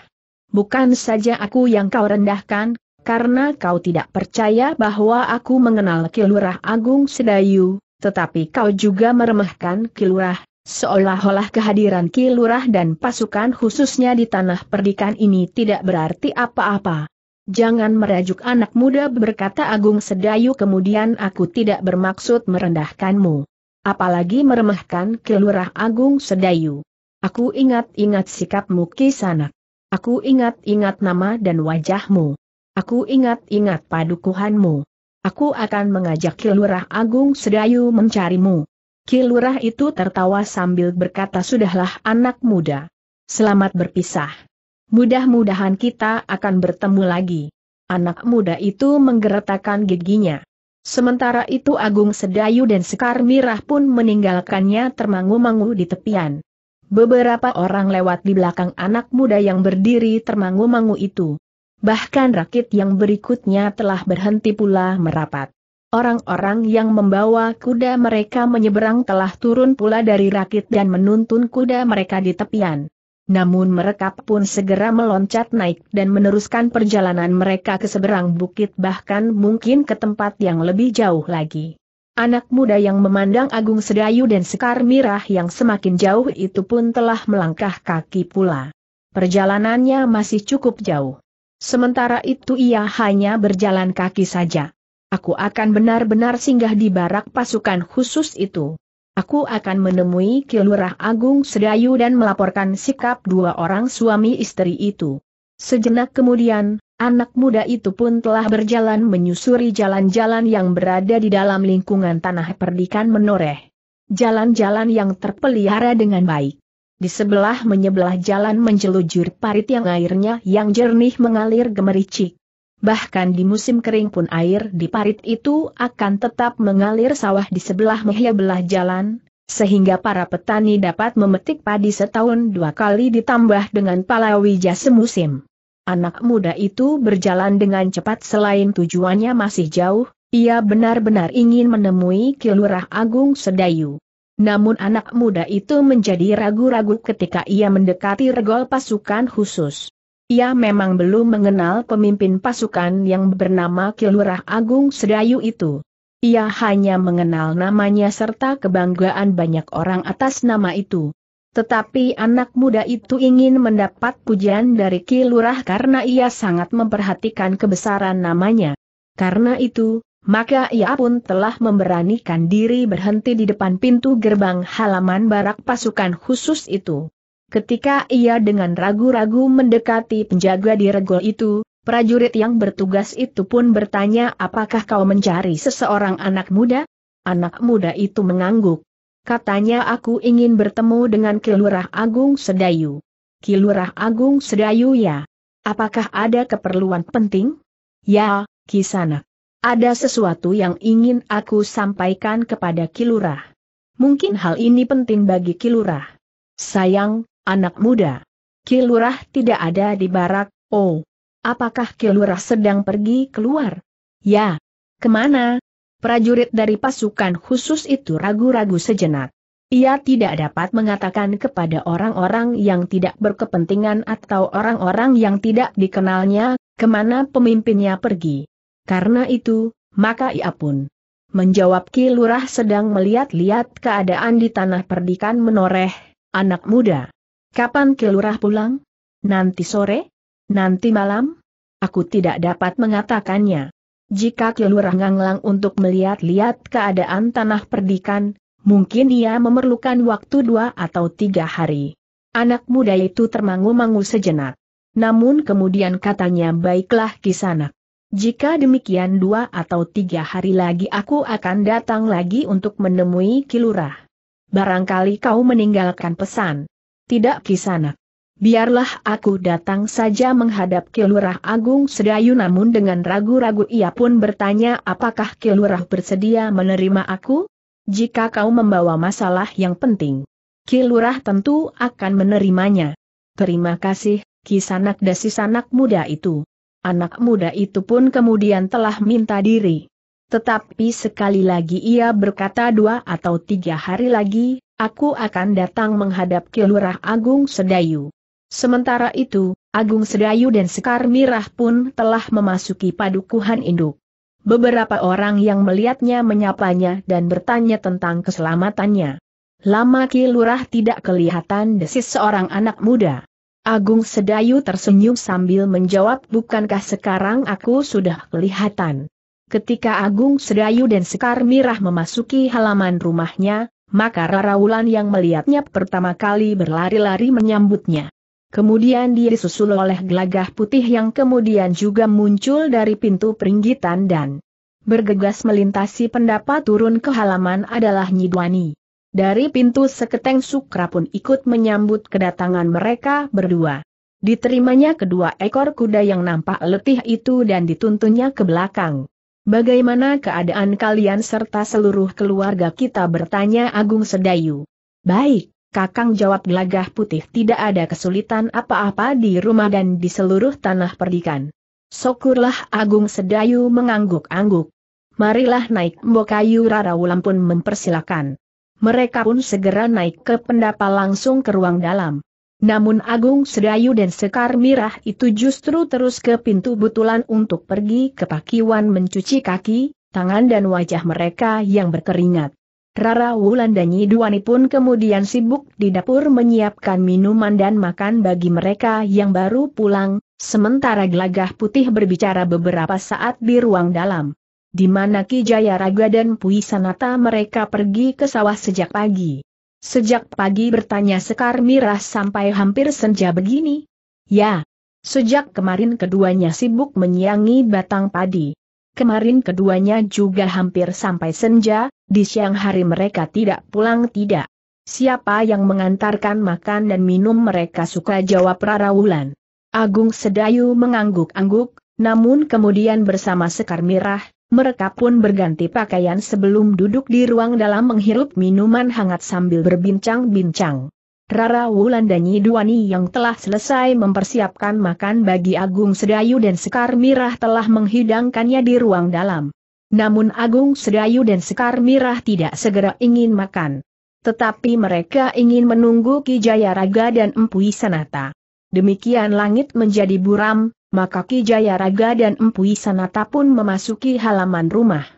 Bukan saja aku yang kau rendahkan, karena kau tidak percaya bahwa aku mengenal Kilurah Agung Sedayu, tetapi kau juga meremehkan kilurah, seolah-olah kehadiran kilurah dan pasukan khususnya di tanah perdikan ini tidak berarti apa-apa. Jangan merajuk anak muda berkata Agung Sedayu kemudian aku tidak bermaksud merendahkanmu. Apalagi meremehkan kilurah Agung Sedayu. Aku ingat-ingat sikapmu kisanak. Aku ingat-ingat nama dan wajahmu. Aku ingat-ingat padukuhanmu. Aku akan mengajak Kilurah Agung Sedayu mencarimu. Kilurah itu tertawa sambil berkata sudahlah anak muda. Selamat berpisah. Mudah-mudahan kita akan bertemu lagi. Anak muda itu menggeretakkan giginya. Sementara itu Agung Sedayu dan Sekar Mirah pun meninggalkannya termangu-mangu di tepian. Beberapa orang lewat di belakang anak muda yang berdiri termangu-mangu itu bahkan rakit yang berikutnya telah berhenti pula merapat. Orang-orang yang membawa kuda mereka menyeberang telah turun pula dari rakit dan menuntun kuda mereka di tepian. Namun mereka pun segera meloncat naik dan meneruskan perjalanan mereka ke seberang bukit bahkan mungkin ke tempat yang lebih jauh lagi. Anak muda yang memandang Agung Sedayu dan Sekar Mirah yang semakin jauh itu pun telah melangkah kaki pula. Perjalanannya masih cukup jauh. Sementara itu ia hanya berjalan kaki saja. Aku akan benar-benar singgah di barak pasukan khusus itu. Aku akan menemui Kilurah Agung Sedayu dan melaporkan sikap dua orang suami istri itu. Sejenak kemudian, anak muda itu pun telah berjalan menyusuri jalan-jalan yang berada di dalam lingkungan tanah perdikan menoreh. Jalan-jalan yang terpelihara dengan baik. Di sebelah menyebelah jalan menjelujur parit yang airnya yang jernih mengalir gemericik. Bahkan di musim kering pun air di parit itu akan tetap mengalir sawah di sebelah menyebelah jalan, sehingga para petani dapat memetik padi setahun dua kali ditambah dengan palawija semusim. Anak muda itu berjalan dengan cepat selain tujuannya masih jauh, ia benar-benar ingin menemui Kilurah Agung Sedayu. Namun anak muda itu menjadi ragu-ragu ketika ia mendekati regol pasukan khusus. Ia memang belum mengenal pemimpin pasukan yang bernama Kilurah Agung Sedayu itu. Ia hanya mengenal namanya serta kebanggaan banyak orang atas nama itu. Tetapi anak muda itu ingin mendapat pujian dari Kilurah karena ia sangat memperhatikan kebesaran namanya. Karena itu, maka ia pun telah memberanikan diri berhenti di depan pintu gerbang halaman barak pasukan khusus itu. Ketika ia dengan ragu-ragu mendekati penjaga di regol itu, prajurit yang bertugas itu pun bertanya apakah kau mencari seseorang anak muda? Anak muda itu mengangguk. Katanya aku ingin bertemu dengan Kilurah Agung Sedayu. Kilurah Agung Sedayu ya? Apakah ada keperluan penting? Ya, Kisanak. Ada sesuatu yang ingin aku sampaikan kepada Kilurah. Mungkin hal ini penting bagi Kilurah. Sayang, anak muda. Kilurah tidak ada di barak, oh. Apakah Kilurah sedang pergi keluar? Ya. Kemana? Prajurit dari pasukan khusus itu ragu-ragu sejenak. Ia tidak dapat mengatakan kepada orang-orang yang tidak berkepentingan atau orang-orang yang tidak dikenalnya, kemana pemimpinnya pergi. Karena itu, maka ia pun menjawab Ki Lurah sedang melihat-lihat keadaan di tanah perdikan menoreh, anak muda. Kapan Ki Lurah pulang? Nanti sore? Nanti malam? Aku tidak dapat mengatakannya. Jika Ki Lurah nganglang untuk melihat-lihat keadaan tanah perdikan, mungkin ia memerlukan waktu dua atau tiga hari. Anak muda itu termangu-mangu sejenak. Namun kemudian katanya baiklah kisanak. Jika demikian dua atau tiga hari lagi aku akan datang lagi untuk menemui Kilurah. Barangkali kau meninggalkan pesan. Tidak kisana. Biarlah aku datang saja menghadap Kilurah Agung Sedayu namun dengan ragu-ragu ia pun bertanya apakah Kilurah bersedia menerima aku? Jika kau membawa masalah yang penting, Kilurah tentu akan menerimanya. Terima kasih, kisanak dasi sanak muda itu. Anak muda itu pun kemudian telah minta diri. Tetapi sekali lagi ia berkata dua atau tiga hari lagi, aku akan datang menghadap Kelurah Agung Sedayu. Sementara itu, Agung Sedayu dan Sekar Mirah pun telah memasuki padukuhan induk. Beberapa orang yang melihatnya menyapanya dan bertanya tentang keselamatannya. Lama Kilurah tidak kelihatan desis seorang anak muda. Agung Sedayu tersenyum sambil menjawab bukankah sekarang aku sudah kelihatan. Ketika Agung Sedayu dan Sekar Mirah memasuki halaman rumahnya, maka Rara Wulan yang melihatnya pertama kali berlari-lari menyambutnya. Kemudian dia disusul oleh gelagah putih yang kemudian juga muncul dari pintu peringgitan dan bergegas melintasi pendapat turun ke halaman adalah Nyidwani. Dari pintu seketeng Sukra pun ikut menyambut kedatangan mereka berdua. Diterimanya kedua ekor kuda yang nampak letih itu dan dituntunnya ke belakang. Bagaimana keadaan kalian serta seluruh keluarga kita bertanya Agung Sedayu. Baik, Kakang jawab gelagah putih tidak ada kesulitan apa-apa di rumah dan di seluruh tanah perdikan. Syukurlah Agung Sedayu mengangguk-angguk. Marilah naik Mbokayu Rara Wulan pun mempersilakan mereka pun segera naik ke pendapa langsung ke ruang dalam. Namun Agung Sedayu dan Sekar Mirah itu justru terus ke pintu butulan untuk pergi ke pakiwan mencuci kaki, tangan dan wajah mereka yang berkeringat. Rara Wulan dan Yiduani pun kemudian sibuk di dapur menyiapkan minuman dan makan bagi mereka yang baru pulang, sementara gelagah putih berbicara beberapa saat di ruang dalam di mana Ki Jaya Raga dan Puisanata mereka pergi ke sawah sejak pagi. Sejak pagi bertanya Sekar Mirah sampai hampir senja begini? Ya. Sejak kemarin keduanya sibuk menyiangi batang padi. Kemarin keduanya juga hampir sampai senja, di siang hari mereka tidak pulang tidak. Siapa yang mengantarkan makan dan minum mereka suka jawab Rarawulan. Agung Sedayu mengangguk-angguk, namun kemudian bersama Sekar Mirah, mereka pun berganti pakaian sebelum duduk di ruang dalam menghirup minuman hangat sambil berbincang-bincang. Rara Wulan Wulandani Duani yang telah selesai mempersiapkan makan bagi Agung Sedayu dan Sekar Mirah telah menghidangkannya di ruang dalam. Namun Agung Sedayu dan Sekar Mirah tidak segera ingin makan. Tetapi mereka ingin menunggu Ki Raga dan Empu Sanata. Demikian langit menjadi buram, maka Ki Jayaraga dan Empu Sanata pun memasuki halaman rumah.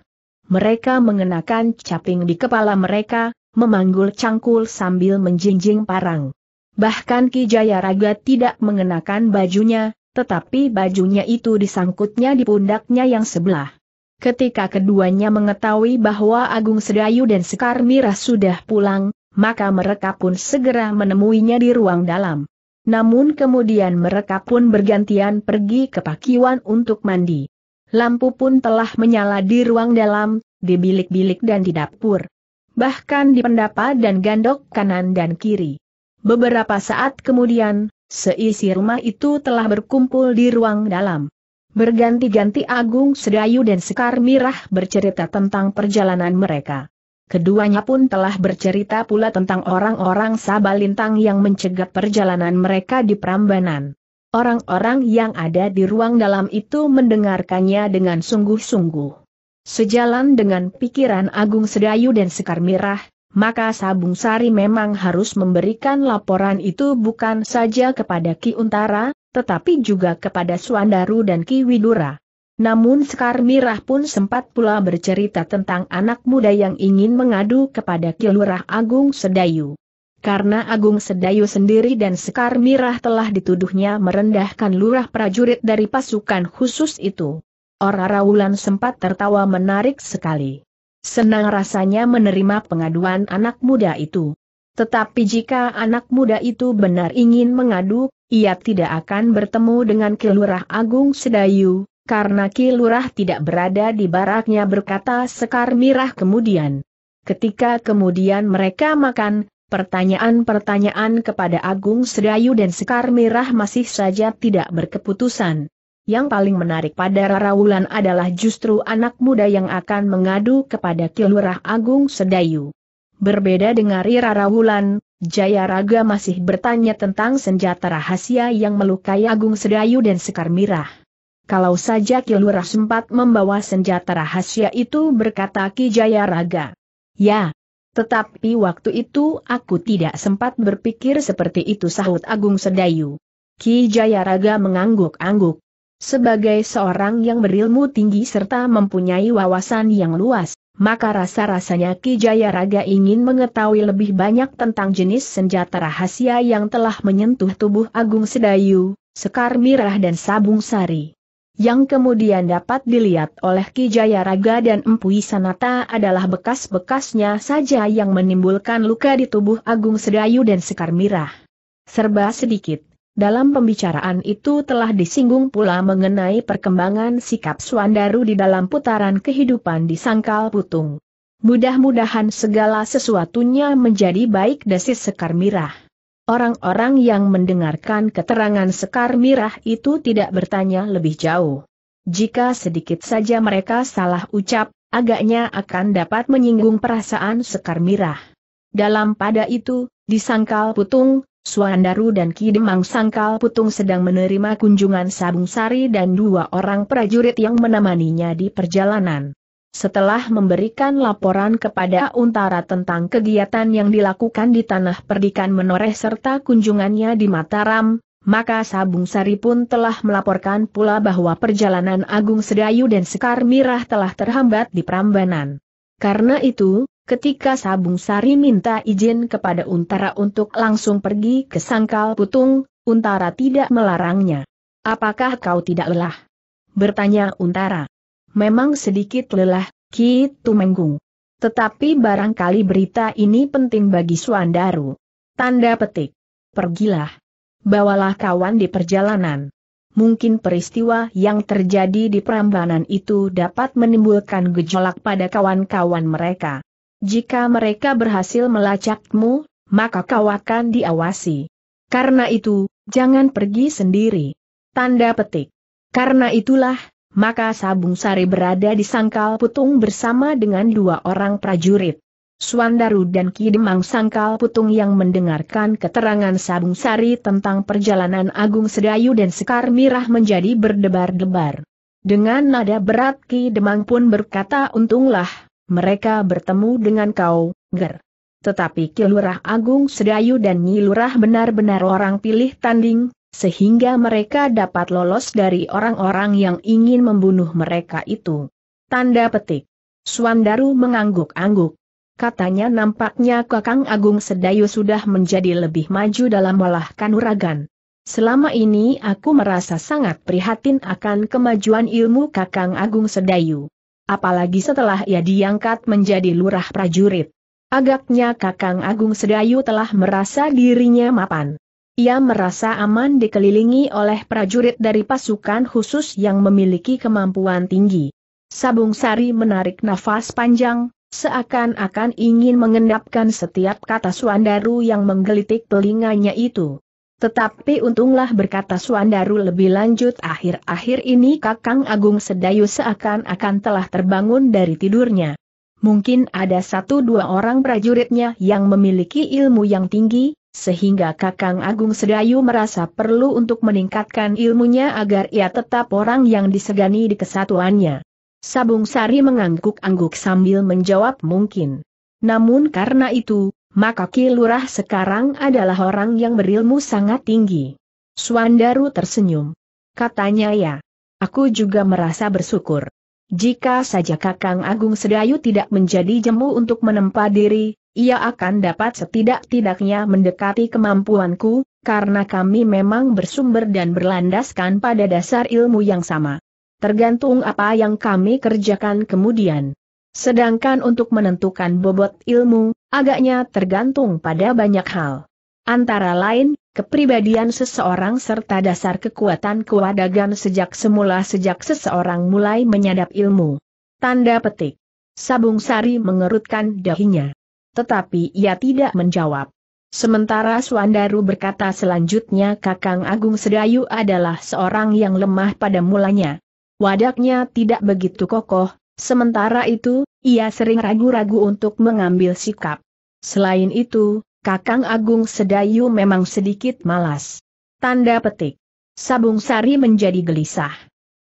Mereka mengenakan caping di kepala mereka, memanggul cangkul sambil menjinjing parang. Bahkan Ki Jayaraga tidak mengenakan bajunya, tetapi bajunya itu disangkutnya di pundaknya yang sebelah. Ketika keduanya mengetahui bahwa Agung Sedayu dan Sekar Mira sudah pulang, maka mereka pun segera menemuinya di ruang dalam. Namun kemudian mereka pun bergantian pergi ke pakiwan untuk mandi. Lampu pun telah menyala di ruang dalam, di bilik-bilik dan di dapur. Bahkan di pendapa dan gandok kanan dan kiri. Beberapa saat kemudian, seisi rumah itu telah berkumpul di ruang dalam. Berganti-ganti Agung Sedayu dan Sekar Mirah bercerita tentang perjalanan mereka. Keduanya pun telah bercerita pula tentang orang-orang Sabalintang yang mencegat perjalanan mereka di Prambanan. Orang-orang yang ada di ruang dalam itu mendengarkannya dengan sungguh-sungguh. Sejalan dengan pikiran Agung Sedayu dan Sekar Mirah, maka Sabung Sari memang harus memberikan laporan itu bukan saja kepada Ki Untara, tetapi juga kepada Suandaru dan Ki Widura. Namun Sekar Mirah pun sempat pula bercerita tentang anak muda yang ingin mengadu kepada Kilurah Agung Sedayu. Karena Agung Sedayu sendiri dan Sekar Mirah telah dituduhnya merendahkan lurah prajurit dari pasukan khusus itu. Orang Rawulan sempat tertawa menarik sekali. Senang rasanya menerima pengaduan anak muda itu. Tetapi jika anak muda itu benar ingin mengadu, ia tidak akan bertemu dengan Kilurah Agung Sedayu, karena Kilurah tidak berada di baraknya berkata Sekar Mirah kemudian. Ketika kemudian mereka makan, pertanyaan-pertanyaan kepada Agung Sedayu dan Sekar Mirah masih saja tidak berkeputusan. Yang paling menarik pada Rarawulan adalah justru anak muda yang akan mengadu kepada Kilurah Agung Sedayu. Berbeda dengan Rarawulan, Jaya Raga masih bertanya tentang senjata rahasia yang melukai Agung Sedayu dan Sekar Mirah kalau saja Kilurah sempat membawa senjata rahasia itu berkata Ki Raga. Ya, tetapi waktu itu aku tidak sempat berpikir seperti itu sahut Agung Sedayu. Ki Jayaraga mengangguk-angguk. Sebagai seorang yang berilmu tinggi serta mempunyai wawasan yang luas, maka rasa-rasanya Ki Jayaraga ingin mengetahui lebih banyak tentang jenis senjata rahasia yang telah menyentuh tubuh Agung Sedayu, Sekar Mirah dan Sabung Sari. Yang kemudian dapat dilihat oleh Ki Jayaraga dan Empu Sanata adalah bekas-bekasnya saja yang menimbulkan luka di tubuh Agung Sedayu dan Sekar Mirah. Serba sedikit, dalam pembicaraan itu telah disinggung pula mengenai perkembangan sikap Suandaru di dalam putaran kehidupan di Sangkal Putung. Mudah-mudahan segala sesuatunya menjadi baik desis Sekar Mirah. Orang-orang yang mendengarkan keterangan Sekar Mirah itu tidak bertanya lebih jauh. Jika sedikit saja mereka salah ucap, agaknya akan dapat menyinggung perasaan Sekar Mirah. Dalam pada itu, di Sangkal Putung, Suandaru dan Kidemang Sangkal Putung sedang menerima kunjungan Sabung Sari dan dua orang prajurit yang menemaninya di perjalanan. Setelah memberikan laporan kepada Untara tentang kegiatan yang dilakukan di tanah perdikan menoreh serta kunjungannya di Mataram, maka Sabung Sari pun telah melaporkan pula bahwa perjalanan Agung Sedayu dan Sekar Mirah telah terhambat di Prambanan. Karena itu, ketika Sabung Sari minta izin kepada Untara untuk langsung pergi ke Sangkal Putung, Untara tidak melarangnya. Apakah kau tidak lelah? Bertanya Untara. Memang sedikit lelah, Ki Tumenggung. Tetapi barangkali berita ini penting bagi Suandaru. Tanda petik. Pergilah. Bawalah kawan di perjalanan. Mungkin peristiwa yang terjadi di perambanan itu dapat menimbulkan gejolak pada kawan-kawan mereka. Jika mereka berhasil melacakmu, maka kau akan diawasi. Karena itu, jangan pergi sendiri. Tanda petik. Karena itulah, maka Sabung Sari berada di Sangkal Putung bersama dengan dua orang prajurit. Suandaru dan Kidemang Sangkal Putung yang mendengarkan keterangan Sabung Sari tentang perjalanan Agung Sedayu dan Sekar Mirah menjadi berdebar-debar. Dengan nada berat Kidemang pun berkata untunglah, mereka bertemu dengan kau, Ger. Tetapi Kilurah Agung Sedayu dan Nyi benar-benar orang pilih tanding, sehingga mereka dapat lolos dari orang-orang yang ingin membunuh mereka itu. Tanda petik. Suandaru mengangguk-angguk. Katanya nampaknya Kakang Agung Sedayu sudah menjadi lebih maju dalam melahkan uragan. Selama ini aku merasa sangat prihatin akan kemajuan ilmu Kakang Agung Sedayu. Apalagi setelah ia diangkat menjadi lurah prajurit. Agaknya Kakang Agung Sedayu telah merasa dirinya mapan. Ia merasa aman dikelilingi oleh prajurit dari pasukan khusus yang memiliki kemampuan tinggi. Sabung Sari menarik nafas panjang, seakan-akan ingin mengendapkan setiap kata Suandaru yang menggelitik telinganya itu. Tetapi untunglah berkata Suandaru lebih lanjut akhir-akhir ini Kakang Agung Sedayu seakan-akan telah terbangun dari tidurnya. Mungkin ada satu dua orang prajuritnya yang memiliki ilmu yang tinggi, sehingga Kakang Agung Sedayu merasa perlu untuk meningkatkan ilmunya agar ia tetap orang yang disegani di kesatuannya. Sabung Sari mengangguk-angguk sambil menjawab mungkin. Namun karena itu, maka Ki sekarang adalah orang yang berilmu sangat tinggi. Suandaru tersenyum. Katanya ya, aku juga merasa bersyukur. Jika saja Kakang Agung Sedayu tidak menjadi jemu untuk menempa diri, ia akan dapat setidak-tidaknya mendekati kemampuanku, karena kami memang bersumber dan berlandaskan pada dasar ilmu yang sama. Tergantung apa yang kami kerjakan kemudian. Sedangkan untuk menentukan bobot ilmu, agaknya tergantung pada banyak hal. Antara lain, kepribadian seseorang serta dasar kekuatan kewadagan sejak semula sejak seseorang mulai menyadap ilmu. Tanda petik. Sabung Sari mengerutkan dahinya tetapi ia tidak menjawab. Sementara Suandaru berkata selanjutnya Kakang Agung Sedayu adalah seorang yang lemah pada mulanya. Wadaknya tidak begitu kokoh, sementara itu, ia sering ragu-ragu untuk mengambil sikap. Selain itu, Kakang Agung Sedayu memang sedikit malas. Tanda petik. Sabung Sari menjadi gelisah.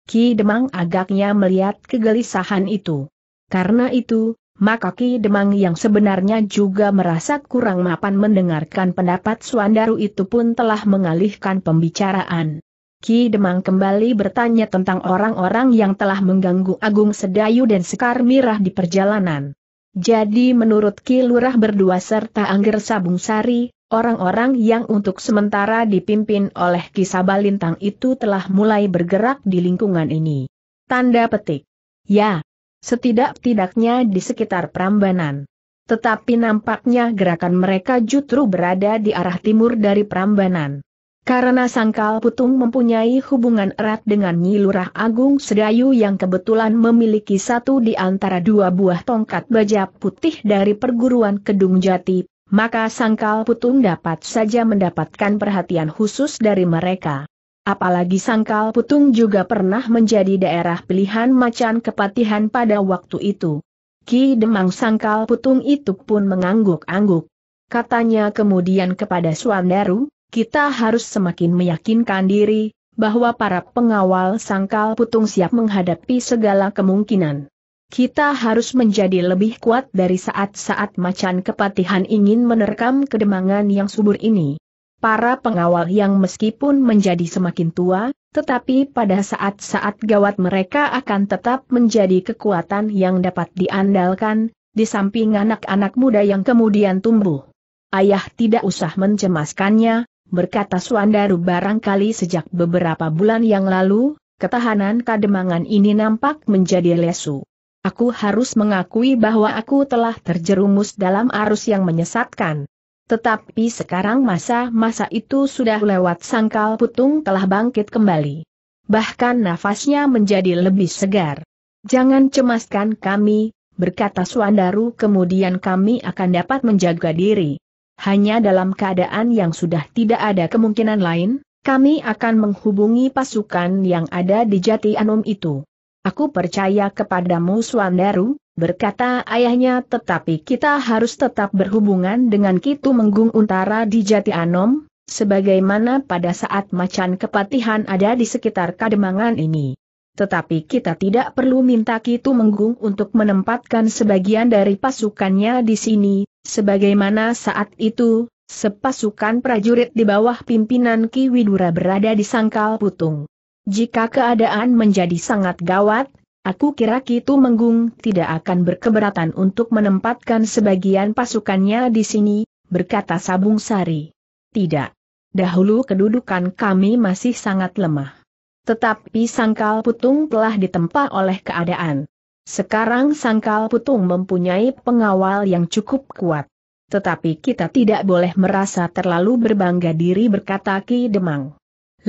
Ki Demang agaknya melihat kegelisahan itu. Karena itu, maka Ki Demang yang sebenarnya juga merasa kurang mapan mendengarkan pendapat Suandaru itu pun telah mengalihkan pembicaraan. Ki Demang kembali bertanya tentang orang-orang yang telah mengganggu Agung Sedayu dan Sekar Mirah di perjalanan. Jadi menurut Ki Lurah berdua serta Angger Sabung Sari, orang-orang yang untuk sementara dipimpin oleh Ki Sabalintang itu telah mulai bergerak di lingkungan ini. Tanda petik. Ya, Setidak-tidaknya di sekitar Prambanan. Tetapi nampaknya gerakan mereka justru berada di arah timur dari Prambanan. Karena Sangkal Putung mempunyai hubungan erat dengan Nyi Lurah Agung Sedayu yang kebetulan memiliki satu di antara dua buah tongkat baja putih dari perguruan Kedung Jati, maka Sangkal Putung dapat saja mendapatkan perhatian khusus dari mereka. Apalagi Sangkal Putung juga pernah menjadi daerah pilihan macan kepatihan pada waktu itu. Ki Demang Sangkal Putung itu pun mengangguk-angguk. Katanya kemudian kepada Suandaru, kita harus semakin meyakinkan diri, bahwa para pengawal Sangkal Putung siap menghadapi segala kemungkinan. Kita harus menjadi lebih kuat dari saat-saat macan kepatihan ingin menerkam kedemangan yang subur ini para pengawal yang meskipun menjadi semakin tua, tetapi pada saat-saat gawat mereka akan tetap menjadi kekuatan yang dapat diandalkan, di samping anak-anak muda yang kemudian tumbuh. Ayah tidak usah mencemaskannya, berkata Suandaru barangkali sejak beberapa bulan yang lalu, ketahanan kademangan ini nampak menjadi lesu. Aku harus mengakui bahwa aku telah terjerumus dalam arus yang menyesatkan. Tetapi sekarang masa-masa itu sudah lewat sangkal putung telah bangkit kembali. Bahkan nafasnya menjadi lebih segar. Jangan cemaskan kami, berkata Suandaru kemudian kami akan dapat menjaga diri. Hanya dalam keadaan yang sudah tidak ada kemungkinan lain, kami akan menghubungi pasukan yang ada di Jati Anom itu. Aku percaya kepadamu Suandaru, berkata ayahnya tetapi kita harus tetap berhubungan dengan Kitu Menggung Untara di Jati Anom, sebagaimana pada saat macan kepatihan ada di sekitar kademangan ini. Tetapi kita tidak perlu minta Kitu Menggung untuk menempatkan sebagian dari pasukannya di sini, sebagaimana saat itu, sepasukan prajurit di bawah pimpinan Ki Widura berada di sangkal putung. Jika keadaan menjadi sangat gawat, Aku kira Kitu Menggung tidak akan berkeberatan untuk menempatkan sebagian pasukannya di sini, berkata Sabung Sari. Tidak. Dahulu kedudukan kami masih sangat lemah. Tetapi Sangkal Putung telah ditempa oleh keadaan. Sekarang Sangkal Putung mempunyai pengawal yang cukup kuat. Tetapi kita tidak boleh merasa terlalu berbangga diri berkata Ki Demang.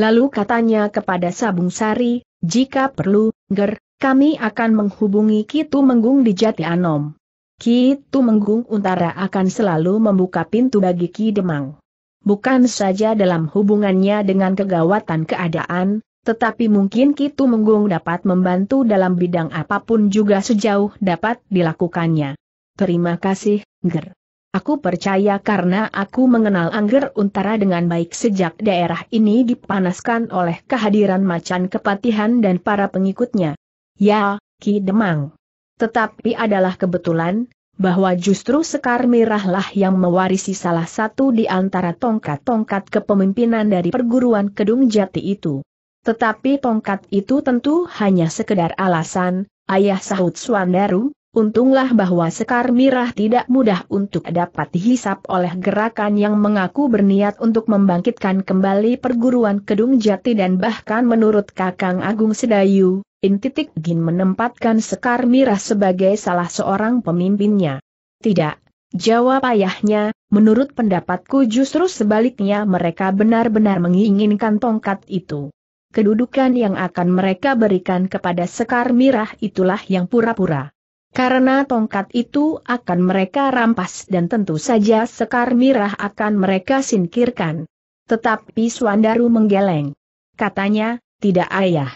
Lalu katanya kepada Sabung Sari, jika perlu, Ger, kami akan menghubungi Kitu Menggung di Jati Anom. Kitu Menggung Untara akan selalu membuka pintu bagi Ki Demang. Bukan saja dalam hubungannya dengan kegawatan keadaan, tetapi mungkin Kitu Menggung dapat membantu dalam bidang apapun juga sejauh dapat dilakukannya. Terima kasih, Ger. Aku percaya karena aku mengenal Angger Untara dengan baik sejak daerah ini dipanaskan oleh kehadiran macan kepatihan dan para pengikutnya. Ya, Ki Demang. Tetapi adalah kebetulan, bahwa justru Sekar Mirahlah yang mewarisi salah satu di antara tongkat-tongkat kepemimpinan dari perguruan Kedung Jati itu. Tetapi tongkat itu tentu hanya sekedar alasan, ayah sahut Swandaru, Untunglah bahwa Sekar Mirah tidak mudah untuk dapat dihisap oleh gerakan yang mengaku berniat untuk membangkitkan kembali perguruan Kedung Jati dan bahkan menurut Kakang Agung Sedayu, Intitik Gin menempatkan Sekar Mirah sebagai salah seorang pemimpinnya. Tidak, jawab ayahnya, menurut pendapatku justru sebaliknya mereka benar-benar menginginkan tongkat itu. Kedudukan yang akan mereka berikan kepada Sekar Mirah itulah yang pura-pura. Karena tongkat itu akan mereka rampas dan tentu saja Sekar Mirah akan mereka singkirkan. Tetapi Swandaru menggeleng. Katanya, tidak ayah.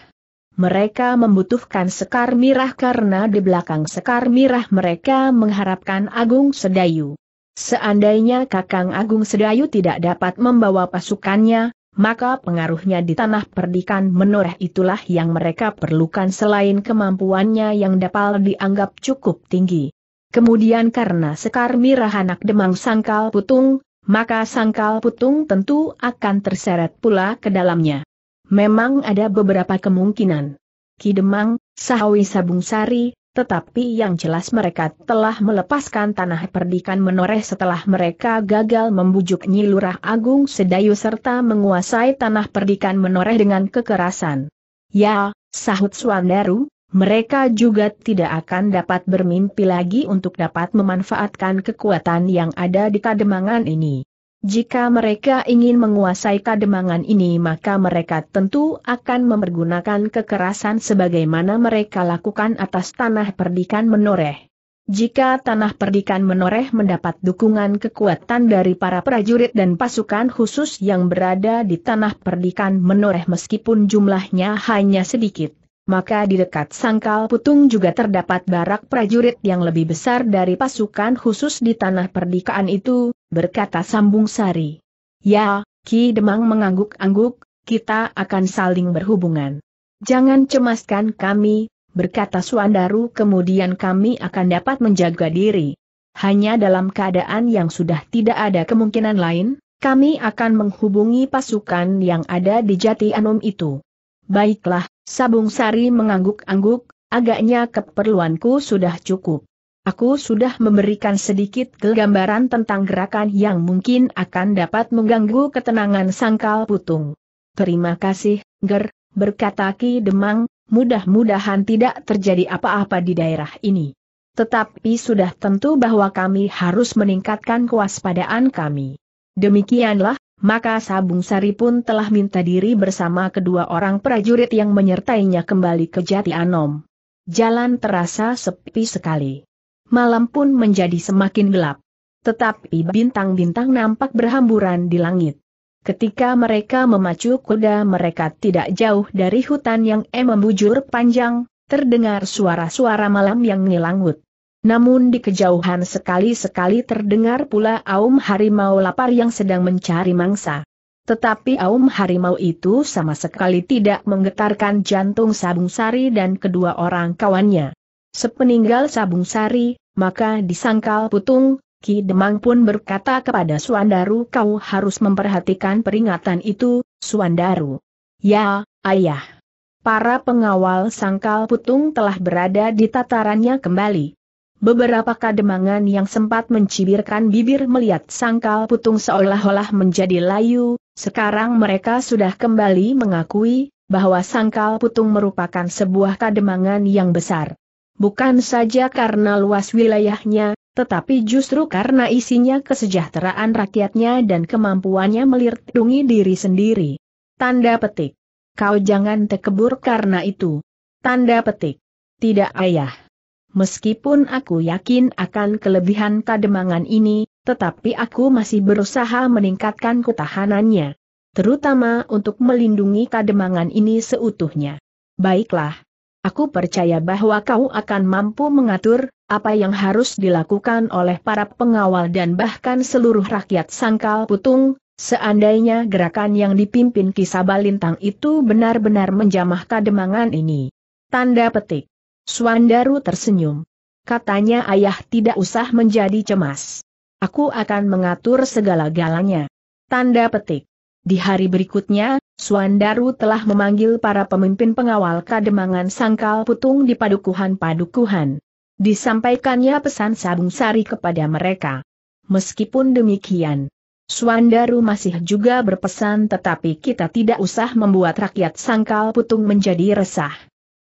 Mereka membutuhkan Sekar Mirah karena di belakang Sekar Mirah mereka mengharapkan Agung Sedayu. Seandainya Kakang Agung Sedayu tidak dapat membawa pasukannya, maka pengaruhnya di tanah perdikan menoreh itulah yang mereka perlukan selain kemampuannya yang dapat dianggap cukup tinggi. Kemudian karena Sekar Mirah anak Demang Sangkal Putung, maka Sangkal Putung tentu akan terseret pula ke dalamnya. Memang ada beberapa kemungkinan. Ki Demang, Sahawi Sari. Tetapi yang jelas mereka telah melepaskan tanah perdikan menoreh setelah mereka gagal membujuk Nyi Agung Sedayu serta menguasai tanah perdikan menoreh dengan kekerasan. Ya, sahut Swandaru, mereka juga tidak akan dapat bermimpi lagi untuk dapat memanfaatkan kekuatan yang ada di kademangan ini. Jika mereka ingin menguasai kademangan ini maka mereka tentu akan memergunakan kekerasan sebagaimana mereka lakukan atas tanah perdikan menoreh. Jika tanah perdikan menoreh mendapat dukungan kekuatan dari para prajurit dan pasukan khusus yang berada di tanah perdikan menoreh meskipun jumlahnya hanya sedikit, maka di dekat sangkal putung juga terdapat barak prajurit yang lebih besar dari pasukan khusus di tanah perdikaan itu, berkata Sambung Sari. Ya, Ki Demang mengangguk-angguk, kita akan saling berhubungan. Jangan cemaskan kami, berkata Suandaru kemudian kami akan dapat menjaga diri. Hanya dalam keadaan yang sudah tidak ada kemungkinan lain, kami akan menghubungi pasukan yang ada di Jati Anom itu. Baiklah, Sabung Sari mengangguk-angguk, agaknya keperluanku sudah cukup. Aku sudah memberikan sedikit gambaran tentang gerakan yang mungkin akan dapat mengganggu ketenangan sangkal putung. Terima kasih, Ger, berkata Ki Demang, mudah-mudahan tidak terjadi apa-apa di daerah ini. Tetapi sudah tentu bahwa kami harus meningkatkan kewaspadaan kami. Demikianlah, maka Sabung Sari pun telah minta diri bersama kedua orang prajurit yang menyertainya kembali ke Jati Anom. Jalan terasa sepi sekali. Malam pun menjadi semakin gelap. Tetapi bintang-bintang nampak berhamburan di langit. Ketika mereka memacu kuda mereka tidak jauh dari hutan yang membujur panjang, terdengar suara-suara malam yang ngilangut. Namun di kejauhan sekali-sekali terdengar pula Aum Harimau lapar yang sedang mencari mangsa. Tetapi Aum Harimau itu sama sekali tidak menggetarkan jantung Sabung Sari dan kedua orang kawannya. Sepeninggal Sabung Sari, maka disangkal putung, Ki Demang pun berkata kepada Suandaru kau harus memperhatikan peringatan itu, Suandaru. Ya, ayah. Para pengawal sangkal putung telah berada di tatarannya kembali. Beberapa kademangan yang sempat mencibirkan bibir melihat sangkal putung seolah-olah menjadi layu, sekarang mereka sudah kembali mengakui bahwa sangkal putung merupakan sebuah kademangan yang besar. Bukan saja karena luas wilayahnya, tetapi justru karena isinya kesejahteraan rakyatnya dan kemampuannya melindungi diri sendiri. Tanda petik. Kau jangan tekebur karena itu. Tanda petik. Tidak ayah meskipun aku yakin akan kelebihan kademangan ini, tetapi aku masih berusaha meningkatkan ketahanannya. Terutama untuk melindungi kademangan ini seutuhnya. Baiklah. Aku percaya bahwa kau akan mampu mengatur apa yang harus dilakukan oleh para pengawal dan bahkan seluruh rakyat sangkal putung, seandainya gerakan yang dipimpin Kisabalintang itu benar-benar menjamah kademangan ini. Tanda petik. Suandaru tersenyum. Katanya ayah tidak usah menjadi cemas. Aku akan mengatur segala-galanya. Tanda petik. Di hari berikutnya, Suandaru telah memanggil para pemimpin pengawal kademangan sangkal putung di padukuhan-padukuhan. Disampaikannya pesan Sabung Sari kepada mereka. Meskipun demikian, Suandaru masih juga berpesan tetapi kita tidak usah membuat rakyat sangkal putung menjadi resah.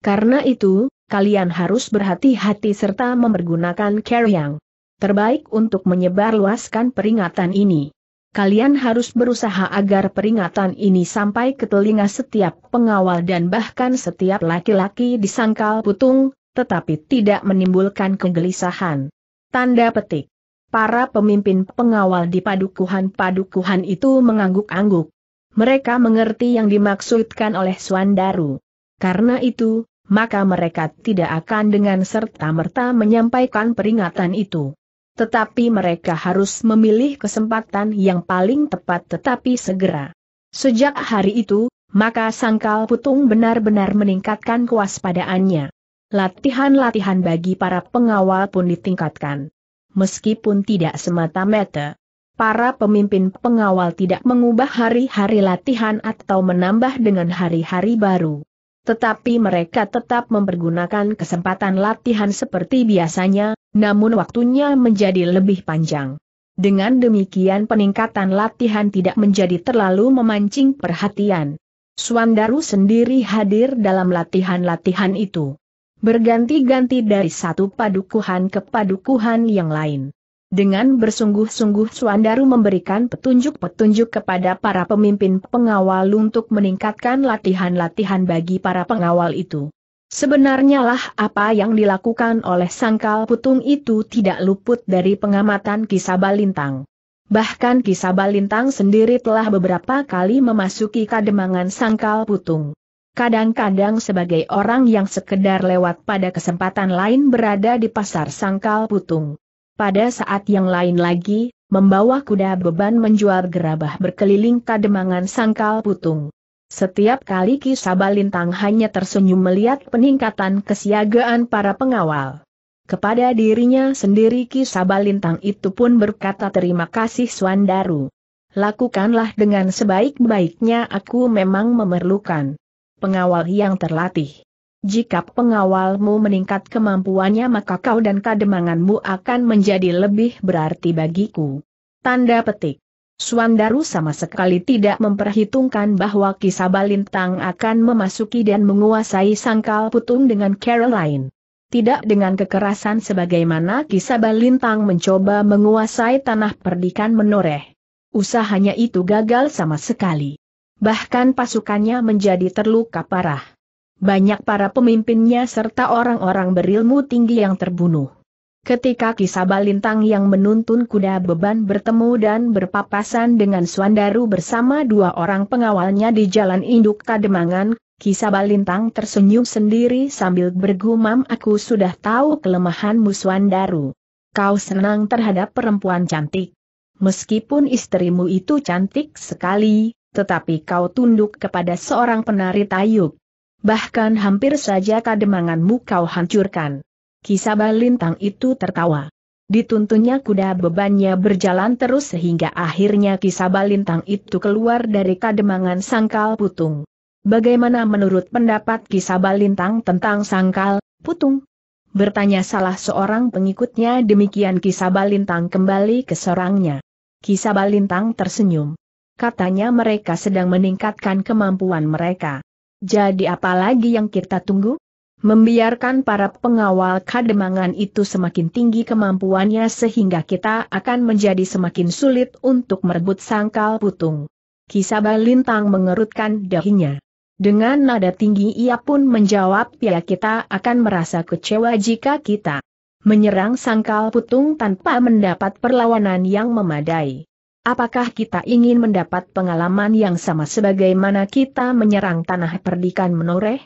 Karena itu, kalian harus berhati-hati serta mempergunakan care yang terbaik untuk menyebarluaskan peringatan ini. Kalian harus berusaha agar peringatan ini sampai ke telinga setiap pengawal dan bahkan setiap laki-laki di sangkal putung, tetapi tidak menimbulkan kegelisahan. Tanda petik. Para pemimpin pengawal di padukuhan-padukuhan itu mengangguk-angguk. Mereka mengerti yang dimaksudkan oleh Swandaru. Karena itu, maka mereka tidak akan dengan serta-merta menyampaikan peringatan itu. Tetapi mereka harus memilih kesempatan yang paling tepat tetapi segera. Sejak hari itu, maka Sangkal Putung benar-benar meningkatkan kewaspadaannya. Latihan-latihan bagi para pengawal pun ditingkatkan. Meskipun tidak semata-mata, para pemimpin pengawal tidak mengubah hari-hari latihan atau menambah dengan hari-hari baru. Tetapi mereka tetap mempergunakan kesempatan latihan seperti biasanya, namun waktunya menjadi lebih panjang. Dengan demikian peningkatan latihan tidak menjadi terlalu memancing perhatian. Swandaru sendiri hadir dalam latihan-latihan itu. Berganti-ganti dari satu padukuhan ke padukuhan yang lain. Dengan bersungguh-sungguh Suandaru memberikan petunjuk-petunjuk kepada para pemimpin pengawal untuk meningkatkan latihan-latihan bagi para pengawal itu. Sebenarnya lah apa yang dilakukan oleh sangkal putung itu tidak luput dari pengamatan Kisabalintang. Bahkan Kisabalintang sendiri telah beberapa kali memasuki kademangan sangkal putung. Kadang-kadang sebagai orang yang sekedar lewat pada kesempatan lain berada di pasar sangkal putung. Pada saat yang lain lagi, membawa kuda beban menjual gerabah berkeliling kademangan sangkal putung. Setiap kali Kisabalintang hanya tersenyum melihat peningkatan kesiagaan para pengawal. Kepada dirinya sendiri Kisabalintang itu pun berkata terima kasih Swandaru. Lakukanlah dengan sebaik-baiknya aku memang memerlukan pengawal yang terlatih. Jika pengawalmu meningkat kemampuannya maka kau dan kademanganmu akan menjadi lebih berarti bagiku. Tanda petik. Suandaru sama sekali tidak memperhitungkan bahwa kisah Balintang akan memasuki dan menguasai sangkal putung dengan Caroline. Tidak dengan kekerasan sebagaimana kisah Balintang mencoba menguasai tanah perdikan menoreh. Usahanya itu gagal sama sekali. Bahkan pasukannya menjadi terluka parah banyak para pemimpinnya serta orang-orang berilmu tinggi yang terbunuh. Ketika kisah Balintang yang menuntun kuda beban bertemu dan berpapasan dengan Suandaru bersama dua orang pengawalnya di jalan induk Kademangan, kisah Balintang tersenyum sendiri sambil bergumam aku sudah tahu kelemahanmu Suandaru. Kau senang terhadap perempuan cantik. Meskipun istrimu itu cantik sekali, tetapi kau tunduk kepada seorang penari tayub. Bahkan hampir saja kademanganmu kau hancurkan. Kisabah lintang itu tertawa. Dituntunnya kuda bebannya berjalan terus sehingga akhirnya kisabah lintang itu keluar dari kademangan sangkal putung. Bagaimana menurut pendapat kisabah lintang tentang sangkal, putung? Bertanya salah seorang pengikutnya demikian kisah lintang kembali ke sorangnya. Kisah lintang tersenyum. Katanya mereka sedang meningkatkan kemampuan mereka. Jadi apa lagi yang kita tunggu? Membiarkan para pengawal kademangan itu semakin tinggi kemampuannya sehingga kita akan menjadi semakin sulit untuk merebut sangkal putung. Kisaba Lintang mengerutkan dahinya. Dengan nada tinggi ia pun menjawab ya kita akan merasa kecewa jika kita menyerang sangkal putung tanpa mendapat perlawanan yang memadai. Apakah kita ingin mendapat pengalaman yang sama sebagaimana kita menyerang tanah perdikan menoreh?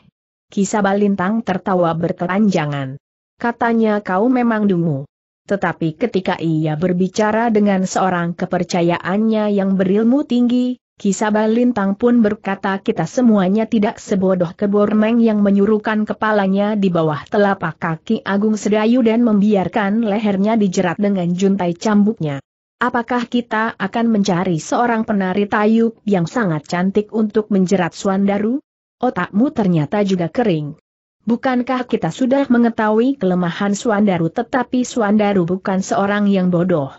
Kisah Balintang tertawa berkelanjangan. Katanya kau memang dungu. Tetapi ketika ia berbicara dengan seorang kepercayaannya yang berilmu tinggi, Kisah Balintang pun berkata kita semuanya tidak sebodoh kebormeng yang menyuruhkan kepalanya di bawah telapak kaki Agung Sedayu dan membiarkan lehernya dijerat dengan juntai cambuknya. Apakah kita akan mencari seorang penari tayub yang sangat cantik untuk menjerat Suandaru? Otakmu ternyata juga kering. Bukankah kita sudah mengetahui kelemahan Suandaru tetapi Suandaru bukan seorang yang bodoh.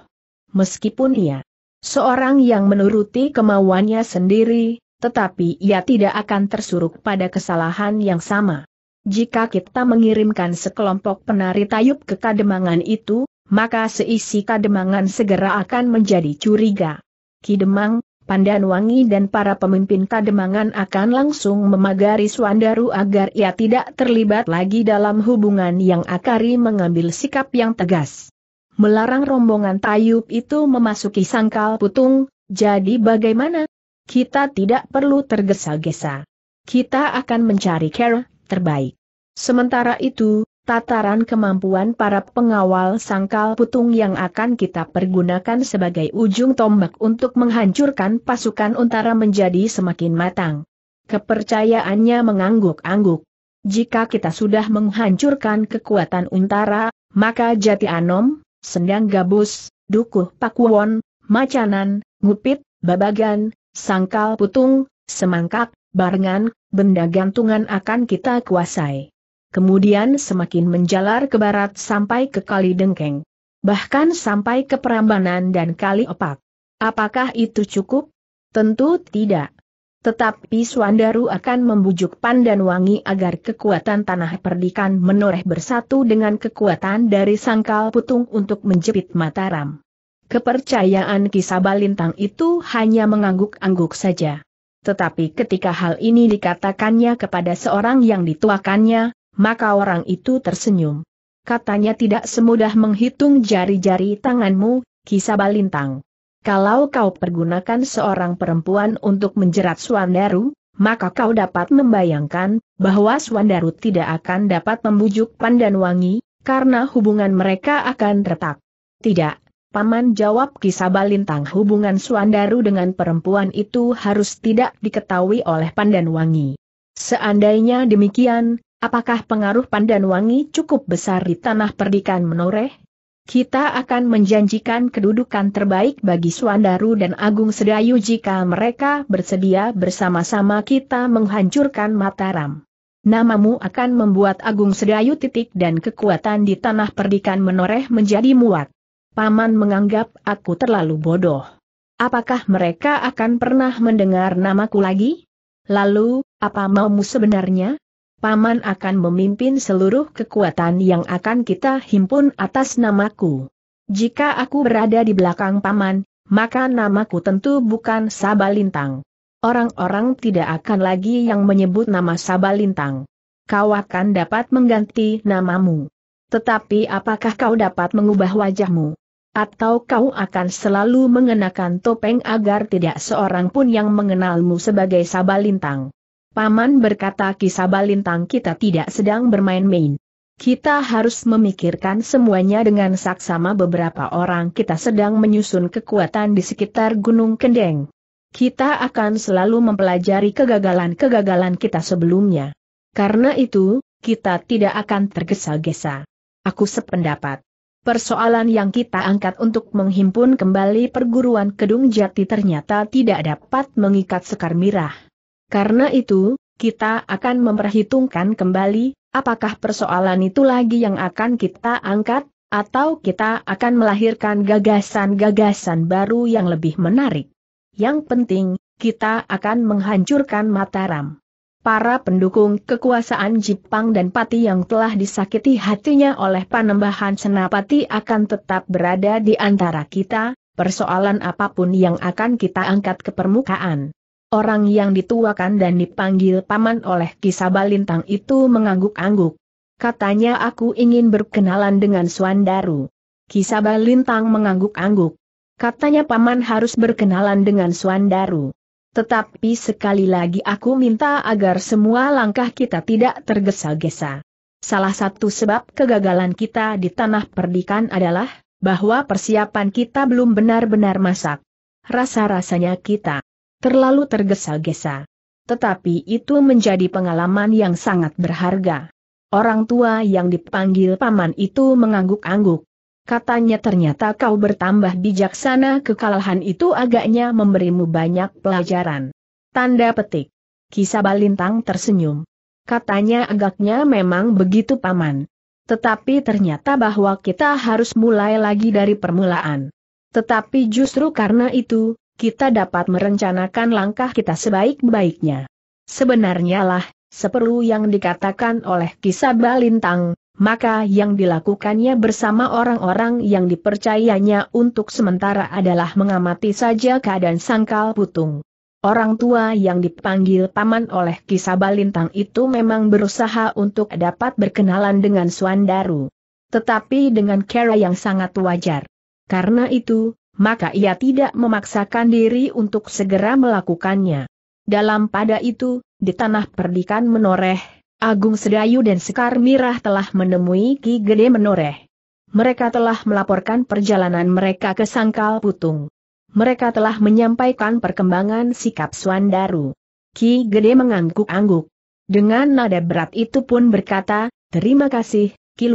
Meskipun ia seorang yang menuruti kemauannya sendiri, tetapi ia tidak akan tersuruk pada kesalahan yang sama. Jika kita mengirimkan sekelompok penari tayub ke kademangan itu, maka seisi kademangan segera akan menjadi curiga. Kidemang, Wangi dan para pemimpin kademangan akan langsung memagari Swandaru agar ia tidak terlibat lagi dalam hubungan yang akari mengambil sikap yang tegas. Melarang rombongan Tayub itu memasuki sangkal putung, jadi bagaimana? Kita tidak perlu tergesa-gesa. Kita akan mencari care terbaik. Sementara itu, tataran kemampuan para pengawal sangkal putung yang akan kita pergunakan sebagai ujung tombak untuk menghancurkan pasukan untara menjadi semakin matang. Kepercayaannya mengangguk-angguk. Jika kita sudah menghancurkan kekuatan untara, maka Jati Anom, Sendang Gabus, Dukuh Pakuwon, Macanan, Ngupit, Babagan, Sangkal Putung, Semangkak, Barengan, benda gantungan akan kita kuasai kemudian semakin menjalar ke barat sampai ke Kali Dengkeng. Bahkan sampai ke Perambanan dan Kali Opak. Apakah itu cukup? Tentu tidak. Tetapi Swandaru akan membujuk Pandan Wangi agar kekuatan tanah perdikan menoreh bersatu dengan kekuatan dari sangkal putung untuk menjepit Mataram. Kepercayaan kisah balintang itu hanya mengangguk-angguk saja. Tetapi ketika hal ini dikatakannya kepada seorang yang dituakannya, maka orang itu tersenyum. Katanya tidak semudah menghitung jari-jari tanganmu, kisah balintang. Kalau kau pergunakan seorang perempuan untuk menjerat Swandaru, maka kau dapat membayangkan bahwa Swandaru tidak akan dapat membujuk Pandan Wangi, karena hubungan mereka akan retak. Tidak, Paman jawab kisah balintang hubungan Swandaru dengan perempuan itu harus tidak diketahui oleh Pandan Wangi. Seandainya demikian, Apakah pengaruh pandan wangi cukup besar di tanah perdikan menoreh? Kita akan menjanjikan kedudukan terbaik bagi Suandaru dan Agung Sedayu jika mereka bersedia bersama-sama kita menghancurkan Mataram. Namamu akan membuat Agung Sedayu titik dan kekuatan di tanah perdikan menoreh menjadi muat. Paman menganggap aku terlalu bodoh. Apakah mereka akan pernah mendengar namaku lagi? Lalu, apa maumu sebenarnya? Paman akan memimpin seluruh kekuatan yang akan kita himpun atas namaku. Jika aku berada di belakang Paman, maka namaku tentu bukan Sabalintang. Orang-orang tidak akan lagi yang menyebut nama Sabalintang. Kau akan dapat mengganti namamu. Tetapi apakah kau dapat mengubah wajahmu? Atau kau akan selalu mengenakan topeng agar tidak seorang pun yang mengenalmu sebagai Sabalintang? Paman berkata kisah balintang kita tidak sedang bermain-main. Kita harus memikirkan semuanya dengan saksama beberapa orang kita sedang menyusun kekuatan di sekitar Gunung Kendeng. Kita akan selalu mempelajari kegagalan-kegagalan kita sebelumnya. Karena itu, kita tidak akan tergesa-gesa. Aku sependapat. Persoalan yang kita angkat untuk menghimpun kembali perguruan Kedung Jati ternyata tidak dapat mengikat sekar mirah. Karena itu, kita akan memperhitungkan kembali, apakah persoalan itu lagi yang akan kita angkat, atau kita akan melahirkan gagasan-gagasan baru yang lebih menarik. Yang penting, kita akan menghancurkan Mataram. Para pendukung kekuasaan Jepang dan Pati yang telah disakiti hatinya oleh panembahan Senapati akan tetap berada di antara kita, persoalan apapun yang akan kita angkat ke permukaan. Orang yang dituakan dan dipanggil paman oleh kisah balintang itu mengangguk-angguk. Katanya aku ingin berkenalan dengan Suandaru. Kisah balintang mengangguk-angguk. Katanya paman harus berkenalan dengan Suandaru. Tetapi sekali lagi aku minta agar semua langkah kita tidak tergesa-gesa. Salah satu sebab kegagalan kita di tanah perdikan adalah, bahwa persiapan kita belum benar-benar masak. Rasa-rasanya kita terlalu tergesa-gesa. Tetapi itu menjadi pengalaman yang sangat berharga. Orang tua yang dipanggil paman itu mengangguk-angguk. Katanya ternyata kau bertambah bijaksana kekalahan itu agaknya memberimu banyak pelajaran. Tanda petik. Kisah Balintang tersenyum. Katanya agaknya memang begitu paman. Tetapi ternyata bahwa kita harus mulai lagi dari permulaan. Tetapi justru karena itu, kita dapat merencanakan langkah kita sebaik-baiknya. Sebenarnya lah, seperlu yang dikatakan oleh kisah Balintang, maka yang dilakukannya bersama orang-orang yang dipercayanya untuk sementara adalah mengamati saja keadaan sangkal putung. Orang tua yang dipanggil paman oleh kisah Balintang itu memang berusaha untuk dapat berkenalan dengan Suandaru. Tetapi dengan cara yang sangat wajar. Karena itu, maka ia tidak memaksakan diri untuk segera melakukannya. Dalam pada itu, di tanah perdikan menoreh, Agung Sedayu dan Sekar Mirah telah menemui Ki Gede menoreh. Mereka telah melaporkan perjalanan mereka ke Sangkal Putung. Mereka telah menyampaikan perkembangan sikap Swandaru. Ki Gede mengangguk-angguk. Dengan nada berat itu pun berkata, terima kasih, Ki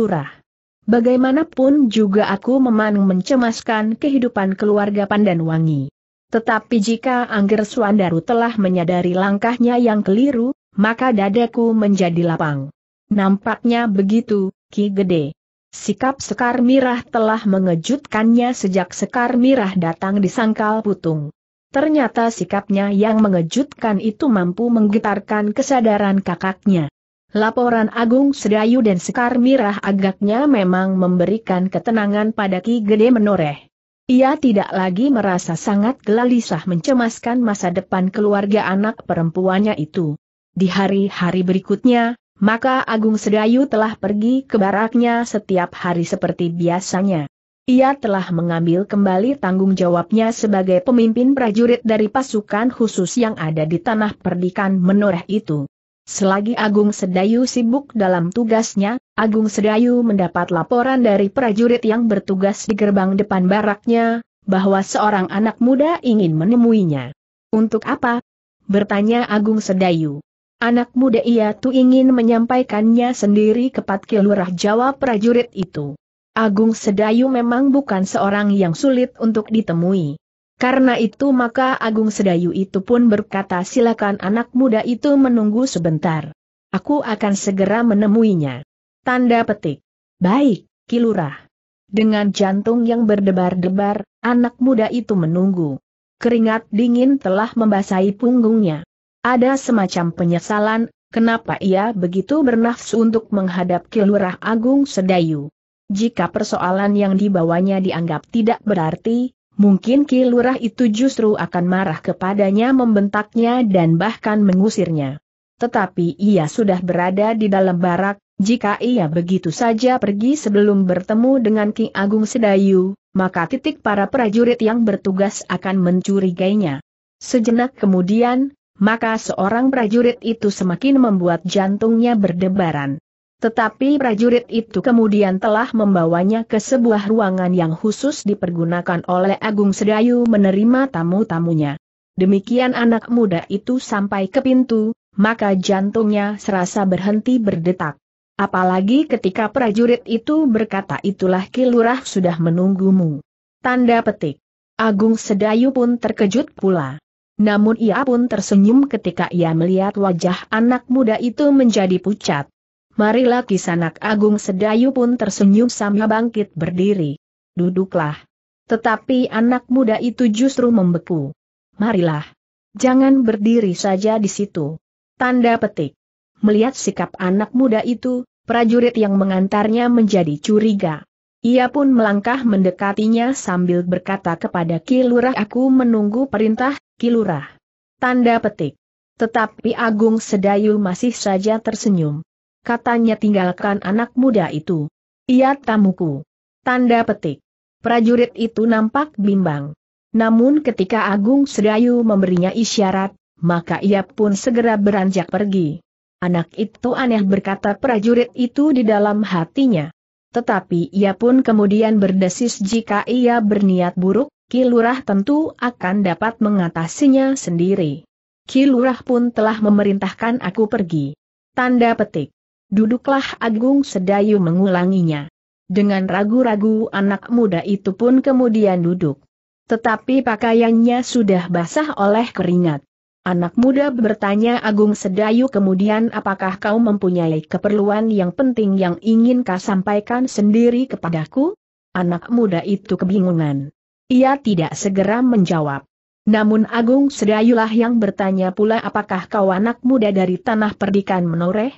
Bagaimanapun juga aku memang mencemaskan kehidupan keluarga Pandan Wangi. Tetapi jika Angger Suandaru telah menyadari langkahnya yang keliru, maka dadaku menjadi lapang. Nampaknya begitu, Ki Gede. Sikap Sekar Mirah telah mengejutkannya sejak Sekar Mirah datang di Sangkal Putung. Ternyata sikapnya yang mengejutkan itu mampu menggetarkan kesadaran kakaknya. Laporan Agung Sedayu dan Sekar Mirah agaknya memang memberikan ketenangan pada Ki Gede Menoreh. Ia tidak lagi merasa sangat gelisah mencemaskan masa depan keluarga anak perempuannya itu. Di hari-hari berikutnya, maka Agung Sedayu telah pergi ke baraknya setiap hari seperti biasanya. Ia telah mengambil kembali tanggung jawabnya sebagai pemimpin prajurit dari pasukan khusus yang ada di tanah perdikan menoreh itu. Selagi Agung Sedayu sibuk dalam tugasnya, Agung Sedayu mendapat laporan dari prajurit yang bertugas di gerbang depan baraknya, bahwa seorang anak muda ingin menemuinya. Untuk apa? Bertanya Agung Sedayu. Anak muda ia tuh ingin menyampaikannya sendiri ke Patkil jawab prajurit itu. Agung Sedayu memang bukan seorang yang sulit untuk ditemui. Karena itu maka Agung Sedayu itu pun berkata silakan anak muda itu menunggu sebentar. Aku akan segera menemuinya. Tanda petik. Baik, Kilurah. Dengan jantung yang berdebar-debar, anak muda itu menunggu. Keringat dingin telah membasahi punggungnya. Ada semacam penyesalan, kenapa ia begitu bernafsu untuk menghadap Kilurah Agung Sedayu. Jika persoalan yang dibawanya dianggap tidak berarti, Mungkin Ki Lurah itu justru akan marah kepadanya membentaknya dan bahkan mengusirnya. Tetapi ia sudah berada di dalam barak, jika ia begitu saja pergi sebelum bertemu dengan Ki Agung Sedayu, maka titik para prajurit yang bertugas akan mencurigainya. Sejenak kemudian, maka seorang prajurit itu semakin membuat jantungnya berdebaran. Tetapi prajurit itu kemudian telah membawanya ke sebuah ruangan yang khusus dipergunakan oleh Agung Sedayu menerima tamu-tamunya. Demikian anak muda itu sampai ke pintu, maka jantungnya serasa berhenti berdetak. Apalagi ketika prajurit itu berkata itulah kilurah sudah menunggumu. Tanda petik. Agung Sedayu pun terkejut pula. Namun ia pun tersenyum ketika ia melihat wajah anak muda itu menjadi pucat marilah kisanak agung sedayu pun tersenyum sambil bangkit berdiri. Duduklah. Tetapi anak muda itu justru membeku. Marilah. Jangan berdiri saja di situ. Tanda petik. Melihat sikap anak muda itu, prajurit yang mengantarnya menjadi curiga. Ia pun melangkah mendekatinya sambil berkata kepada Kilurah aku menunggu perintah, Kilurah. Tanda petik. Tetapi Agung Sedayu masih saja tersenyum katanya tinggalkan anak muda itu. Ia tamuku. Tanda petik. Prajurit itu nampak bimbang. Namun ketika Agung Sedayu memberinya isyarat, maka ia pun segera beranjak pergi. Anak itu aneh berkata prajurit itu di dalam hatinya. Tetapi ia pun kemudian berdesis jika ia berniat buruk, Kilurah tentu akan dapat mengatasinya sendiri. Kilurah pun telah memerintahkan aku pergi. Tanda petik. Duduklah Agung Sedayu mengulanginya. Dengan ragu-ragu anak muda itu pun kemudian duduk. Tetapi pakaiannya sudah basah oleh keringat. Anak muda bertanya Agung Sedayu kemudian apakah kau mempunyai keperluan yang penting yang ingin kau sampaikan sendiri kepadaku? Anak muda itu kebingungan. Ia tidak segera menjawab. Namun Agung Sedayulah yang bertanya pula apakah kau anak muda dari tanah perdikan menoreh?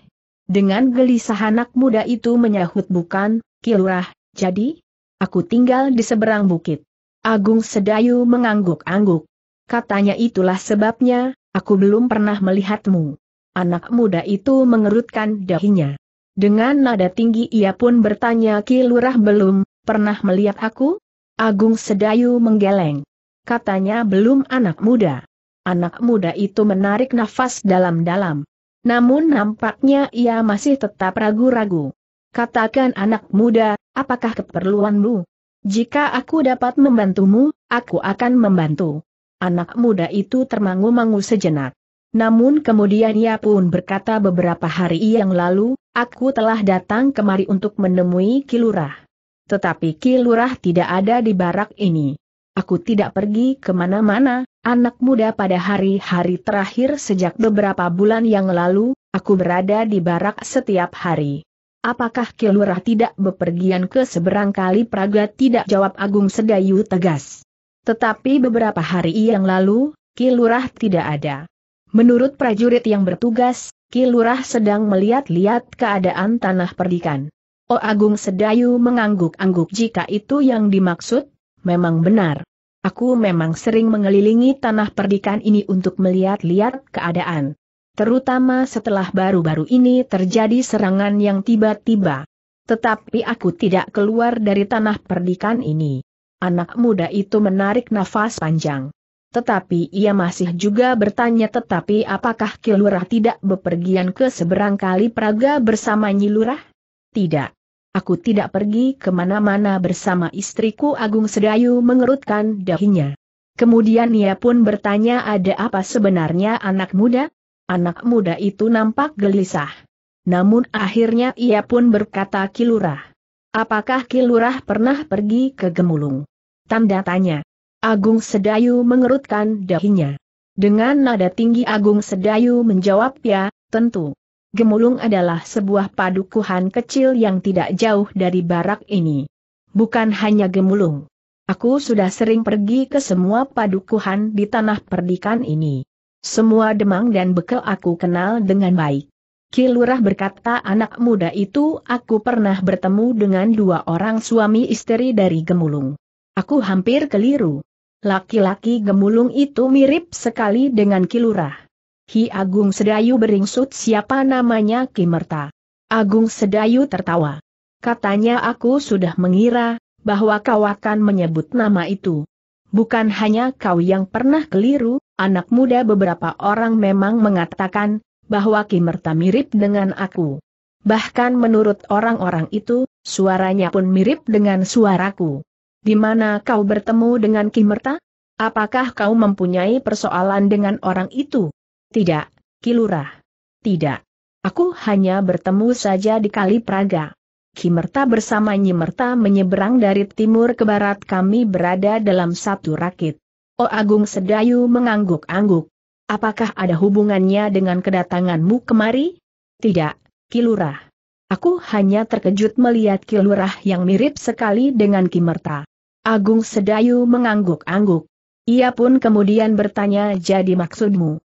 Dengan gelisah anak muda itu menyahut bukan, Kilurah, jadi? Aku tinggal di seberang bukit. Agung Sedayu mengangguk-angguk. Katanya itulah sebabnya, aku belum pernah melihatmu. Anak muda itu mengerutkan dahinya. Dengan nada tinggi ia pun bertanya Kilurah belum, pernah melihat aku? Agung Sedayu menggeleng. Katanya belum anak muda. Anak muda itu menarik nafas dalam-dalam. Namun nampaknya ia masih tetap ragu-ragu. Katakan anak muda, apakah keperluanmu? Jika aku dapat membantumu, aku akan membantu. Anak muda itu termangu-mangu sejenak. Namun kemudian ia pun berkata beberapa hari yang lalu, aku telah datang kemari untuk menemui Kilurah. Tetapi Kilurah tidak ada di barak ini. Aku tidak pergi kemana-mana, Anak muda pada hari-hari terakhir sejak beberapa bulan yang lalu, aku berada di barak setiap hari. Apakah Kilurah tidak bepergian ke seberang kali Praga tidak jawab Agung Sedayu tegas. Tetapi beberapa hari yang lalu, Kilurah tidak ada. Menurut prajurit yang bertugas, Kilurah sedang melihat-lihat keadaan tanah perdikan. Oh Agung Sedayu mengangguk-angguk jika itu yang dimaksud, memang benar. Aku memang sering mengelilingi tanah perdikan ini untuk melihat-lihat keadaan. Terutama setelah baru-baru ini terjadi serangan yang tiba-tiba. Tetapi aku tidak keluar dari tanah perdikan ini. Anak muda itu menarik nafas panjang. Tetapi ia masih juga bertanya tetapi apakah Kilurah tidak bepergian ke seberang kali Praga bersama Nyilurah? Tidak. Aku tidak pergi kemana-mana bersama istriku Agung Sedayu mengerutkan dahinya. Kemudian ia pun bertanya ada apa sebenarnya anak muda? Anak muda itu nampak gelisah. Namun akhirnya ia pun berkata Kilurah. Apakah Kilurah pernah pergi ke Gemulung? Tanda tanya. Agung Sedayu mengerutkan dahinya. Dengan nada tinggi Agung Sedayu menjawab ya, tentu. Gemulung adalah sebuah padukuhan kecil yang tidak jauh dari barak ini. Bukan hanya Gemulung. Aku sudah sering pergi ke semua padukuhan di tanah perdikan ini. Semua Demang dan Bekel aku kenal dengan baik. Kilurah berkata anak muda itu aku pernah bertemu dengan dua orang suami istri dari Gemulung. Aku hampir keliru. Laki-laki Gemulung itu mirip sekali dengan Kilurah. Ki Agung Sedayu beringsut siapa namanya Kimerta. Agung Sedayu tertawa. Katanya aku sudah mengira, bahwa kau akan menyebut nama itu. Bukan hanya kau yang pernah keliru, anak muda beberapa orang memang mengatakan, bahwa Kimerta mirip dengan aku. Bahkan menurut orang-orang itu, suaranya pun mirip dengan suaraku. Di mana kau bertemu dengan Kimerta? Apakah kau mempunyai persoalan dengan orang itu? Tidak, Kilurah. Tidak. Aku hanya bertemu saja di Kali Praga. Kimerta bersama Nyimerta menyeberang dari timur ke barat kami berada dalam satu rakit. Oh Agung Sedayu mengangguk-angguk. Apakah ada hubungannya dengan kedatanganmu kemari? Tidak, Kilurah. Aku hanya terkejut melihat Kilurah yang mirip sekali dengan Kimerta. Agung Sedayu mengangguk-angguk. Ia pun kemudian bertanya jadi maksudmu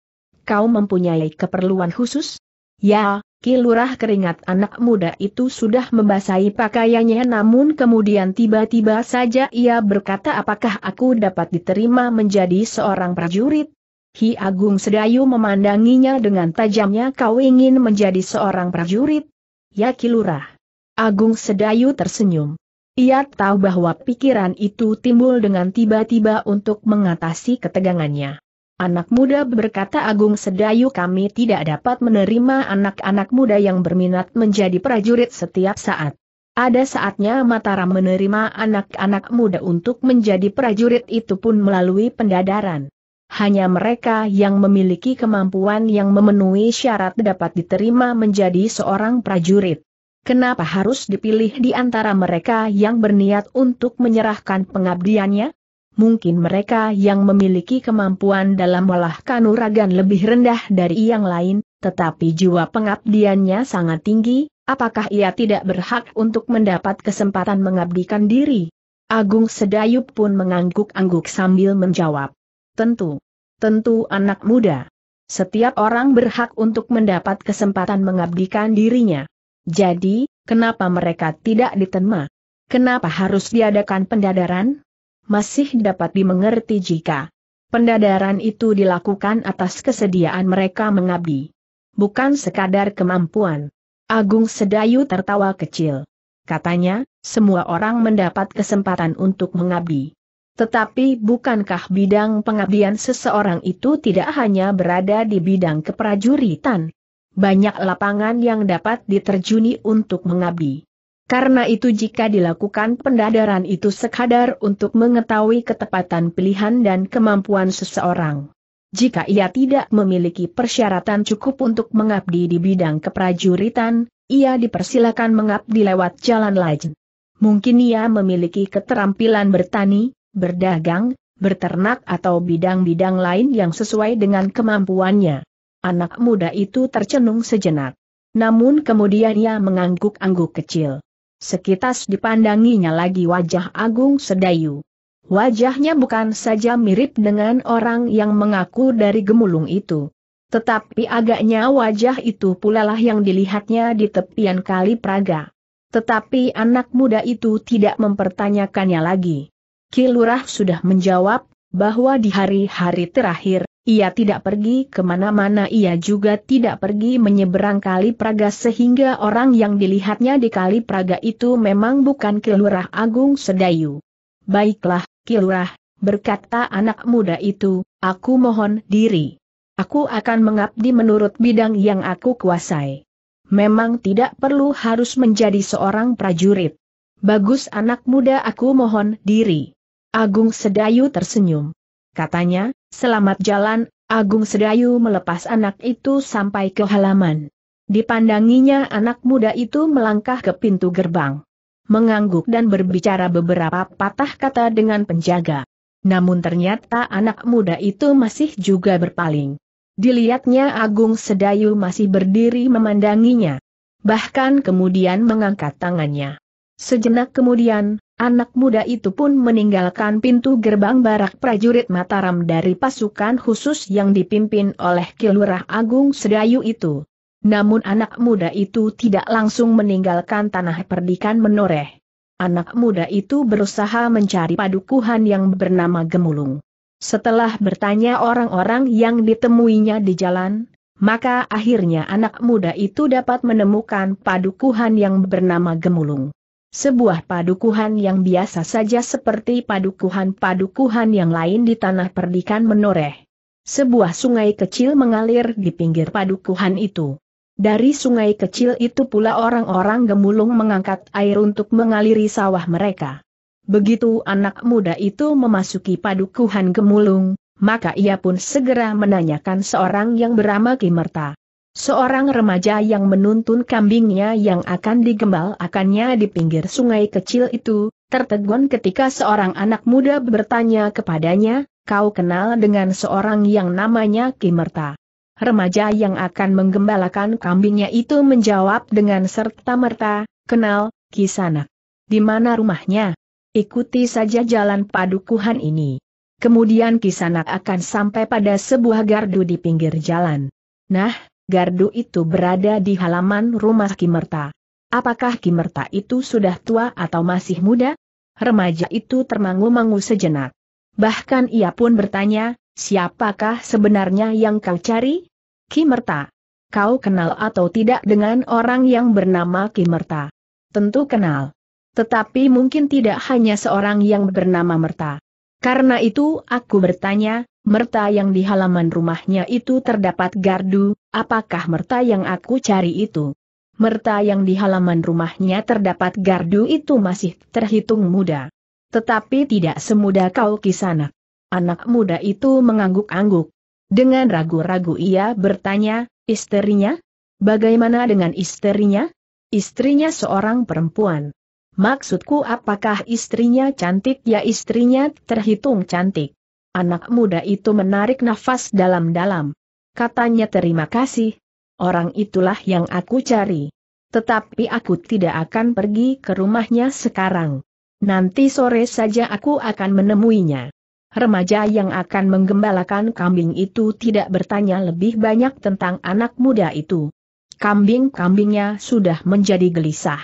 kau mempunyai keperluan khusus? Ya, kilurah keringat anak muda itu sudah membasahi pakaiannya namun kemudian tiba-tiba saja ia berkata apakah aku dapat diterima menjadi seorang prajurit? Ki Agung Sedayu memandanginya dengan tajamnya kau ingin menjadi seorang prajurit? Ya kilurah. Agung Sedayu tersenyum. Ia tahu bahwa pikiran itu timbul dengan tiba-tiba untuk mengatasi ketegangannya. Anak muda berkata Agung Sedayu kami tidak dapat menerima anak-anak muda yang berminat menjadi prajurit setiap saat. Ada saatnya Mataram menerima anak-anak muda untuk menjadi prajurit itu pun melalui pendadaran. Hanya mereka yang memiliki kemampuan yang memenuhi syarat dapat diterima menjadi seorang prajurit. Kenapa harus dipilih di antara mereka yang berniat untuk menyerahkan pengabdiannya? mungkin mereka yang memiliki kemampuan dalam olah kanuragan lebih rendah dari yang lain, tetapi jiwa pengabdiannya sangat tinggi, apakah ia tidak berhak untuk mendapat kesempatan mengabdikan diri? Agung Sedayup pun mengangguk-angguk sambil menjawab. Tentu. Tentu anak muda. Setiap orang berhak untuk mendapat kesempatan mengabdikan dirinya. Jadi, kenapa mereka tidak ditenma? Kenapa harus diadakan pendadaran? masih dapat dimengerti jika pendadaran itu dilakukan atas kesediaan mereka mengabdi. Bukan sekadar kemampuan. Agung Sedayu tertawa kecil. Katanya, semua orang mendapat kesempatan untuk mengabdi. Tetapi bukankah bidang pengabdian seseorang itu tidak hanya berada di bidang keprajuritan? Banyak lapangan yang dapat diterjuni untuk mengabdi. Karena itu jika dilakukan pendadaran itu sekadar untuk mengetahui ketepatan pilihan dan kemampuan seseorang. Jika ia tidak memiliki persyaratan cukup untuk mengabdi di bidang keprajuritan, ia dipersilakan mengabdi lewat jalan lain. Mungkin ia memiliki keterampilan bertani, berdagang, berternak atau bidang-bidang lain yang sesuai dengan kemampuannya. Anak muda itu tercenung sejenak. Namun kemudian ia mengangguk-angguk kecil. Sekitas dipandanginya lagi wajah Agung Sedayu. Wajahnya bukan saja mirip dengan orang yang mengaku dari gemulung itu. Tetapi agaknya wajah itu pula lah yang dilihatnya di tepian kali Praga. Tetapi anak muda itu tidak mempertanyakannya lagi. Kilurah sudah menjawab, bahwa di hari-hari terakhir, ia tidak pergi kemana-mana ia juga tidak pergi menyeberang Kali Praga sehingga orang yang dilihatnya di Kali Praga itu memang bukan Kilurah Agung Sedayu. Baiklah, Kilurah, berkata anak muda itu, aku mohon diri. Aku akan mengabdi menurut bidang yang aku kuasai. Memang tidak perlu harus menjadi seorang prajurit. Bagus anak muda aku mohon diri. Agung Sedayu tersenyum. Katanya, selamat jalan, Agung Sedayu melepas anak itu sampai ke halaman. Dipandanginya anak muda itu melangkah ke pintu gerbang. Mengangguk dan berbicara beberapa patah kata dengan penjaga. Namun ternyata anak muda itu masih juga berpaling. Dilihatnya Agung Sedayu masih berdiri memandanginya. Bahkan kemudian mengangkat tangannya. Sejenak kemudian, Anak muda itu pun meninggalkan pintu gerbang barak prajurit Mataram dari pasukan khusus yang dipimpin oleh Kilurah Agung Sedayu itu. Namun anak muda itu tidak langsung meninggalkan tanah perdikan menoreh. Anak muda itu berusaha mencari padukuhan yang bernama Gemulung. Setelah bertanya orang-orang yang ditemuinya di jalan, maka akhirnya anak muda itu dapat menemukan padukuhan yang bernama Gemulung sebuah padukuhan yang biasa saja seperti padukuhan-padukuhan yang lain di tanah perdikan menoreh. Sebuah sungai kecil mengalir di pinggir padukuhan itu. Dari sungai kecil itu pula orang-orang gemulung mengangkat air untuk mengaliri sawah mereka. Begitu anak muda itu memasuki padukuhan gemulung, maka ia pun segera menanyakan seorang yang bernama Kimerta. Seorang remaja yang menuntun kambingnya yang akan digembal akannya di pinggir sungai kecil itu, tertegun ketika seorang anak muda bertanya kepadanya, kau kenal dengan seorang yang namanya Kimerta. Remaja yang akan menggembalakan kambingnya itu menjawab dengan serta-merta, kenal, kisanak. Di mana rumahnya? Ikuti saja jalan padukuhan ini. Kemudian kisanak akan sampai pada sebuah gardu di pinggir jalan. Nah, gardu itu berada di halaman rumah Kimerta. Apakah Kimerta itu sudah tua atau masih muda? Remaja itu termangu-mangu sejenak. Bahkan ia pun bertanya, siapakah sebenarnya yang kau cari? Kimerta. Kau kenal atau tidak dengan orang yang bernama Kimerta? Tentu kenal. Tetapi mungkin tidak hanya seorang yang bernama Merta. Karena itu aku bertanya, Merta yang di halaman rumahnya itu terdapat gardu, apakah merta yang aku cari itu? Merta yang di halaman rumahnya terdapat gardu itu masih terhitung muda. Tetapi tidak semuda kau kisanak. Anak muda itu mengangguk-angguk. Dengan ragu-ragu ia bertanya, istrinya? Bagaimana dengan istrinya? Istrinya seorang perempuan. Maksudku apakah istrinya cantik ya istrinya terhitung cantik. Anak muda itu menarik nafas dalam-dalam. Katanya terima kasih. Orang itulah yang aku cari. Tetapi aku tidak akan pergi ke rumahnya sekarang. Nanti sore saja aku akan menemuinya. Remaja yang akan menggembalakan kambing itu tidak bertanya lebih banyak tentang anak muda itu. Kambing-kambingnya sudah menjadi gelisah.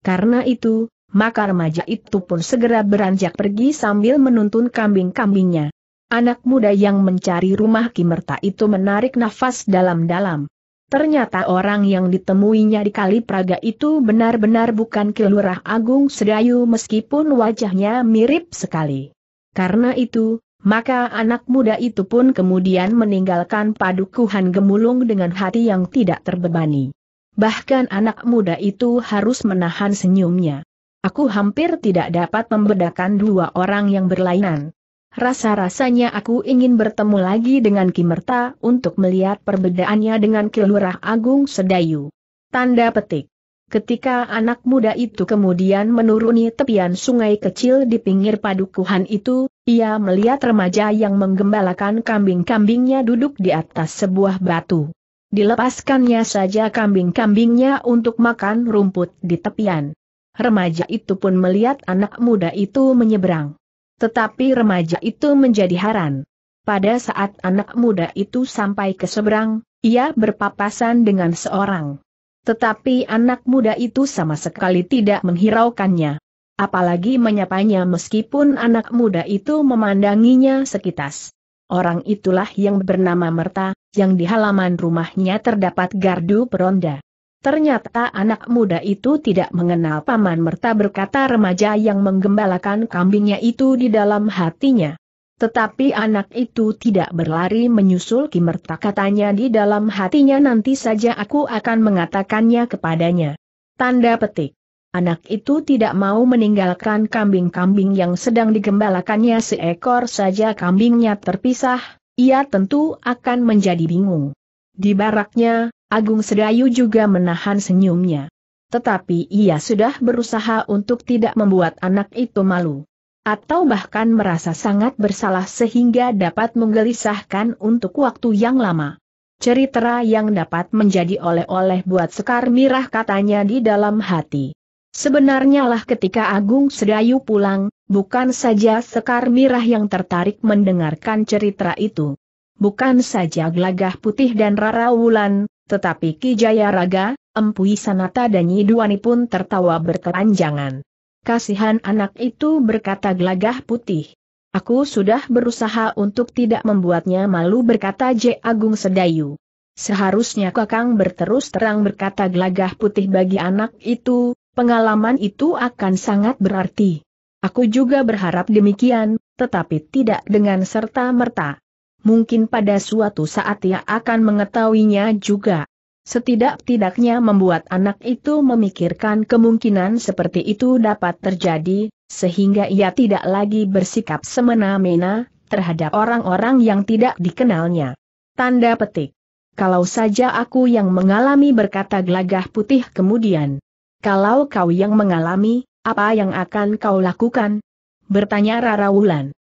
Karena itu, maka remaja itu pun segera beranjak pergi sambil menuntun kambing-kambingnya. Anak muda yang mencari rumah Kimerta itu menarik nafas dalam-dalam. Ternyata orang yang ditemuinya di Kali Praga itu benar-benar bukan Kelurah Agung Sedayu meskipun wajahnya mirip sekali. Karena itu, maka anak muda itu pun kemudian meninggalkan padukuhan gemulung dengan hati yang tidak terbebani. Bahkan anak muda itu harus menahan senyumnya. Aku hampir tidak dapat membedakan dua orang yang berlainan. Rasa-rasanya aku ingin bertemu lagi dengan Kimerta untuk melihat perbedaannya dengan Kilurah Agung Sedayu. Tanda petik. Ketika anak muda itu kemudian menuruni tepian sungai kecil di pinggir padukuhan itu, ia melihat remaja yang menggembalakan kambing-kambingnya duduk di atas sebuah batu. Dilepaskannya saja kambing-kambingnya untuk makan rumput di tepian. Remaja itu pun melihat anak muda itu menyeberang. Tetapi remaja itu menjadi heran. Pada saat anak muda itu sampai ke seberang, ia berpapasan dengan seorang. Tetapi anak muda itu sama sekali tidak menghiraukannya. Apalagi menyapanya meskipun anak muda itu memandanginya sekitas. Orang itulah yang bernama Merta, yang di halaman rumahnya terdapat gardu peronda. Ternyata anak muda itu tidak mengenal paman merta berkata remaja yang menggembalakan kambingnya itu di dalam hatinya. Tetapi anak itu tidak berlari menyusul Kimerta katanya di dalam hatinya nanti saja aku akan mengatakannya kepadanya. Tanda petik. Anak itu tidak mau meninggalkan kambing-kambing yang sedang digembalakannya seekor saja kambingnya terpisah, ia tentu akan menjadi bingung. Di baraknya, Agung Sedayu juga menahan senyumnya. Tetapi ia sudah berusaha untuk tidak membuat anak itu malu. Atau bahkan merasa sangat bersalah sehingga dapat menggelisahkan untuk waktu yang lama. Cerita yang dapat menjadi oleh-oleh buat Sekar Mirah katanya di dalam hati. Sebenarnya lah ketika Agung Sedayu pulang, bukan saja Sekar Mirah yang tertarik mendengarkan cerita itu. Bukan saja Gelagah Putih dan Rara Wulan, tetapi Kijaya Raga, Empu Sanata dan Yiduani pun tertawa berkepanjangan. Kasihan anak itu berkata gelagah putih. Aku sudah berusaha untuk tidak membuatnya malu berkata J. Agung Sedayu. Seharusnya Kakang berterus terang berkata gelagah putih bagi anak itu, pengalaman itu akan sangat berarti. Aku juga berharap demikian, tetapi tidak dengan serta-merta mungkin pada suatu saat ia akan mengetahuinya juga. Setidak-tidaknya membuat anak itu memikirkan kemungkinan seperti itu dapat terjadi, sehingga ia tidak lagi bersikap semena-mena terhadap orang-orang yang tidak dikenalnya. Tanda petik. Kalau saja aku yang mengalami berkata gelagah putih kemudian. Kalau kau yang mengalami, apa yang akan kau lakukan? Bertanya Rara Wulan.